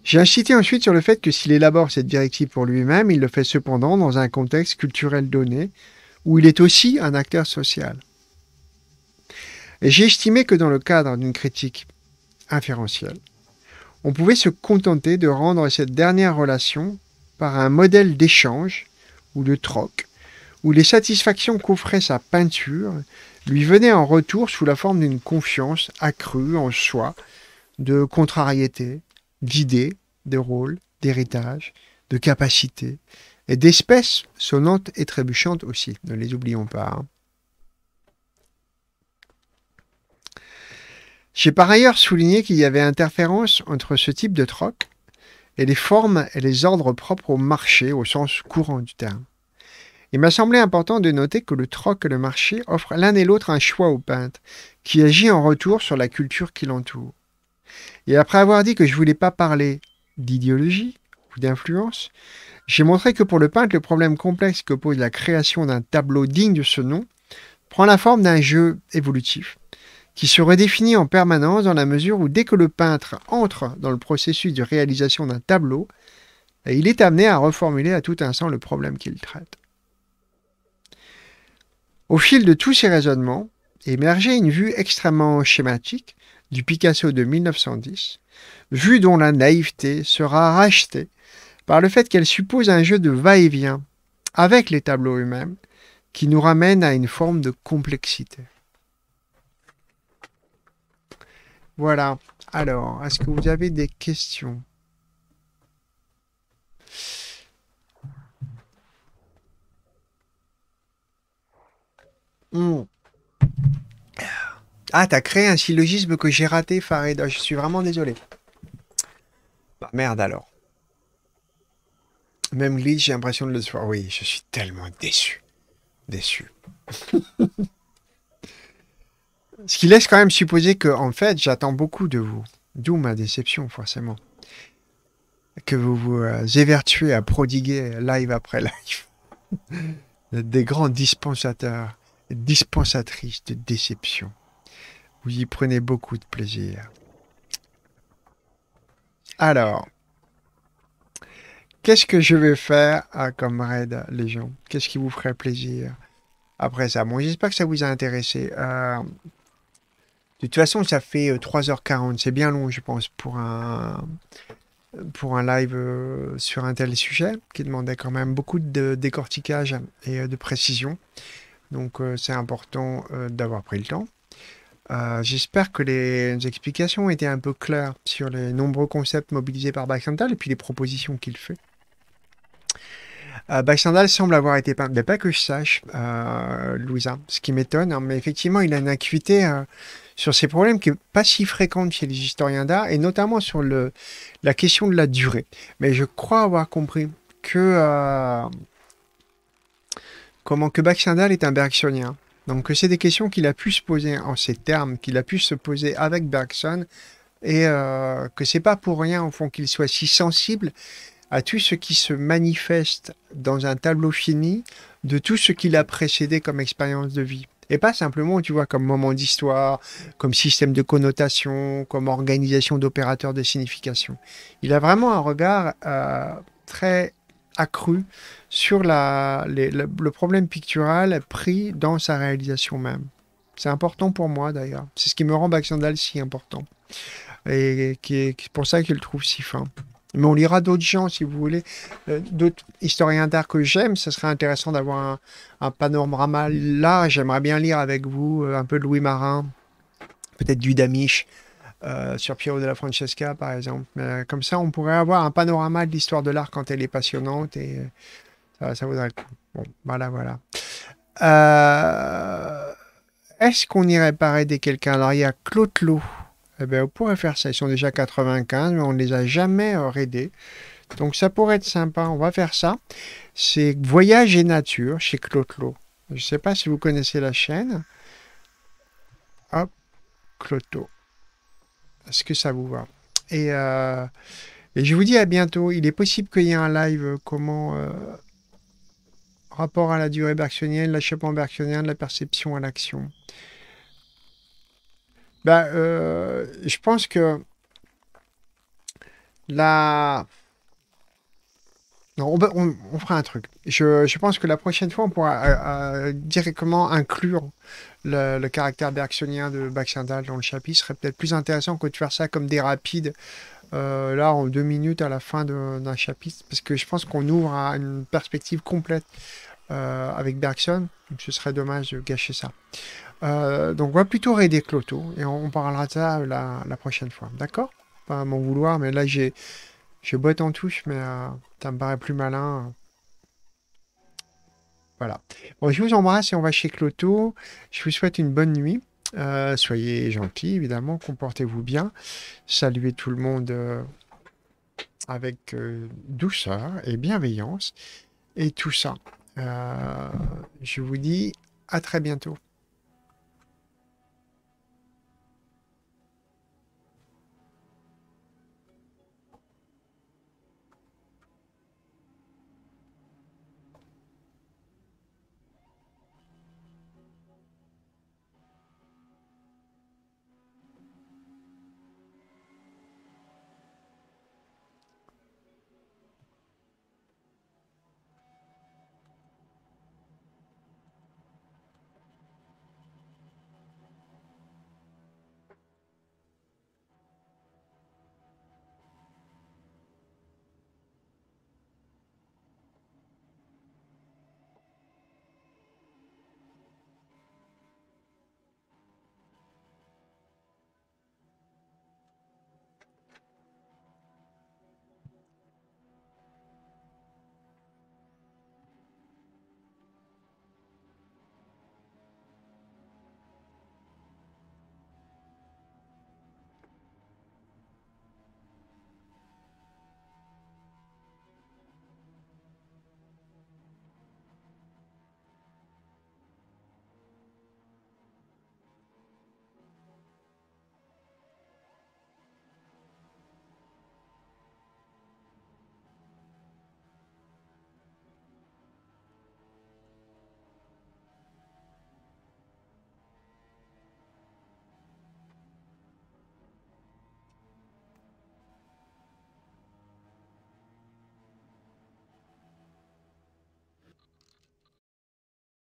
J'ai incité ensuite sur le fait que s'il élabore cette directive pour lui-même, il le fait cependant dans un contexte culturel donné, où il est aussi un acteur social. Et j'ai estimé que dans le cadre d'une critique inférentiel, On pouvait se contenter de rendre cette dernière relation par un modèle d'échange ou de troc, où les satisfactions qu'offrait sa peinture lui venaient en retour sous la forme d'une confiance accrue en soi, de contrariété, d'idées, de rôles, d'héritage, de capacités, et d'espèces sonnantes et trébuchantes aussi, ne les oublions pas. Hein. J'ai par ailleurs souligné qu'il y avait interférence entre ce type de troc et les formes et les ordres propres au marché au sens courant du terme. Il m'a semblé important de noter que le troc et le marché offrent l'un et l'autre un choix au peintre, qui agit en retour sur la culture qui l'entoure. Et après avoir dit que je ne voulais pas parler d'idéologie ou d'influence, j'ai montré que pour le peintre, le problème complexe que pose la création d'un tableau digne de ce nom prend la forme d'un jeu évolutif qui se redéfinit en permanence dans la mesure où dès que le peintre entre dans le processus de réalisation d'un tableau, euh, il est amené à reformuler à tout instant le problème qu'il traite. Au fil de tous ces raisonnements, émergeait une vue extrêmement schématique du Picasso de 1910, vue dont la naïveté sera rachetée par le fait qu'elle suppose un jeu de va-et-vient avec les tableaux eux-mêmes qui nous ramène à une forme de complexité. Voilà. Alors, est-ce que vous avez des questions hmm. Ah, t'as créé un syllogisme que j'ai raté, Farid. Je suis vraiment désolé. Bah merde alors. Même glitch, j'ai l'impression de le soir. Oui, je suis tellement déçu. Déçu. *laughs* Ce qui laisse quand même supposer que, en fait, j'attends beaucoup de vous. D'où ma déception, forcément. Que vous vous euh, évertuez à prodiguer live après live. *laughs* des grands dispensateurs, dispensatrices de déception. Vous y prenez beaucoup de plaisir. Alors, qu'est-ce que je vais faire à ah, comme les gens Qu'est-ce qui vous ferait plaisir après ça Bon, j'espère que ça vous a intéressé. Euh, de toute façon, ça fait 3h40, euh, c'est bien long, je pense, pour un, pour un live euh, sur un tel sujet qui demandait quand même beaucoup de décortiquage et euh, de précision. Donc c'est important d'avoir pris le temps. J'espère que les explications étaient un peu claires sur les nombreux concepts mobilisés par Baxandal et puis les propositions qu'il fait. Euh, Baxandal semble avoir été peint, mais pas que je sache, Louisa, ce qui m'étonne, hein, mais effectivement il a une acuité sur ces problèmes qui n'est pas si fréquents chez les historiens d'art, et notamment sur le, la question de la durée. Mais je crois avoir compris que... Euh, comment que est un Bergsonien. Donc c'est des questions qu'il a pu se poser en ces termes, qu'il a pu se poser avec Bergson, et euh, que c'est pas pour rien au fond qu'il soit si sensible à tout ce qui se manifeste dans un tableau fini de tout ce qu'il a précédé comme expérience de vie. Et pas simplement, tu vois, comme moment d'histoire, comme système de connotation, comme organisation d'opérateurs de signification. Il a vraiment un regard euh, très accru sur la, le, problème pictural pris dans sa réalisation même. C'est important pour moi d'ailleurs. C'est ce qui me rend Baxandal si important. Et, et c'est pour ça que je le trouve si fin. Mais on lira d'autres gens, si vous voulez, euh, d'autres historiens d'art que j'aime. Ce serait intéressant d'avoir un, panorama là. J'aimerais bien lire avec vous euh, un peu de Louis Marin, peut-être du Damiche. Euh, sur Piero della Francesca, par exemple. comme ça, on pourrait avoir un panorama de l'histoire de l'art quand elle est passionnante et ça, ça vaudrait le Bon, voilà, voilà. Est-ce qu'on irait parler aider quelqu'un il y a Claude eh bien, on pourrait faire ça. Ils sont déjà 95, mais on ne les a jamais euh, raidés. Donc ça pourrait être sympa, on va faire ça. C'est Voyage et Nature chez Clotlo. Je ne sais pas si vous connaissez la chaîne. Hop, Clotlo. Est-ce que ça vous va euh, et, je vous dis à bientôt. Il est possible qu'il y ait un live euh, comment... rapport à la durée bergsonienne, l'achèvement bergsonien, la perception à l'action. Ben, euh, je pense que la... on, fera un truc. Je, pense que la prochaine fois, on pourra euh, euh, directement inclure le, caractère bergsonien de Baxendal dans le chapitre. Ce serait peut-être plus intéressant que de faire ça comme des rapides, là, en deux minutes à la fin d'un chapitre, parce que je pense qu'on ouvre à une perspective complète avec Bergson. ce serait dommage de gâcher ça. Euh, donc on va plutôt raider Cloto et on, parlera de ça la, prochaine fois, d'accord Pas à mon vouloir, mais là j'ai je botte en touche, mais euh, ça me paraît plus malin. Voilà. Bon, je vous embrasse et on va chez Cloto. Je vous souhaite une bonne nuit. Euh, soyez gentils, évidemment, comportez-vous bien. Saluez tout le monde avec douceur et bienveillance. Et tout ça. je vous dis à très bientôt.